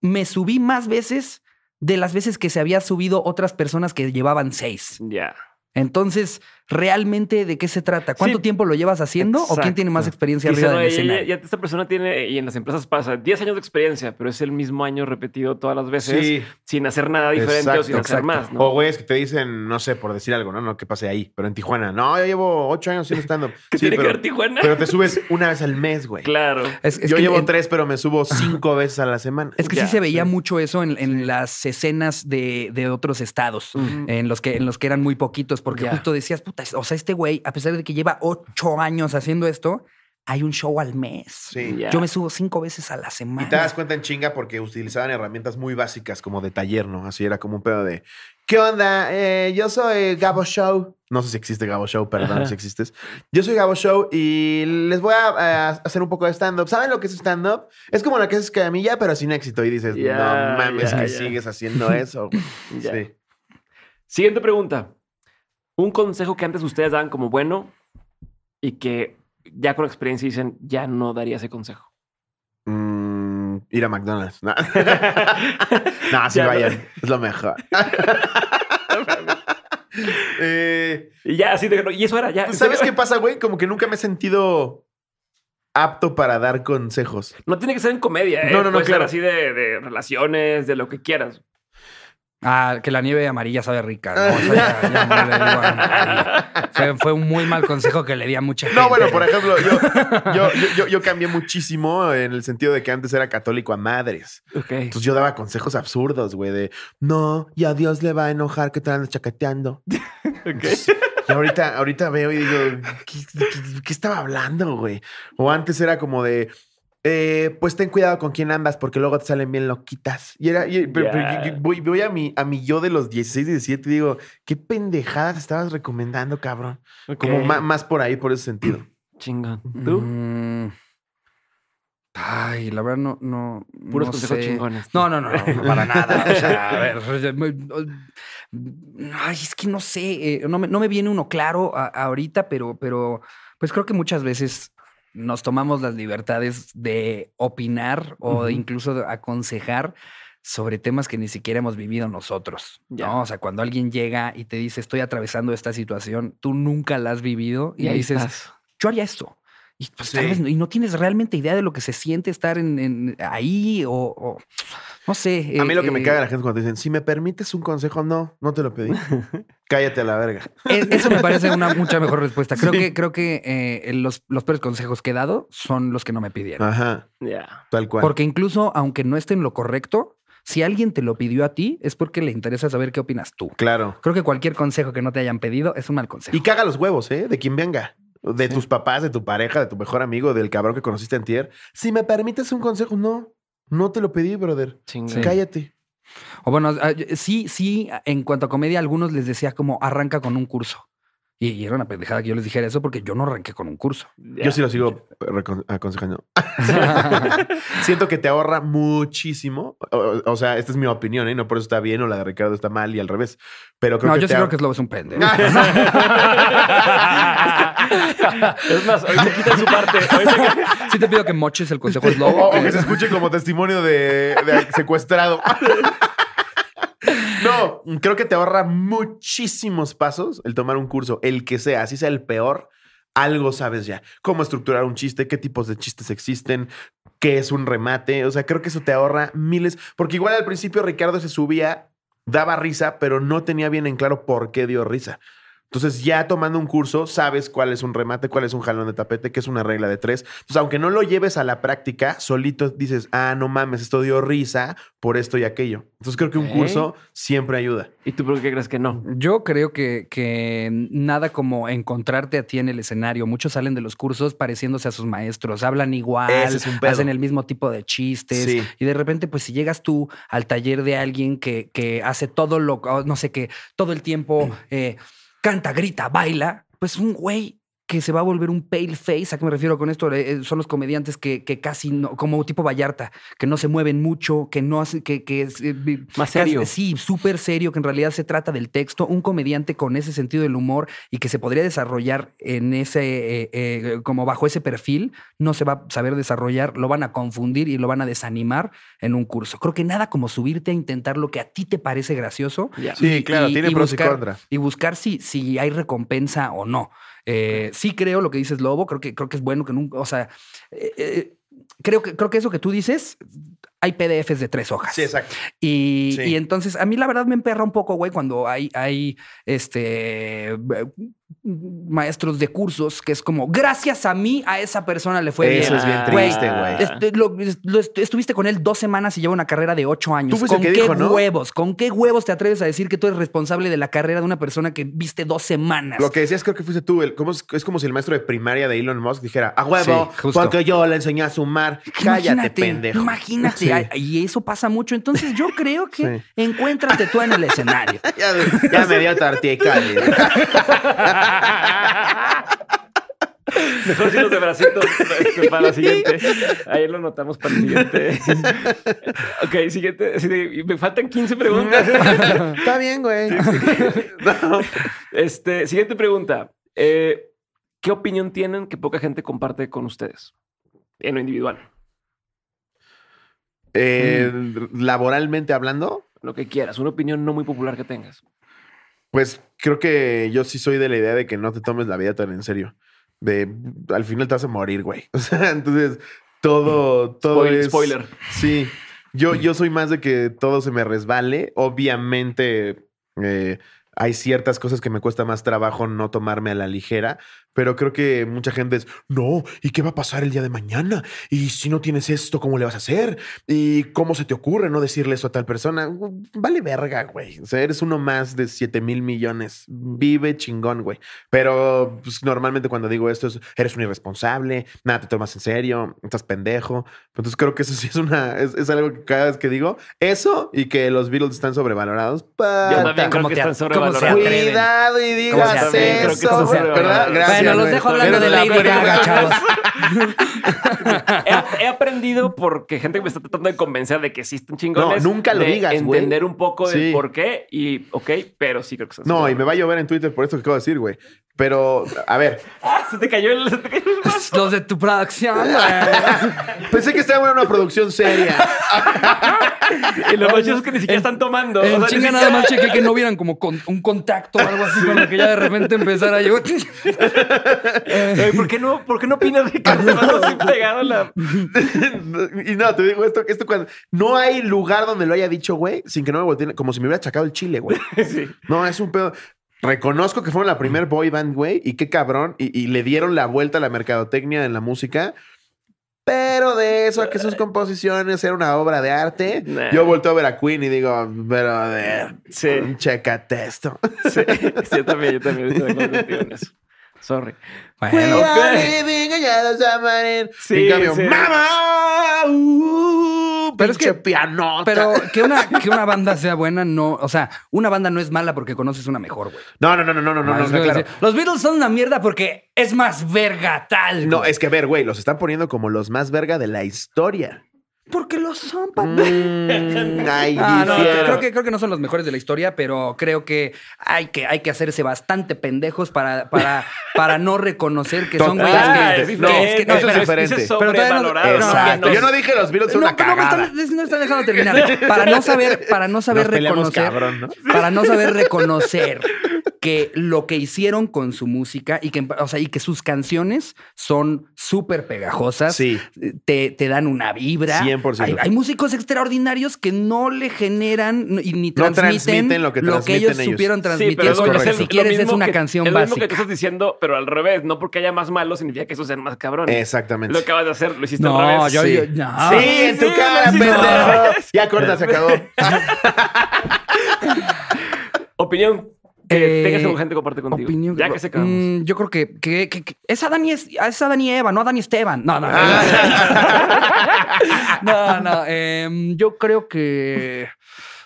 me subí más veces de las veces que se había subido otras personas que llevaban seis. Ya. Entonces, realmente de qué se trata. ¿Cuánto tiempo lo llevas haciendo o quién tiene más experiencia arriba ya, esta persona tiene, y en las empresas pasa, 10 años de experiencia, pero es el mismo año repetido todas las veces sin hacer nada diferente o sin hacer más. O güeyes que te dicen, no sé, por decir algo, ¿no? No, que pase ahí, pero en Tijuana. No, yo llevo 8 años sin estando. ¿Qué sí, tiene pero, que ver Tijuana? Pero te subes una vez al mes, güey. Claro. yo llevo 3, pero me subo 5 veces a la semana. Es que sí se veía mucho eso en, las escenas de, otros estados, en, los que, en los que eran muy poquitos, porque tú justo decías, o sea, este güey, a pesar de que lleva ocho años haciendo esto, hay un show al mes. Yo me subo cinco veces a la semana. Y te das cuenta en chinga porque utilizaban herramientas muy básicas como de taller, ¿no? Así era como un pedo de, ¿qué onda? Eh, yo soy Gabo Show. No sé si existe Gabo Show, perdón si existes. Yo soy Gabo Show y les voy a, eh, hacer un poco de stand-up. ¿Saben lo que es stand-up? Es como la que es camilla, pero sin éxito. Y dices, no mames que sigues haciendo eso. sí. Siguiente pregunta. Un consejo que antes ustedes daban como bueno y que ya con experiencia dicen, ya no daría ese consejo. Mm, ir a McDonald's. No, vayan. Es lo mejor. Eh, y ya, así de, Y eso era, ya. Pues, ¿Sabes qué pasa, güey? Como que nunca me he sentido apto para dar consejos. No tiene que ser en comedia, ¿eh? No, no, no. claro. ser así de relaciones, de lo que quieras. Ah, que la nieve amarilla sabe rica. fue, un muy mal consejo que le di a mucha gente. No, bueno, por ejemplo, yo, cambié muchísimo en el sentido de que antes era católico a madres. Entonces yo daba consejos absurdos, güey, de no, y a Dios le va a enojar que te andas chaqueteando. Y ahorita, ahorita veo y digo, qué estaba hablando, güey? O antes era como de eh, pues ten cuidado con quién andas porque luego te salen bien loquitas. Y era, voy, a, mi, a yo de los 16, 17 y digo, qué pendejadas estabas recomendando, cabrón. Como más, por ahí, por ese sentido. Chingón. ¿Tú? Mm. Ay, la verdad no, no. Puros consejos chingones. No, no, no, no para nada. a ver. Ay, es que no sé. Eh, no, me, viene uno claro ahorita, pero, pero pues creo que muchas veces nos tomamos las libertades de opinar o incluso aconsejar sobre temas que ni siquiera hemos vivido nosotros. ¿no? O sea, cuando alguien llega y te dice, estoy atravesando esta situación, tú nunca la has vivido y, dices, yo haría esto. Pues, y, no tienes realmente idea de lo que se siente estar en, ahí o no sé. a mí lo eh, que me caga eh, la gente cuando dicen, si me permites un consejo, no, no te lo pedí. Cállate a la verga. Eso me parece una mucha mejor respuesta. Creo que, creo que eh, los, los, peores consejos que he dado son los que no me pidieron. Ajá. Ya. Tal cual. Porque incluso aunque no esté en lo correcto, si alguien te lo pidió a ti, es porque le interesa saber qué opinas tú. Claro. Creo que cualquier consejo que no te hayan pedido es un mal consejo. Y caga los huevos, ¿eh? De quien venga. De tus papás, de tu pareja, de tu mejor amigo, del cabrón que conociste en tier. Si me permites un consejo, no. No te lo pedí, brother. Cállate. O bueno, ah, sí, sí, en cuanto a comedia, algunos les decía como arranca con un curso. Y, era una pendejada que yo les dijera eso porque yo no arranqué con un curso. Yo sí lo sigo aconsejando. Siento que te ahorra muchísimo. O, sea, esta es mi opinión, ¿eh? No por eso está bien o la de Ricardo está mal y al revés. Pero creo no, que yo sí creo que Slobo es un pendejo. es más, hoy te quitan su parte. si Sí te pido que moches el consejo es Slobo. O, que se escuche como testimonio de secuestrado no, creo que te ahorra muchísimos pasos el tomar un curso, el que sea, así sea el peor. Algo sabes ya. Cómo estructurar un chiste, qué tipos de chistes existen, qué es un remate. O sea, creo que eso te ahorra miles. Porque igual al principio Ricardo se subía, daba risa, pero no tenía bien en claro por qué dio risa. Entonces, ya tomando un curso, sabes cuál es un remate, cuál es un jalón de tapete, qué es una regla de tres. Entonces, aunque no lo lleves a la práctica, solito dices, ah, no mames, esto dio risa por esto y aquello. Entonces, creo que un curso siempre ayuda. ¿Y tú por qué crees que no? Yo creo que, que nada como encontrarte a ti en el escenario. Muchos salen de los cursos pareciéndose a sus maestros, hablan igual, hacen el mismo tipo de chistes. Y de repente, pues si llegas tú al taller de alguien que, hace todo lo, no sé, qué, todo el tiempo... Eh, canta, grita, baila, pues un güey que se va a volver un pale face. ¿A qué me refiero con esto? Eh, son los comediantes que, casi no, como tipo Vallarta, que no se mueven mucho, que no hacen, que, que es eh, más serio. sí, súper serio, que en realidad se trata del texto. Un comediante con ese sentido del humor y que se podría desarrollar en ese, eh, como bajo ese perfil, no se va a saber desarrollar, lo van a confundir y lo van a desanimar en un curso. Creo que nada como subirte a intentar lo que a ti te parece gracioso. Sí, claro, tiene buscar, y Y buscar si, si hay recompensa o no. Eh, sí creo lo que dices, Lobo. Creo que, creo que es bueno que nunca, o sea, eh, eh, creo, que, creo que eso que tú dices hay PDFs de tres hojas. Sí, exacto. Y, entonces a mí la verdad me emperra un poco, güey, cuando hay, hay este maestros de cursos que es como gracias a mí a esa persona le fue bien. Eso es bien triste, güey. estuviste con él dos semanas y lleva una carrera de ocho años. ¿Con qué huevos? ¿Con qué huevos te atreves a decir que tú eres responsable de la carrera de una persona que viste dos semanas? Lo que decías creo que fuiste tú. es como si el maestro de primaria de Elon Musk dijera a huevo sí, porque yo le enseñé a sumar. Cállate, pendejo. Imagínate y eso pasa mucho. Entonces yo creo que encuéntrate tú en el escenario. ya, ya me dio tarticalia. Mejor si los de bracito este, para la siguiente. ahí lo notamos para el siguiente. ok, siguiente. Me faltan 15 preguntas. Está bien, güey. Este, siguiente pregunta. Eh, ¿Qué opinión tienen que poca gente comparte con ustedes en lo individual? Eh, mm. Laboralmente hablando. Lo que quieras, una opinión no muy popular que tengas. Pues creo que yo sí soy de la idea de que no te tomes la vida tan en serio. De al final te vas a morir, güey. O sea, entonces todo, mm. todo spoiler, es, spoiler. Sí. Yo, mm. yo soy más de que todo se me resbale. Obviamente eh, hay ciertas cosas que me cuesta más trabajo no tomarme a la ligera, pero creo que mucha gente es, no, ¿y qué va a pasar el día de mañana? ¿Y si no tienes esto, cómo le vas a hacer? ¿Y cómo se te ocurre no decirle eso a tal persona? Vale verga, güey. O sea, eres uno más de 7 mil millones. Vive chingón, güey. Pero pues, normalmente cuando digo esto es, eres un irresponsable, nada te tomas en serio, estás pendejo. Entonces creo que eso sí es una, es, algo que cada vez que digo, eso y que los Beatles están sobrevalorados. Yo también creo que están sobrevalorados. Cuidado y eso. Gracias. No los dejo hablando de la Lady he, aprendido porque gente Que me está tratando de convencer de que existen chingones. No, nunca lo digas, Entender un poco el por qué y, ok, pero sí creo que No, y me va a llover en Twitter por esto que acabo de decir, güey. Pero, a ver. se te cayó el. Se te cayó el Los de tu producción, Pensé que estaba en una producción seria. y lo más es que ni siquiera están tomando. En o nada más Cheque que no hubieran como un contacto o algo así Para que ya de repente empezara yo. llegar ¿Por qué no, por qué no opinas de que y no, te digo esto, esto cuando... No hay lugar donde lo haya dicho, güey, sin que no me como si me hubiera achacado el chile, güey. No, es un pedo. Reconozco que fueron la primer boy band, güey, y qué cabrón, y, le dieron la vuelta a la mercadotecnia en la música. Pero de eso a que sus composiciones eran una obra de arte, yo vuelto a ver a Queen y digo, Pero sí. checate esto. Sí. yo también, yo también Sorry. Bueno. Sí, cambio, ¡Mamá! pero es que pianota. Pero que una, que una banda sea buena, no. O sea, una banda no es mala porque conoces una mejor, güey. No, no, no, no, no, no, no, ah, claro. Los Beatles son una mierda porque es más verga tal. No, es que ver, güey, los están poniendo como los más verga de la historia. Porque los son, mm, ay, ah, no, creo, que, creo que no son los mejores de la historia, pero creo que hay que, hay que hacerse bastante pendejos para, para, para no reconocer que son güeyes que, no, es que no, eso es diferente. pero no, Exacto. Yo no dije los Beatles son una cagada. No, me están, están dejando terminar. Para no saber, para no saber reconocer. para no saber reconocer que lo que hicieron con su música y que, o sea, y que sus canciones son súper pegajosas, sí. te, te, dan una vibra. 100%. Hay, músicos extraordinarios que no le generan ni, ni transmiten, lo que, transmiten ellos, supieron transmitir. Sí, pero es si quieres, es una canción canción es lo básica. que estás diciendo, pero al revés. No porque haya más malos significa que esos sean más cabrones. Exactamente. Lo que acabas de hacer, lo hiciste al revés. No, sí. Yo, sí, en tu cara, pendejo. Ya corta, se acabó. Opinión que eh, tengas que gente comparte contigo. Opinión, ya que se mm, yo creo que, que, es, a Dani Eva, no a Dani Esteban. No, no. no, no. Em, yo creo que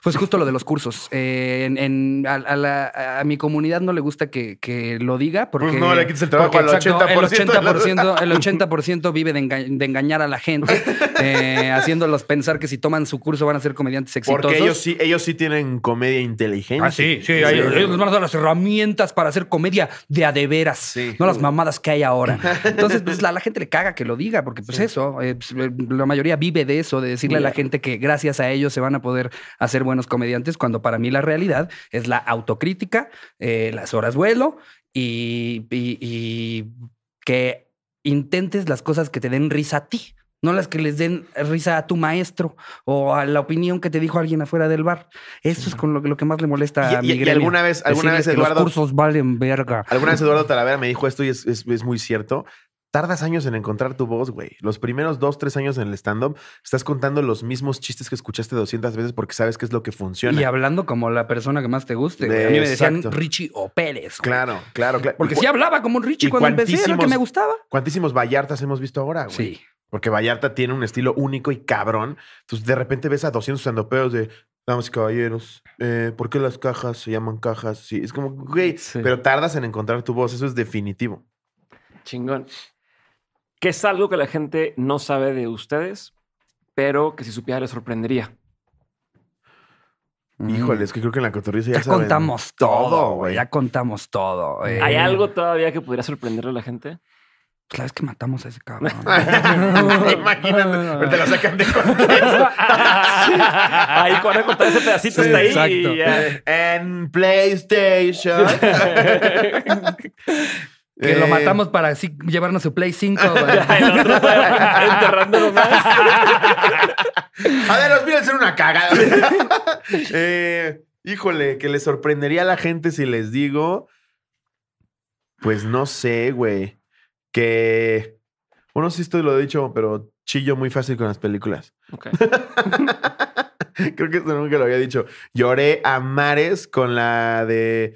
pues justo lo de los cursos. Eh, en, a, mi comunidad no le gusta que, lo diga pues porque... Pues no, le quites el trabajo al 80%. El 80%, vive de, engañar a la gente, eh, haciéndolos pensar que si toman su curso van a ser comediantes exitosos. Porque ellos sí, tienen comedia inteligente. Ah, sí, sí. ellos nos van a dar las herramientas para hacer comedia de a de veras, no las mamadas que hay ahora. Entonces, pues, la gente le caga que lo diga porque pues eso, eh, pues, eh, la mayoría vive de eso, de decirle a la gente que gracias a ellos se van a poder hacer buenos comediantes, cuando para mí la realidad es la autocrítica, eh, las horas vuelo y, que intentes las cosas que te den risa a ti no las que les den risa a tu maestro o a la opinión que te dijo alguien afuera del bar. Eso es con lo, que más le molesta a y alguna vez, alguna vez Eduardo, los cursos valen verga. Alguna vez Eduardo Talavera me dijo esto y es muy cierto tardas años en encontrar tu voz, güey. Los primeros dos, tres años en el stand-up, estás contando los mismos chistes que escuchaste 200 veces porque sabes qué es lo que funciona. Y hablando como la persona que más te guste. a mí me decían Richie o Pérez. Claro, claro, claro. Porque sí hablaba como un Richie cuando empecé, era lo que me gustaba. ¿Cuántísimos Vallartas hemos visto ahora, güey? Sí. Porque Vallarta tiene un estilo único y cabrón. Entonces, de repente ves a 200 sandopeos de damas y caballeros, eh, ¿por qué las cajas se llaman cajas? Sí, es como, güey, pero tardas en encontrar tu voz. Eso es definitivo. Chingón que es algo que la gente no sabe de ustedes, pero que si supiera les sorprendería. Mm. Híjole, es que creo que en la cotorriza ya, ya contamos todo, güey. Ya contamos todo. Eh. ¿Hay algo todavía que pudiera sorprenderle a la gente? la pues, vez que matamos a ese cabrón. Imagínate, pero te la sacan de contexto. Ahí cuando contar ese pedacito está ahí. y En PlayStation. Que lo eh, matamos para así llevarnos su Play 5. Enterrándolo más. a ver, los miren ser una cagada. Eh, híjole, que le sorprendería a la gente si les digo. Pues no sé, güey. Que. Bueno, sí, esto lo he dicho, pero chillo muy fácil con las películas. Creo que esto nunca lo había dicho. Lloré a mares con la de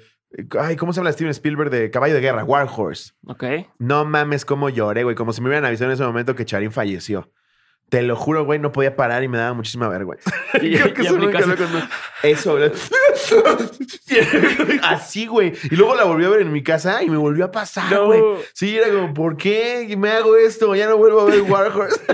Ay, ¿cómo se habla Steven Spielberg de Caballo de Guerra? War Horse. Ok. No mames cómo lloré, güey. Como si me hubieran avisado en ese momento que Charín falleció. Te lo juro, güey, no podía parar y me daba muchísima vergüenza. eso Así, güey. Y luego la volví a ver en mi casa y me volvió a pasar, güey. Sí, era como, ¿por qué me hago esto? Ya no vuelvo a ver War Horse.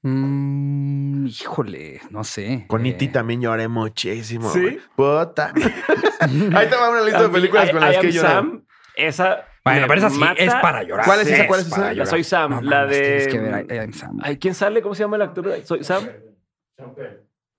Mm híjole, no sé. Con Iti e eh. también lloré muchísimo. Sí. Puta. ahí te va una lista de películas con las que lloré. Sam, esa. Bueno, pero esa sí es para llorar. ¿Cuál es esa? ¿Cuál es esa? Soy Sam, la de. Que ver, Sam. Ay, ¿Quién sale? ¿Cómo se llama el actor? Soy Sam.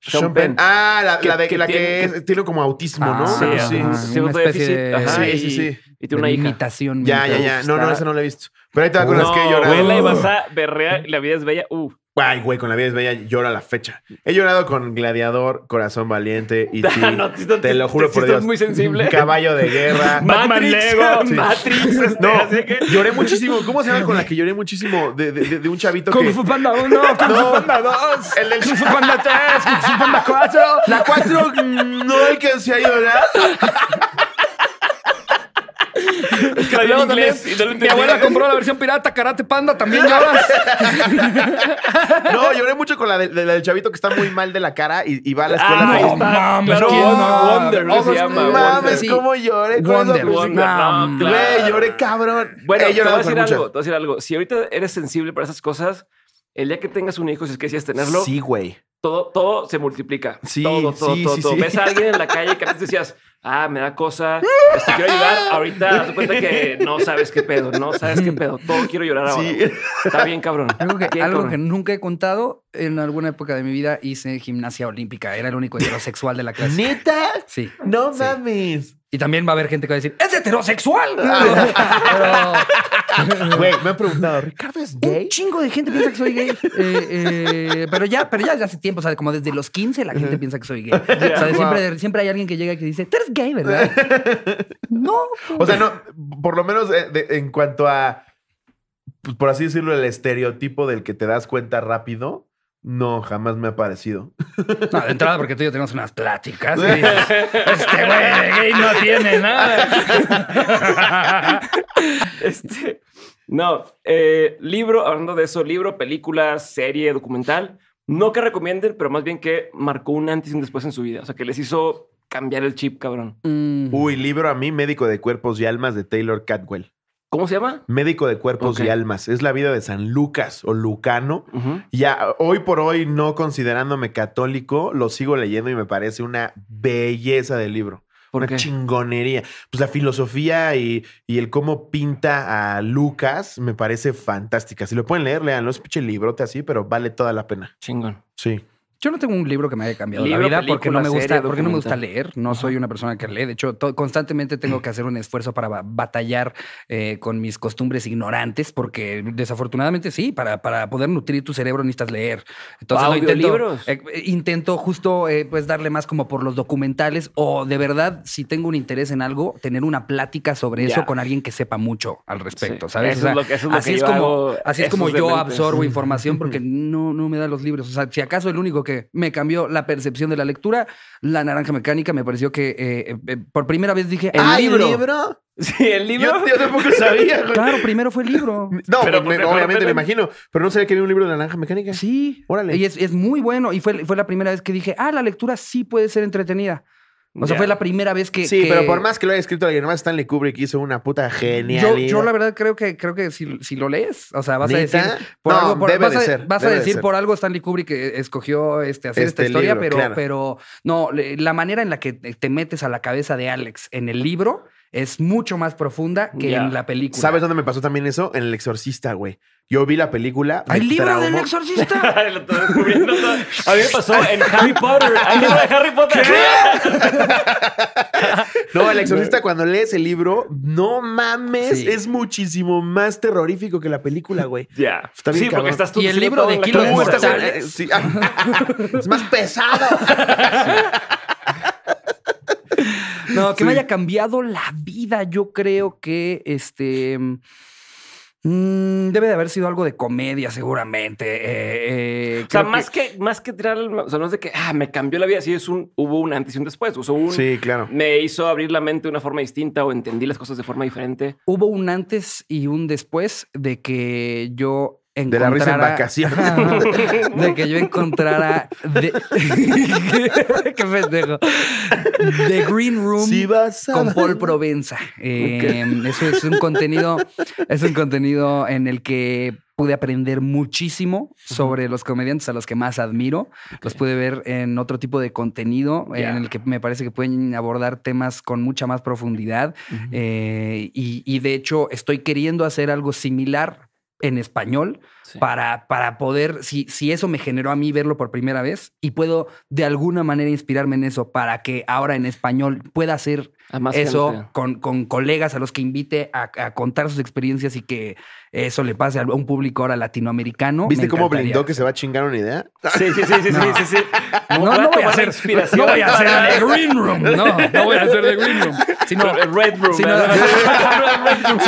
Sean Penn. Ah, la, que, de, la que tiene, como autismo, ¿no? Ah, sí, sí. sí. Una especie de... Ajá, sí, sí, sí. Y, tiene una hija. imitación. Ya, ya, ya. No, no, esa no la he visto. Pero ahí te va con las que llorar. Vela y vas a berrear. La vida es bella. Uh. Ay, güey, con la vida es bella, llora la fecha. He llorado con Gladiador, Corazón Valiente y ti. no, te, te, lo juro te, por te Dios. muy sensible. Caballo de guerra. Matrix. Lego, sí. Matrix. Este, no, así que... lloré muchísimo. ¿Cómo se llama con la que lloré muchísimo? De, un chavito Kung que... Fu Panda 1, Kung Fu Panda 2, el del... Kung Fu Panda 3, Kung Fu Panda 4. La 4 mm, no alcancé a llorar. y mi abuela compró la versión pirata, Karate Panda, también lloras. no, lloré mucho con la, del chavito que está muy mal de la cara y, va a la ah, escuela. no, mames, no, Mames, cómo lloré con Wonder, lloré cabrón. Bueno, te voy a decir algo, te voy a decir algo. Si ahorita eres sensible para esas cosas, el día que tengas un hijo, si es que decías tenerlo. Sí, güey todo, todo se multiplica. Sí, todo, todo, todo, Ves a alguien en la calle que te decías, ah, me da cosa, te quiero ayudar. Ahorita das cuenta que no sabes qué pedo, no sabes qué pedo. Todo quiero llorar ahora. Está bien, cabrón. Algo, que, nunca he contado, en alguna época de mi vida hice gimnasia olímpica. Era el único heterosexual de la clase. ¿Nita? Sí. No mames. Y también va a haber gente que va a decir, ¡es heterosexual! Güey, me han preguntado, ¿Ricardo es gay? Un chingo de gente piensa que soy gay. Eh, eh, pero ya, pero ya hace tiempo, o sea, como desde los 15 la gente piensa que soy gay. o sea, siempre, siempre hay alguien que llega y que dice, tú eres gay, ¿verdad? no. O sea, no, pues. por lo menos eh, en cuanto a, pues, por así decirlo, el estereotipo del que te das cuenta rápido no, jamás me ha parecido. No, de entrada, porque tú y yo tenemos unas pláticas. este güey no tiene nada. Este, no, eh, libro, hablando de eso, libro, película, serie, documental. No que recomienden, pero más bien que marcó un antes y un después en su vida. O sea, que les hizo cambiar el chip, cabrón. Mm. Uy, libro a mí, Médico de Cuerpos y Almas de Taylor Catwell. ¿Cómo se llama? Médico de Cuerpos y Almas. Es la vida de San Lucas o Lucano. Ya hoy por hoy, no considerándome católico, lo sigo leyendo y me parece una belleza del libro. Una chingonería. Pues la filosofía y, y, el cómo pinta a Lucas me parece fantástica. Si lo pueden leer, leanlo. Es pinche librote así, pero vale toda la pena. Chingón. Sí. Yo no tengo un libro que me haya cambiado la vida porque no me gusta, porque no me gusta leer. No soy una persona que lee. De hecho, constantemente tengo que hacer un esfuerzo para batallar eh, con mis costumbres ignorantes, porque desafortunadamente sí, para, para poder nutrir tu cerebro necesitas leer. Entonces intento, eh, eh, intento justo pues darle más como por los documentales o de verdad, si tengo un interés en algo, tener una plática sobre eso con alguien que sepa mucho al respecto. ¿Sabes? así es como, así es como yo absorbo información porque no, no me da los libros. O sea, si acaso el único me cambió la percepción de la lectura. La naranja mecánica me pareció que eh, eh, por primera vez dije, ¿el ah, libro? Sí, el libro. Yo, tampoco sabía. claro, primero fue el libro. No, Pero, pues, obviamente me imagino. Pero no sabía que había un libro de naranja mecánica. Sí. Órale. Y es, muy bueno. Y fue, fue la primera vez que dije, ah, la lectura sí puede ser entretenida. O sea, fue la primera vez que. Sí, pero por más que lo haya escrito alguien más, Stanley Kubrick hizo una puta genialidad Yo, yo, la verdad creo que creo que si, lo lees, o sea, vas a decir. Por algo, por, debe de vas a decir por algo Stanley Kubrick eh, escogió este, hacer este esta historia, pero, pero no, la manera en la que te metes a la cabeza de Alex en el libro es mucho más profunda que en la película. ¿Sabes dónde me pasó también eso? En El Exorcista, güey. Yo vi la película. ¿Hay libro del exorcista? Lo A mí me pasó en Harry Potter. Hay libro de Harry Potter. no, el exorcista, cuando lees el libro, no mames, es muchísimo más terrorífico que la película, güey. Ya. Sí, porque estás tú. Y el libro de Kilo de este, eh, Es más pesado. Sí. No, que me haya cambiado la vida. Yo creo que este. Mm, debe de haber sido algo de comedia, seguramente. Eh, eh, o sea, más que... más que tirar, o sea, no es de que ah, me cambió la vida, sí es un, hubo un antes y un después. O sea, un, sí, claro. Me hizo abrir la mente de una forma distinta o entendí las cosas de forma diferente. Hubo un antes y un después de que yo de la risa en vacaciones. de que yo encontrara... ¡Qué pendejo! The Green Room con Paul Provenza. Em, eso es un contenido... Es un contenido en el que pude aprender muchísimo sobre los comediantes a los que más admiro. Los pude ver en otro tipo de contenido en el que me parece que pueden abordar temas con mucha más profundidad. Eh, y de hecho estoy queriendo hacer algo similar en español para, para poder, si, si eso me generó a mí verlo por primera vez y puedo de alguna manera inspirarme en eso para que ahora en español pueda hacer eso con, con, colegas a los que invite a, contar sus experiencias y que eso le pase a un público ahora latinoamericano. ¿Viste cómo blindó que se va a chingar una idea? Sí, sí, sí, sí, no. sí, sí, sí. No, no, voy a hacer inspiración. No voy a hacer el Green Room. No, no voy a hacer el Green Room. Sino, el Red Room. se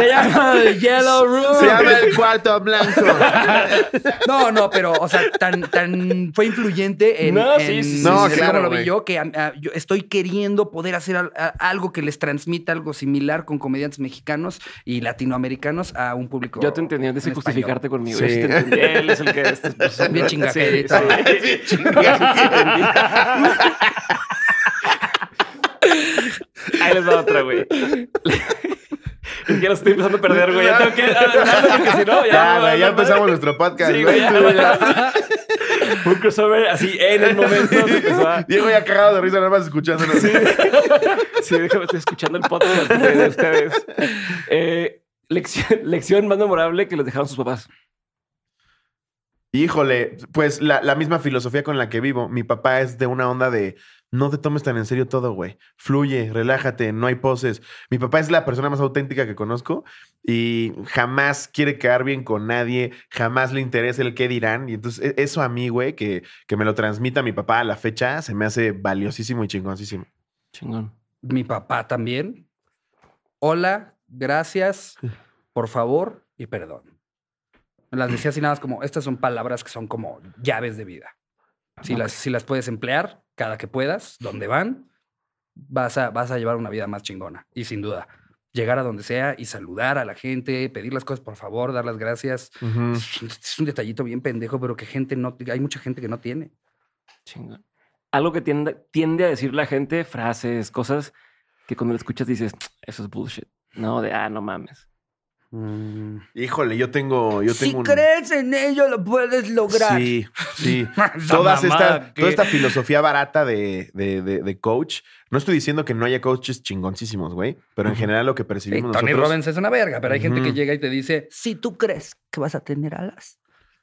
llama el Yellow Room. Se llama el cuarto blanco. no, no, pero, o sea, tan, tan fue influyente en, no, sí, sí, sí, no, en claro, lo vi yo que ah, ah, yo estoy queriendo poder hacer algo que les transmita algo similar con comediantes mexicanos y latinoamericanos a un público. Yo te entendí antes de justificarte conmigo. Sí. Te entendí, es el que es. Pues, bien chingaquerito. Ahí les va otra, güey. Ya lo estoy empezando a perder, güey. Ya ah, porque si no, ya. Ya, empezamos nuestro podcast. güey, Un crossover así en el momento. Diego ya cagado de risa, nada más escuchándolo. Sí, sí déjame, estoy escuchando el podcast de, ustedes. Eh, lección, lección más memorable que les dejaron sus papás. Híjole, pues la misma filosofía con la que vivo. Mi papá es de una onda de no te tomes tan en serio todo, güey. Fluye, relájate, no hay poses. Mi papá es la persona más auténtica que conozco y jamás quiere quedar bien con nadie, jamás le interesa el qué dirán. Y entonces e, eso a mí, güey, que, que me lo transmita mi papá a la fecha, se me hace valiosísimo y chingoncísimo. Chingón. Mi papá también. Hola, gracias, por favor y perdón. las decía así nada más como, estas son palabras que son como llaves de vida. Si, las, si las puedes emplear, cada que puedas, donde van, vas a, vas a llevar una vida más chingona. Y sin duda, llegar a donde sea y saludar a la gente, pedir las cosas por favor, dar las gracias. es, un detallito bien pendejo, pero que gente no, hay mucha gente que no tiene. Algo que tiende, tiende a decir la gente, frases, cosas que cuando lo escuchas dices, eso es bullshit. No, de, ah, no mames. Mm. Híjole, yo tengo. Yo si crees en ello, lo puedes lograr. Sí, sí. Toda esta filosofía barata de, coach. No estoy diciendo que no haya coaches chingoncísimos, güey, pero en general lo que percibimos. Tony Robbins es una verga, pero hay gente que llega y te dice: Si tú crees que vas a tener alas,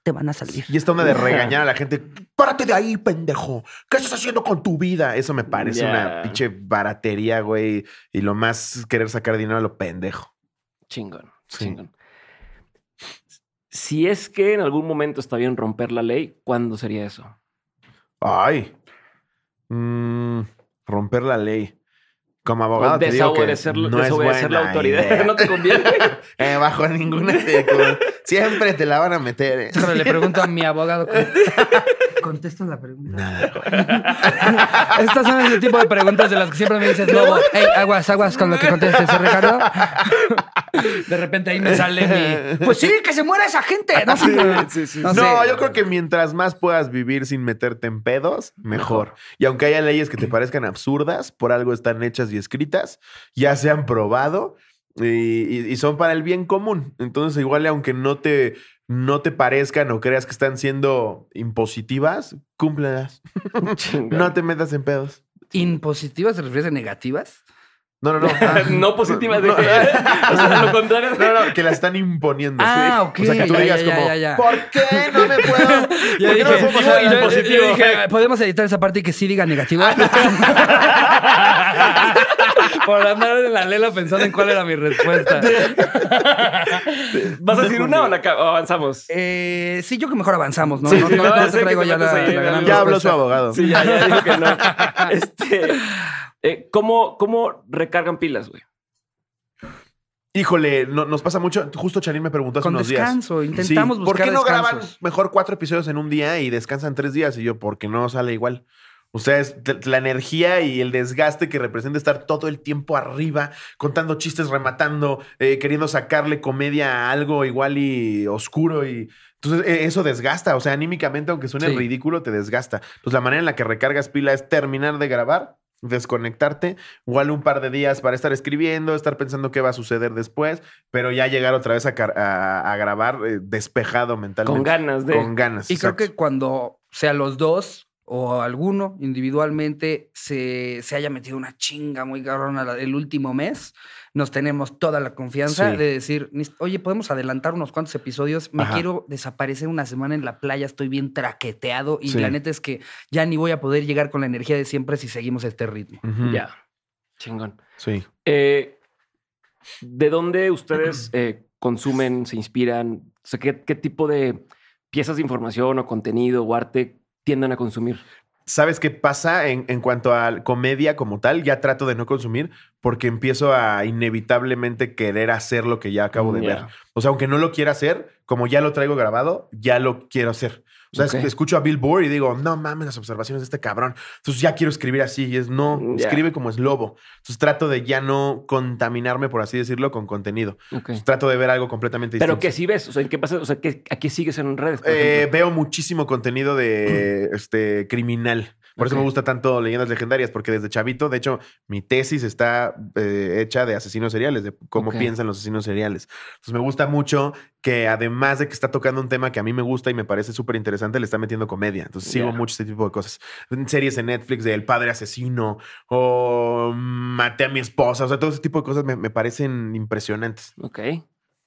te van a salir. Y esta onda de regañar a la gente, párate de ahí, pendejo. ¿Qué estás haciendo con tu vida? Eso me parece una pinche baratería, güey. Y lo más querer sacar dinero a lo pendejo. Chingón. Si es que en algún momento está bien romper la ley, ¿cuándo sería eso? Ay. Mm, romper la ley. Como abogado te digo que no es buena la autoridad. No te conviene. Eh, bajo ninguna Siempre te la van a meter. Eh. le pregunto a mi abogado. Contesta la pregunta. Nada. Estas son el tipo de preguntas de las que siempre me dices, Lobo, hey, aguas, aguas con lo que contestes, ¿eh, Ricardo. De repente ahí me sale mi. Pues sí, que se muera esa gente. No, no, yo creo que mientras más puedas vivir sin meterte en pedos, mejor. Y aunque haya leyes que te parezcan absurdas, por algo están hechas y escritas, ya se han probado y, son para el bien común. Entonces, igual, aunque no te no te parezcan o creas que están siendo impositivas, cúmplelas. no te metas en pedos. ¿Impositivas se refiere a negativas? No, no, no. no positivas o sea, lo contrario. No, no, que la están imponiendo. Ah, ok. O sea, que tú digas como, ¿por qué no me puedo? Y ¿Por qué no me puedo pasar positivo? dije, podemos editar esa parte y que sí diga negativo por andar en la lela pensando en cuál era mi respuesta. ¿Vas a decir una o, avanzamos? Eh, sí, yo que mejor avanzamos, ¿no? no, ya la, Ya habló su abogado. Sí, ya, ya dijo que no. Este, eh, ¿cómo, ¿Cómo recargan pilas, güey? Híjole, nos pasa mucho. Justo Chanin me preguntó hace Con unos descanso, Intentamos sí. buscar ¿Por qué no graban mejor cuatro episodios en un día y descansan tres días? Y yo, porque no sale igual. O sea, es la energía y el desgaste que representa estar todo el tiempo arriba, contando chistes, rematando, eh, queriendo sacarle comedia a algo igual y oscuro. Y entonces e, eso desgasta. O sea, anímicamente, aunque suene ridículo, te desgasta. Entonces pues, la manera en la que recargas pila es terminar de grabar, desconectarte, igual un par de días para estar escribiendo, estar pensando qué va a suceder después, pero ya llegar otra vez a, grabar eh, despejado mentalmente. Con ganas de. Con ganas. Y creo que cuando, sea, los dos o alguno individualmente se, haya metido una chinga muy cabrona el último mes, nos tenemos toda la confianza de decir, oye, podemos adelantar unos cuantos episodios, me quiero desaparecer una semana en la playa, estoy bien traqueteado y la neta es que ya ni voy a poder llegar con la energía de siempre si seguimos este ritmo. Ya. Chingón. Sí. Eh, ¿De dónde ustedes eh, consumen, se inspiran? ¿qué, ¿qué tipo de piezas de información o contenido o arte tiendan a consumir. ¿Sabes qué pasa en, cuanto a comedia como tal? Ya trato de no consumir porque empiezo a inevitablemente querer hacer lo que ya acabo de mm, ver. O sea, aunque no lo quiera hacer, como ya lo traigo grabado, ya lo quiero hacer. O sea, escucho a Bill y digo, no mames las observaciones de este cabrón. Entonces ya quiero escribir así y es no, mm, escribe como es lobo. Entonces trato de ya no contaminarme, por así decirlo, con contenido. trato de ver algo completamente distinto. Pero que si ves, o sea, ¿qué pasa? O sea, ¿a qué sigues en redes? Eh, veo muchísimo contenido de este criminal. Por eso me gusta tanto Leyendas Legendarias, porque desde chavito, de hecho, mi tesis está eh, hecha de asesinos seriales, de cómo piensan los asesinos seriales. Entonces me gusta mucho que además de que está tocando un tema que a mí me gusta y me parece súper interesante, le está metiendo comedia. Entonces sigo mucho este tipo de cosas. Series en Netflix de El Padre Asesino o Maté a mi esposa, o sea, todo ese tipo de cosas me, me parecen impresionantes. Ok.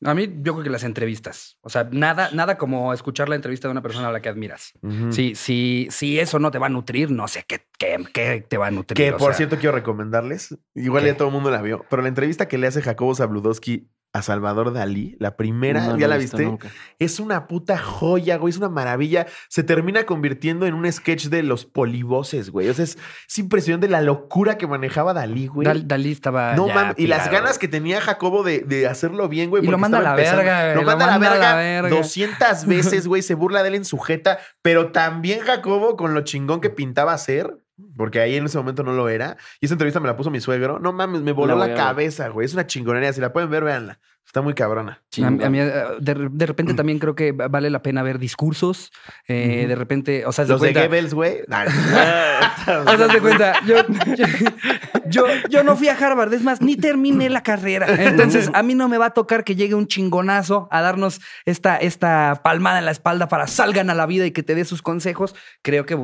A mí, yo creo que las entrevistas. O sea, nada, nada como escuchar la entrevista de una persona a la que admiras. si, eso no te va a nutrir, no sé qué, qué, qué te va a nutrir. Que por cierto, quiero recomendarles. Igual ya todo el mundo la vio, pero la entrevista que le hace Jacobo Zabludowski a Salvador Dalí, la primera, ya la viste. Es una puta joya, güey, es una maravilla. Se termina convirtiendo en un sketch de los polivoces, güey. O sea, es, impresión de la locura que manejaba Dalí, güey. Dalí estaba. No mames. Y las ganas que tenía Jacobo de, hacerlo bien, güey. Y lo manda a la verga, güey. Lo, manda, a la verga, 200 veces, güey. Se burla de él en jeta, Pero también Jacobo, con lo chingón que pintaba hacer porque ahí en ese momento no lo era. Y esa entrevista me la puso mi suegro. No mames, me voló la, cabeza, güey. Es una chingonería. Si la pueden ver, véanla. Está muy cabrona. Eh, de, repente también creo que vale la pena ver discursos. Eh, de repente, o sea, los cuenta... de Goebbels, güey. o sea, se cuenta. yo, yo, no fui a Harvard, es más, ni terminé la carrera. Entonces, a mí no me va a tocar que llegue un chingonazo a darnos esta, esta palmada en la espalda para salgan a la vida y que te dé sus consejos. Creo que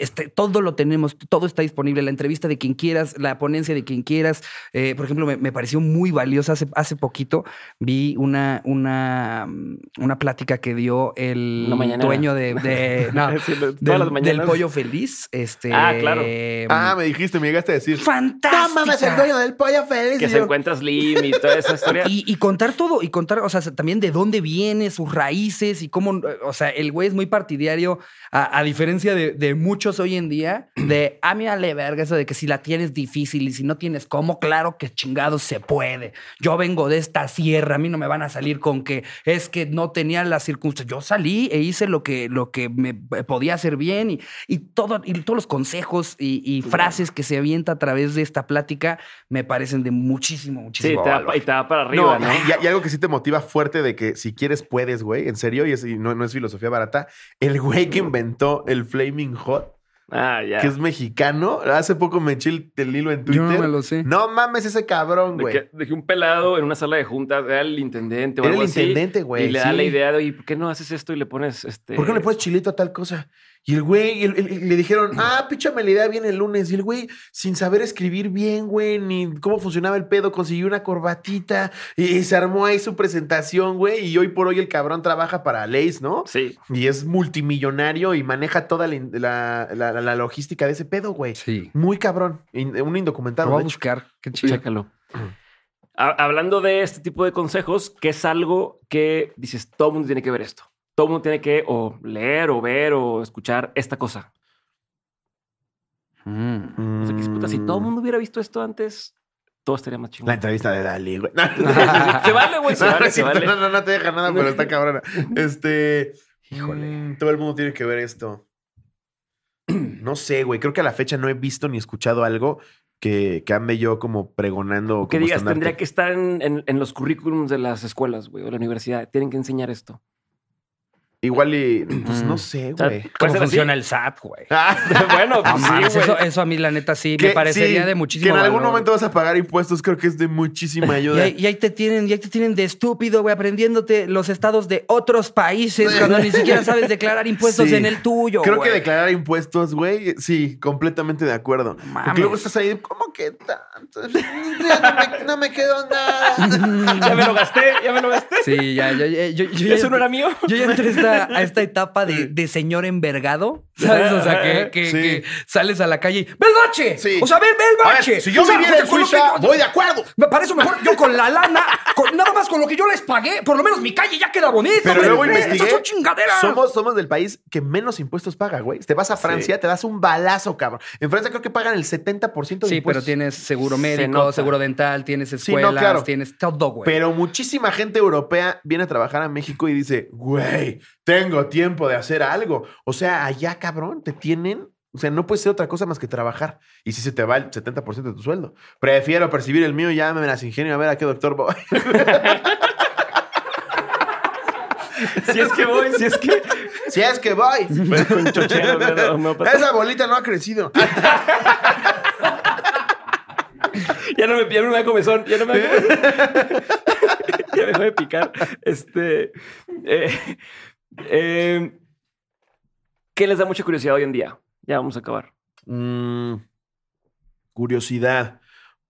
este, todo lo tenemos, todo está disponible, la entrevista de quien quieras, la ponencia de quien quieras. Eh, por ejemplo, me, pareció muy valiosa hace, poquito, vi una, una, mm, una plática que dio el dueño de, del, pollo feliz. Este, ah, claro. Ah, me dijiste, me llegaste a decir. ¡Fantástico! No mames, el dueño del pollo feliz. Que se encuentras encuentra y toda esa historia. Y, contar todo, y contar, o sea, también de dónde viene, sus raíces y cómo, o sea, el güey es muy partidario, a, diferencia de, muchos hoy en día, de, a mí le verga eso de que si la tienes difícil y si no tienes cómo, claro que chingado se puede. Yo vengo de esta sierra, a mí no me van a salir con que es que no tenía las circunstancias. Yo salí e hice lo que, lo que me eh, podía hacer bien y, y, todo, y todos los consejos y, y frases que se avienta a través de esta plática me parecen de muchísimo, muchísimo y te va para arriba, ¿no? Y, algo que sí te motiva fuerte de que si quieres, puedes, güey. En serio, y, no, no es filosofía barata. El güey que inventó el Flaming Hot. Ah, que es mexicano. Hace poco me eché el, hilo en Twitter. no mames ese cabrón, güey. Dejé un pelado en una sala de juntas era el intendente era el intendente, güey. Y le da la idea de, ¿por qué no haces esto y le pones este. ¿Por qué le pones chilito a tal cosa? Y el güey, le dijeron, ah, píchame la idea bien el lunes. Y el güey, sin saber escribir bien, güey, ni cómo funcionaba el pedo, consiguió una corbatita y, se armó ahí su presentación, güey. Y hoy por hoy el cabrón trabaja para Leis, ¿no? Sí. Y es multimillonario y maneja toda la, logística de ese pedo, güey. Sí. Muy cabrón. un indocumentado. Lo a buscar. Qué Chécalo. Hablando de este tipo de consejos, que es algo que dices, todo mundo tiene que ver esto todo el mundo tiene que o leer o ver o escuchar esta cosa. si todo el mm. mundo hubiera visto esto antes, todo estaría más chingón. La entrevista de Dalí, güey. se vale, güey. no, No, no, te deja nada, pero está cabrona. Este. Híjole. Mm, todo el mundo tiene que ver esto. No sé, güey. Creo que a la fecha no he visto ni escuchado algo que, que ande yo como pregonando. Que digas, tendría que estar en, los currículums de las escuelas, güey, o la universidad. Tienen que enseñar esto. Igual y, pues no mm. sé, güey. ¿Cómo funciona el SAP, güey? Ah, bueno, pues sí, eso, a mí, la neta, sí, me parecería de de muchísimo Que en algún momento vas a pagar impuestos, creo que es de muchísima ayuda. y, ahí, te tienen, y te tienen de estúpido, güey, aprendiéndote los estados de otros países cuando ni siquiera sabes declarar impuestos en el tuyo, Creo que declarar impuestos, güey, sí, completamente de acuerdo. Mames. luego estás ahí, ¿cómo que tanto? no me, quedó nada. ya me lo gasté, ya me lo gasté. Sí, ya, ya, ya yo, ¿Eso no era mío? Yo ya entré a esta etapa de, señor envergado, ¿sabes? O sea, que, sales a la calle y ¡ve el bache! O sea, ve, ve el bache. si yo me voy de acuerdo. Me parece mejor yo con la lana, nada más con lo que yo les pagué, por lo menos mi calle ya queda bonita. Pero luego investigué. Somos, somos del país que menos impuestos paga, güey. Te vas a Francia, te das un balazo, cabrón. En Francia creo que pagan el 70% de impuestos. Sí, pero tienes seguro médico, seguro dental, tienes escuelas, tienes todo, güey. Pero muchísima gente europea viene a trabajar a México y dice, güey, tengo tiempo de hacer algo. O sea, allá, cabrón, te tienen. O sea, no puede ser otra cosa más que trabajar. Y si se te va el 70% de tu sueldo. Prefiero percibir el mío, ya me las ingenio a ver a qué doctor voy. si es que voy, si es que. Si es que voy. Esa bolita no ha crecido. ya, no me, pierdo una comezón. Ya no me da ya me de picar. Este. Eh, Em, ¿Qué les da mucha curiosidad hoy en día? Ya vamos a acabar. Mm, curiosidad.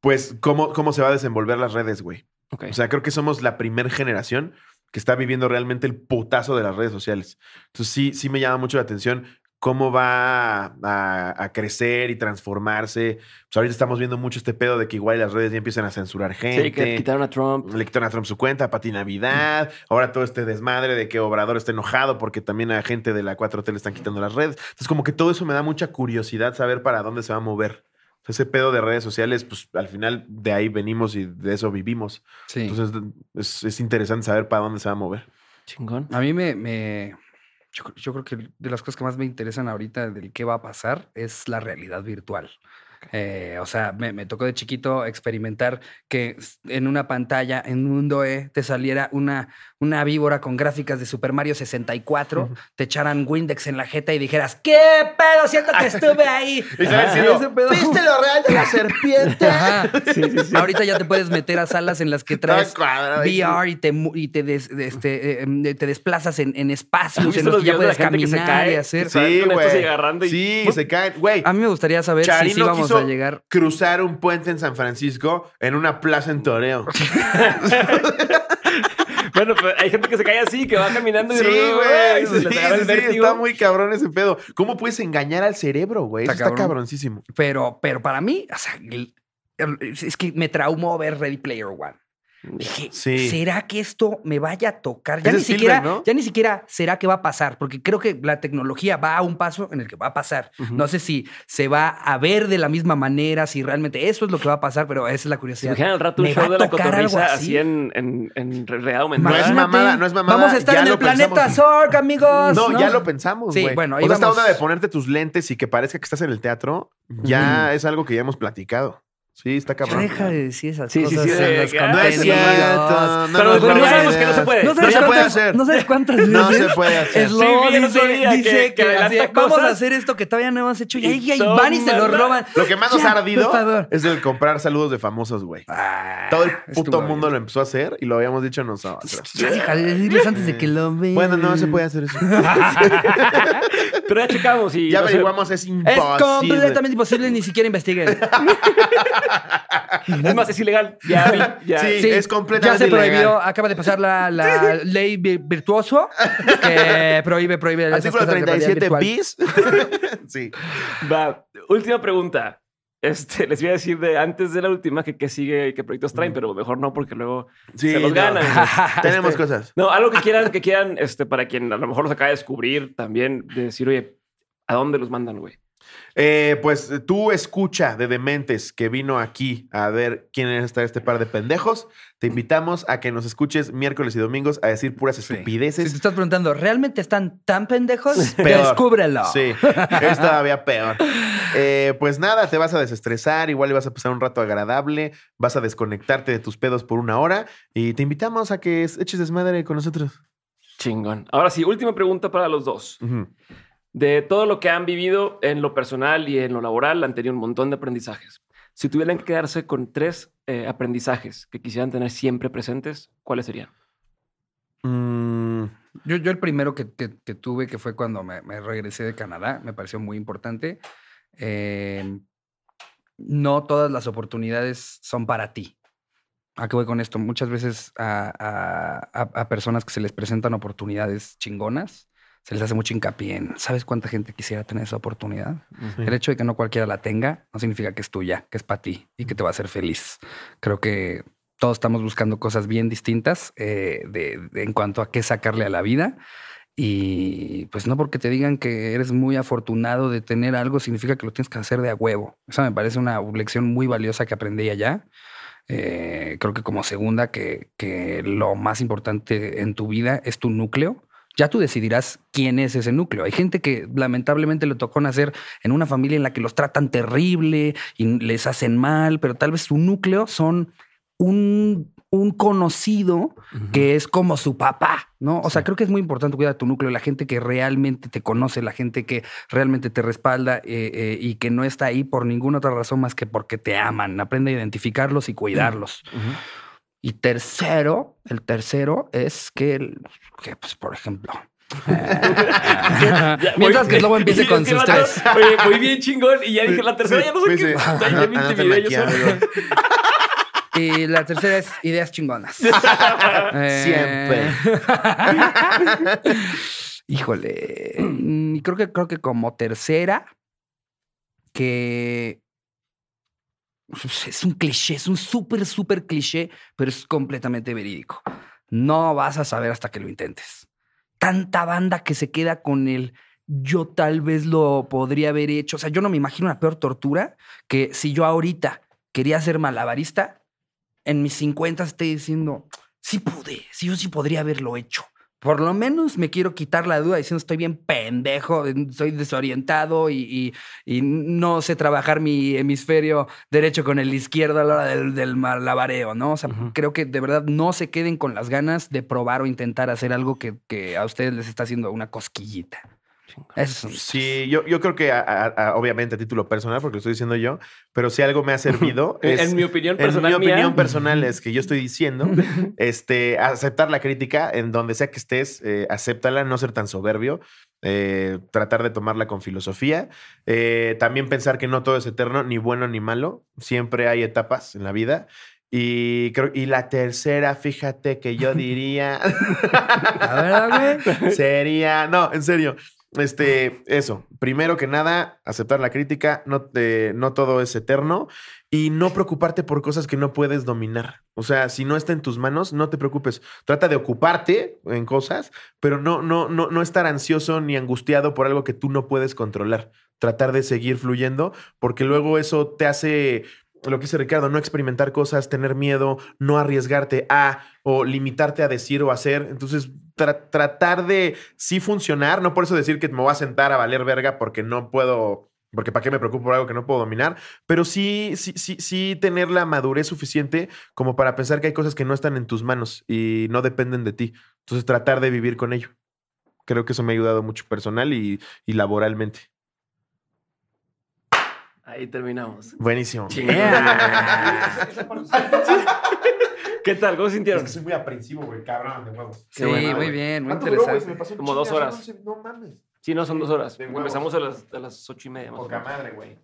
Pues, ¿cómo, ¿cómo se va a desenvolver las redes, güey? O sea, creo que somos la primera generación que está viviendo realmente el putazo de las redes sociales. Entonces, sí, sí me llama mucho la atención cómo va a, crecer y transformarse. Pues ahorita estamos viendo mucho este pedo de que igual las redes ya empiezan a censurar gente. Sí, le quitaron a Trump. Le quitaron a Trump su cuenta, Pati mm. Navidad. Ahora todo este desmadre de que Obrador está enojado porque también a gente de la 4T le están quitando las redes. Entonces, como que todo eso me da mucha curiosidad saber para dónde se va a mover. Ese pedo de redes sociales, pues al final de ahí venimos y de eso vivimos. Sí. Entonces es, interesante saber para dónde se va a mover. Chingón. A mí me yo, creo que de las cosas que más me interesan ahorita del qué va a pasar es la realidad virtual. Eh, o sea, me, tocó de chiquito experimentar que en una pantalla, en Mundo E, te saliera una, una víbora con gráficas de Super Mario 64, te echaran Windex en la jeta y dijeras, ¿qué pedo? Siento que estuve ahí. ¿Viste lo real de la serpiente? Ahorita ya te puedes meter a salas en las que traes VR y este, eh, em, te, desplazas en, en espacios en los, que ya puedes caminar y hacer. Sí, se caen. Güey. A mí me gustaría saber si si vamos a llegar... cruzar un puente en San Francisco en una plaza en Toreo. bueno, pues hay gente que se cae así, que va caminando y... Sí, güey. Sí, está muy cabrón ese pedo. ¿Cómo puedes engañar al cerebro, güey? Está, cabroncísimo. Pero, pero para mí, o sea, es que me traumó ver Ready Player One. Dije, ¿será que esto me vaya a tocar? Ya ni siquiera, será que va a pasar, porque creo que la tecnología va a un paso en el que va a pasar. No sé si se va a ver de la misma manera, si realmente eso es lo que va a pasar, pero esa es la curiosidad. rato así? No es mamada, no es mamada. Vamos a estar en el planeta Zork, amigos. No, ya lo pensamos. Sí, bueno, esta hora de ponerte tus lentes y que parezca que estás en el teatro, ya es algo que ya hemos platicado. Sí, está cabrón. Deja de decir esas cosas. Sí, ah, sí, no es cierto. pero, no, sabemos que no se puede. No, se puede hacer. No sabes cuántas veces. No se puede hacer. lo sí, dice, dice que, vamos a hacer esto que todavía no hemos hecho. Y ahí van y se lo roban. Lo que más nos ha ardido es el comprar saludos de famosos, güey. Ah, Todo el puto mundo lo empezó a hacer y lo habíamos dicho nosotros. Hija, decirles antes de que lo eh, vean. Bueno, no se puede hacer eso. pero ya checamos y... Ya averiguamos, es imposible. Es completamente imposible, ni siquiera investiguen. es más, es ilegal. Ya, ya. es completamente se prohibió, acaba de pasar la, ley virtuoso que prohíbe, prohíbe. Artículo 37 bis. sí. Va, última pregunta. Este, les voy a decir de antes de la última que qué sigue y qué proyectos traen, mm. pero mejor no, porque luego se los ganan. Tenemos cosas. No, algo que quieran, que quieran, este, para quien a lo mejor los acaba de descubrir también, de decir, oye, ¿a dónde los mandan, güey? Eh, pues tú escucha de Dementes que vino aquí a ver quién está este par de pendejos. Te invitamos a que nos escuches miércoles y domingos a decir puras estupideces. Si te estás preguntando, ¿realmente están tan pendejos? Descúbrelo. Sí, es todavía peor. Eh, pues nada, te vas a desestresar, igual le vas a pasar un rato agradable, vas a desconectarte de tus pedos por una hora y te invitamos a que eches desmadre con nosotros. Chingón. Ahora sí, última pregunta para los dos. De todo lo que han vivido en lo personal y en lo laboral, han tenido un montón de aprendizajes. Si tuvieran que quedarse con tres eh, aprendizajes que quisieran tener siempre presentes, ¿cuáles serían? Mm, yo, el primero que, tuve, que fue cuando me, regresé de Canadá, me pareció muy importante. Em, no todas las oportunidades son para ti. ¿A con esto? Muchas veces a, personas que se les presentan oportunidades chingonas se les hace mucho hincapié en, ¿sabes cuánta gente quisiera tener esa oportunidad? El hecho de que no cualquiera la tenga no significa que es tuya, que es para ti y que te va a hacer feliz. Creo que todos estamos buscando cosas bien distintas eh, en cuanto a qué sacarle a la vida. Y pues no porque te digan que eres muy afortunado de tener algo, significa que lo tienes que hacer de a huevo. Esa me parece una lección muy valiosa que aprendí allá. Eh, creo que como segunda, que, que, lo más importante en tu vida es tu núcleo ya tú decidirás quién es ese núcleo. Hay gente que lamentablemente le tocó nacer en una familia en la que los tratan terrible y les hacen mal, pero tal vez su núcleo son un, un conocido que es como su papá, ¿no? O sea, creo que es muy importante cuidar tu núcleo, la gente que realmente te conoce, la gente que realmente te respalda eh, eh, y que no está ahí por ninguna otra razón más que porque te aman. Aprende a identificarlos y mm. cuidarlos. Y tercero, el tercero es que, que pues, por ejemplo, eh, Mientras que el lobo empiece con sus tres. muy bien chingón. Y ya dije la tercera, ya no sé qué. Y la tercera es ideas chingonas. Siempre. Eh, híjole. Mm, creo que, creo que como tercera, que es un cliché, es un súper, súper cliché, pero es completamente verídico. No vas a saber hasta que lo intentes. Tanta banda que se queda con el yo tal vez lo podría haber hecho. O sea, yo no me imagino una peor tortura que si yo ahorita quería ser malabarista, en mis 50 esté diciendo, sí pude, sí yo sí podría haberlo hecho por lo menos me quiero quitar la duda diciendo estoy bien pendejo, soy desorientado y, no sé trabajar mi hemisferio derecho con el izquierdo a la hora del, del malabareo, ¿no? O sea, creo que de verdad no se queden con las ganas de probar o intentar hacer algo que, que a ustedes les está haciendo una cosquillita. Eso. Sí, yo, yo creo que, obviamente, a título personal, porque lo estoy diciendo yo, pero si algo me ha servido es. en mi opinión personal. mi opinión personal es que yo estoy diciendo este, aceptar la crítica en donde sea que estés, eh, acéptala, no ser tan soberbio. Eh, tratar de tomarla con filosofía. Eh, también pensar que no todo es eterno, ni bueno ni malo. Siempre hay etapas en la vida. Y, creo, y la tercera, fíjate que yo diría. Sería. No, en serio. Este, eso, primero que nada, aceptar la crítica, no, te, eh, no todo es eterno y no preocuparte por cosas que no puedes dominar. O sea, si no está en tus manos, no te preocupes. Trata de ocuparte en cosas, pero no, no, no, no estar ansioso ni angustiado por algo que tú no puedes controlar. Tratar de seguir fluyendo, porque luego eso te hace lo que dice Ricardo, no experimentar cosas, tener miedo, no arriesgarte a o limitarte a decir o hacer. Entonces, tratar de sí funcionar, no por eso decir que me voy a sentar a valer verga porque no puedo porque para qué me preocupo por algo que no puedo dominar, pero sí, sí, sí, sí tener la madurez suficiente como para pensar que hay cosas que no están en tus manos y no dependen de ti. Entonces tratar de vivir con ello. Creo que eso me ha ayudado mucho personal y, laboralmente. Ahí terminamos. Buenísimo. ¿Qué tal? ¿Cómo sintieron? Es que soy muy aprensivo, güey, cabrón, de huevos. Sí, muy bien, muy interesante. Como dos horas. No, mames. Sí, no, son dos horas. Empezamos a las, a las ocho y media más. Poca madre, güey.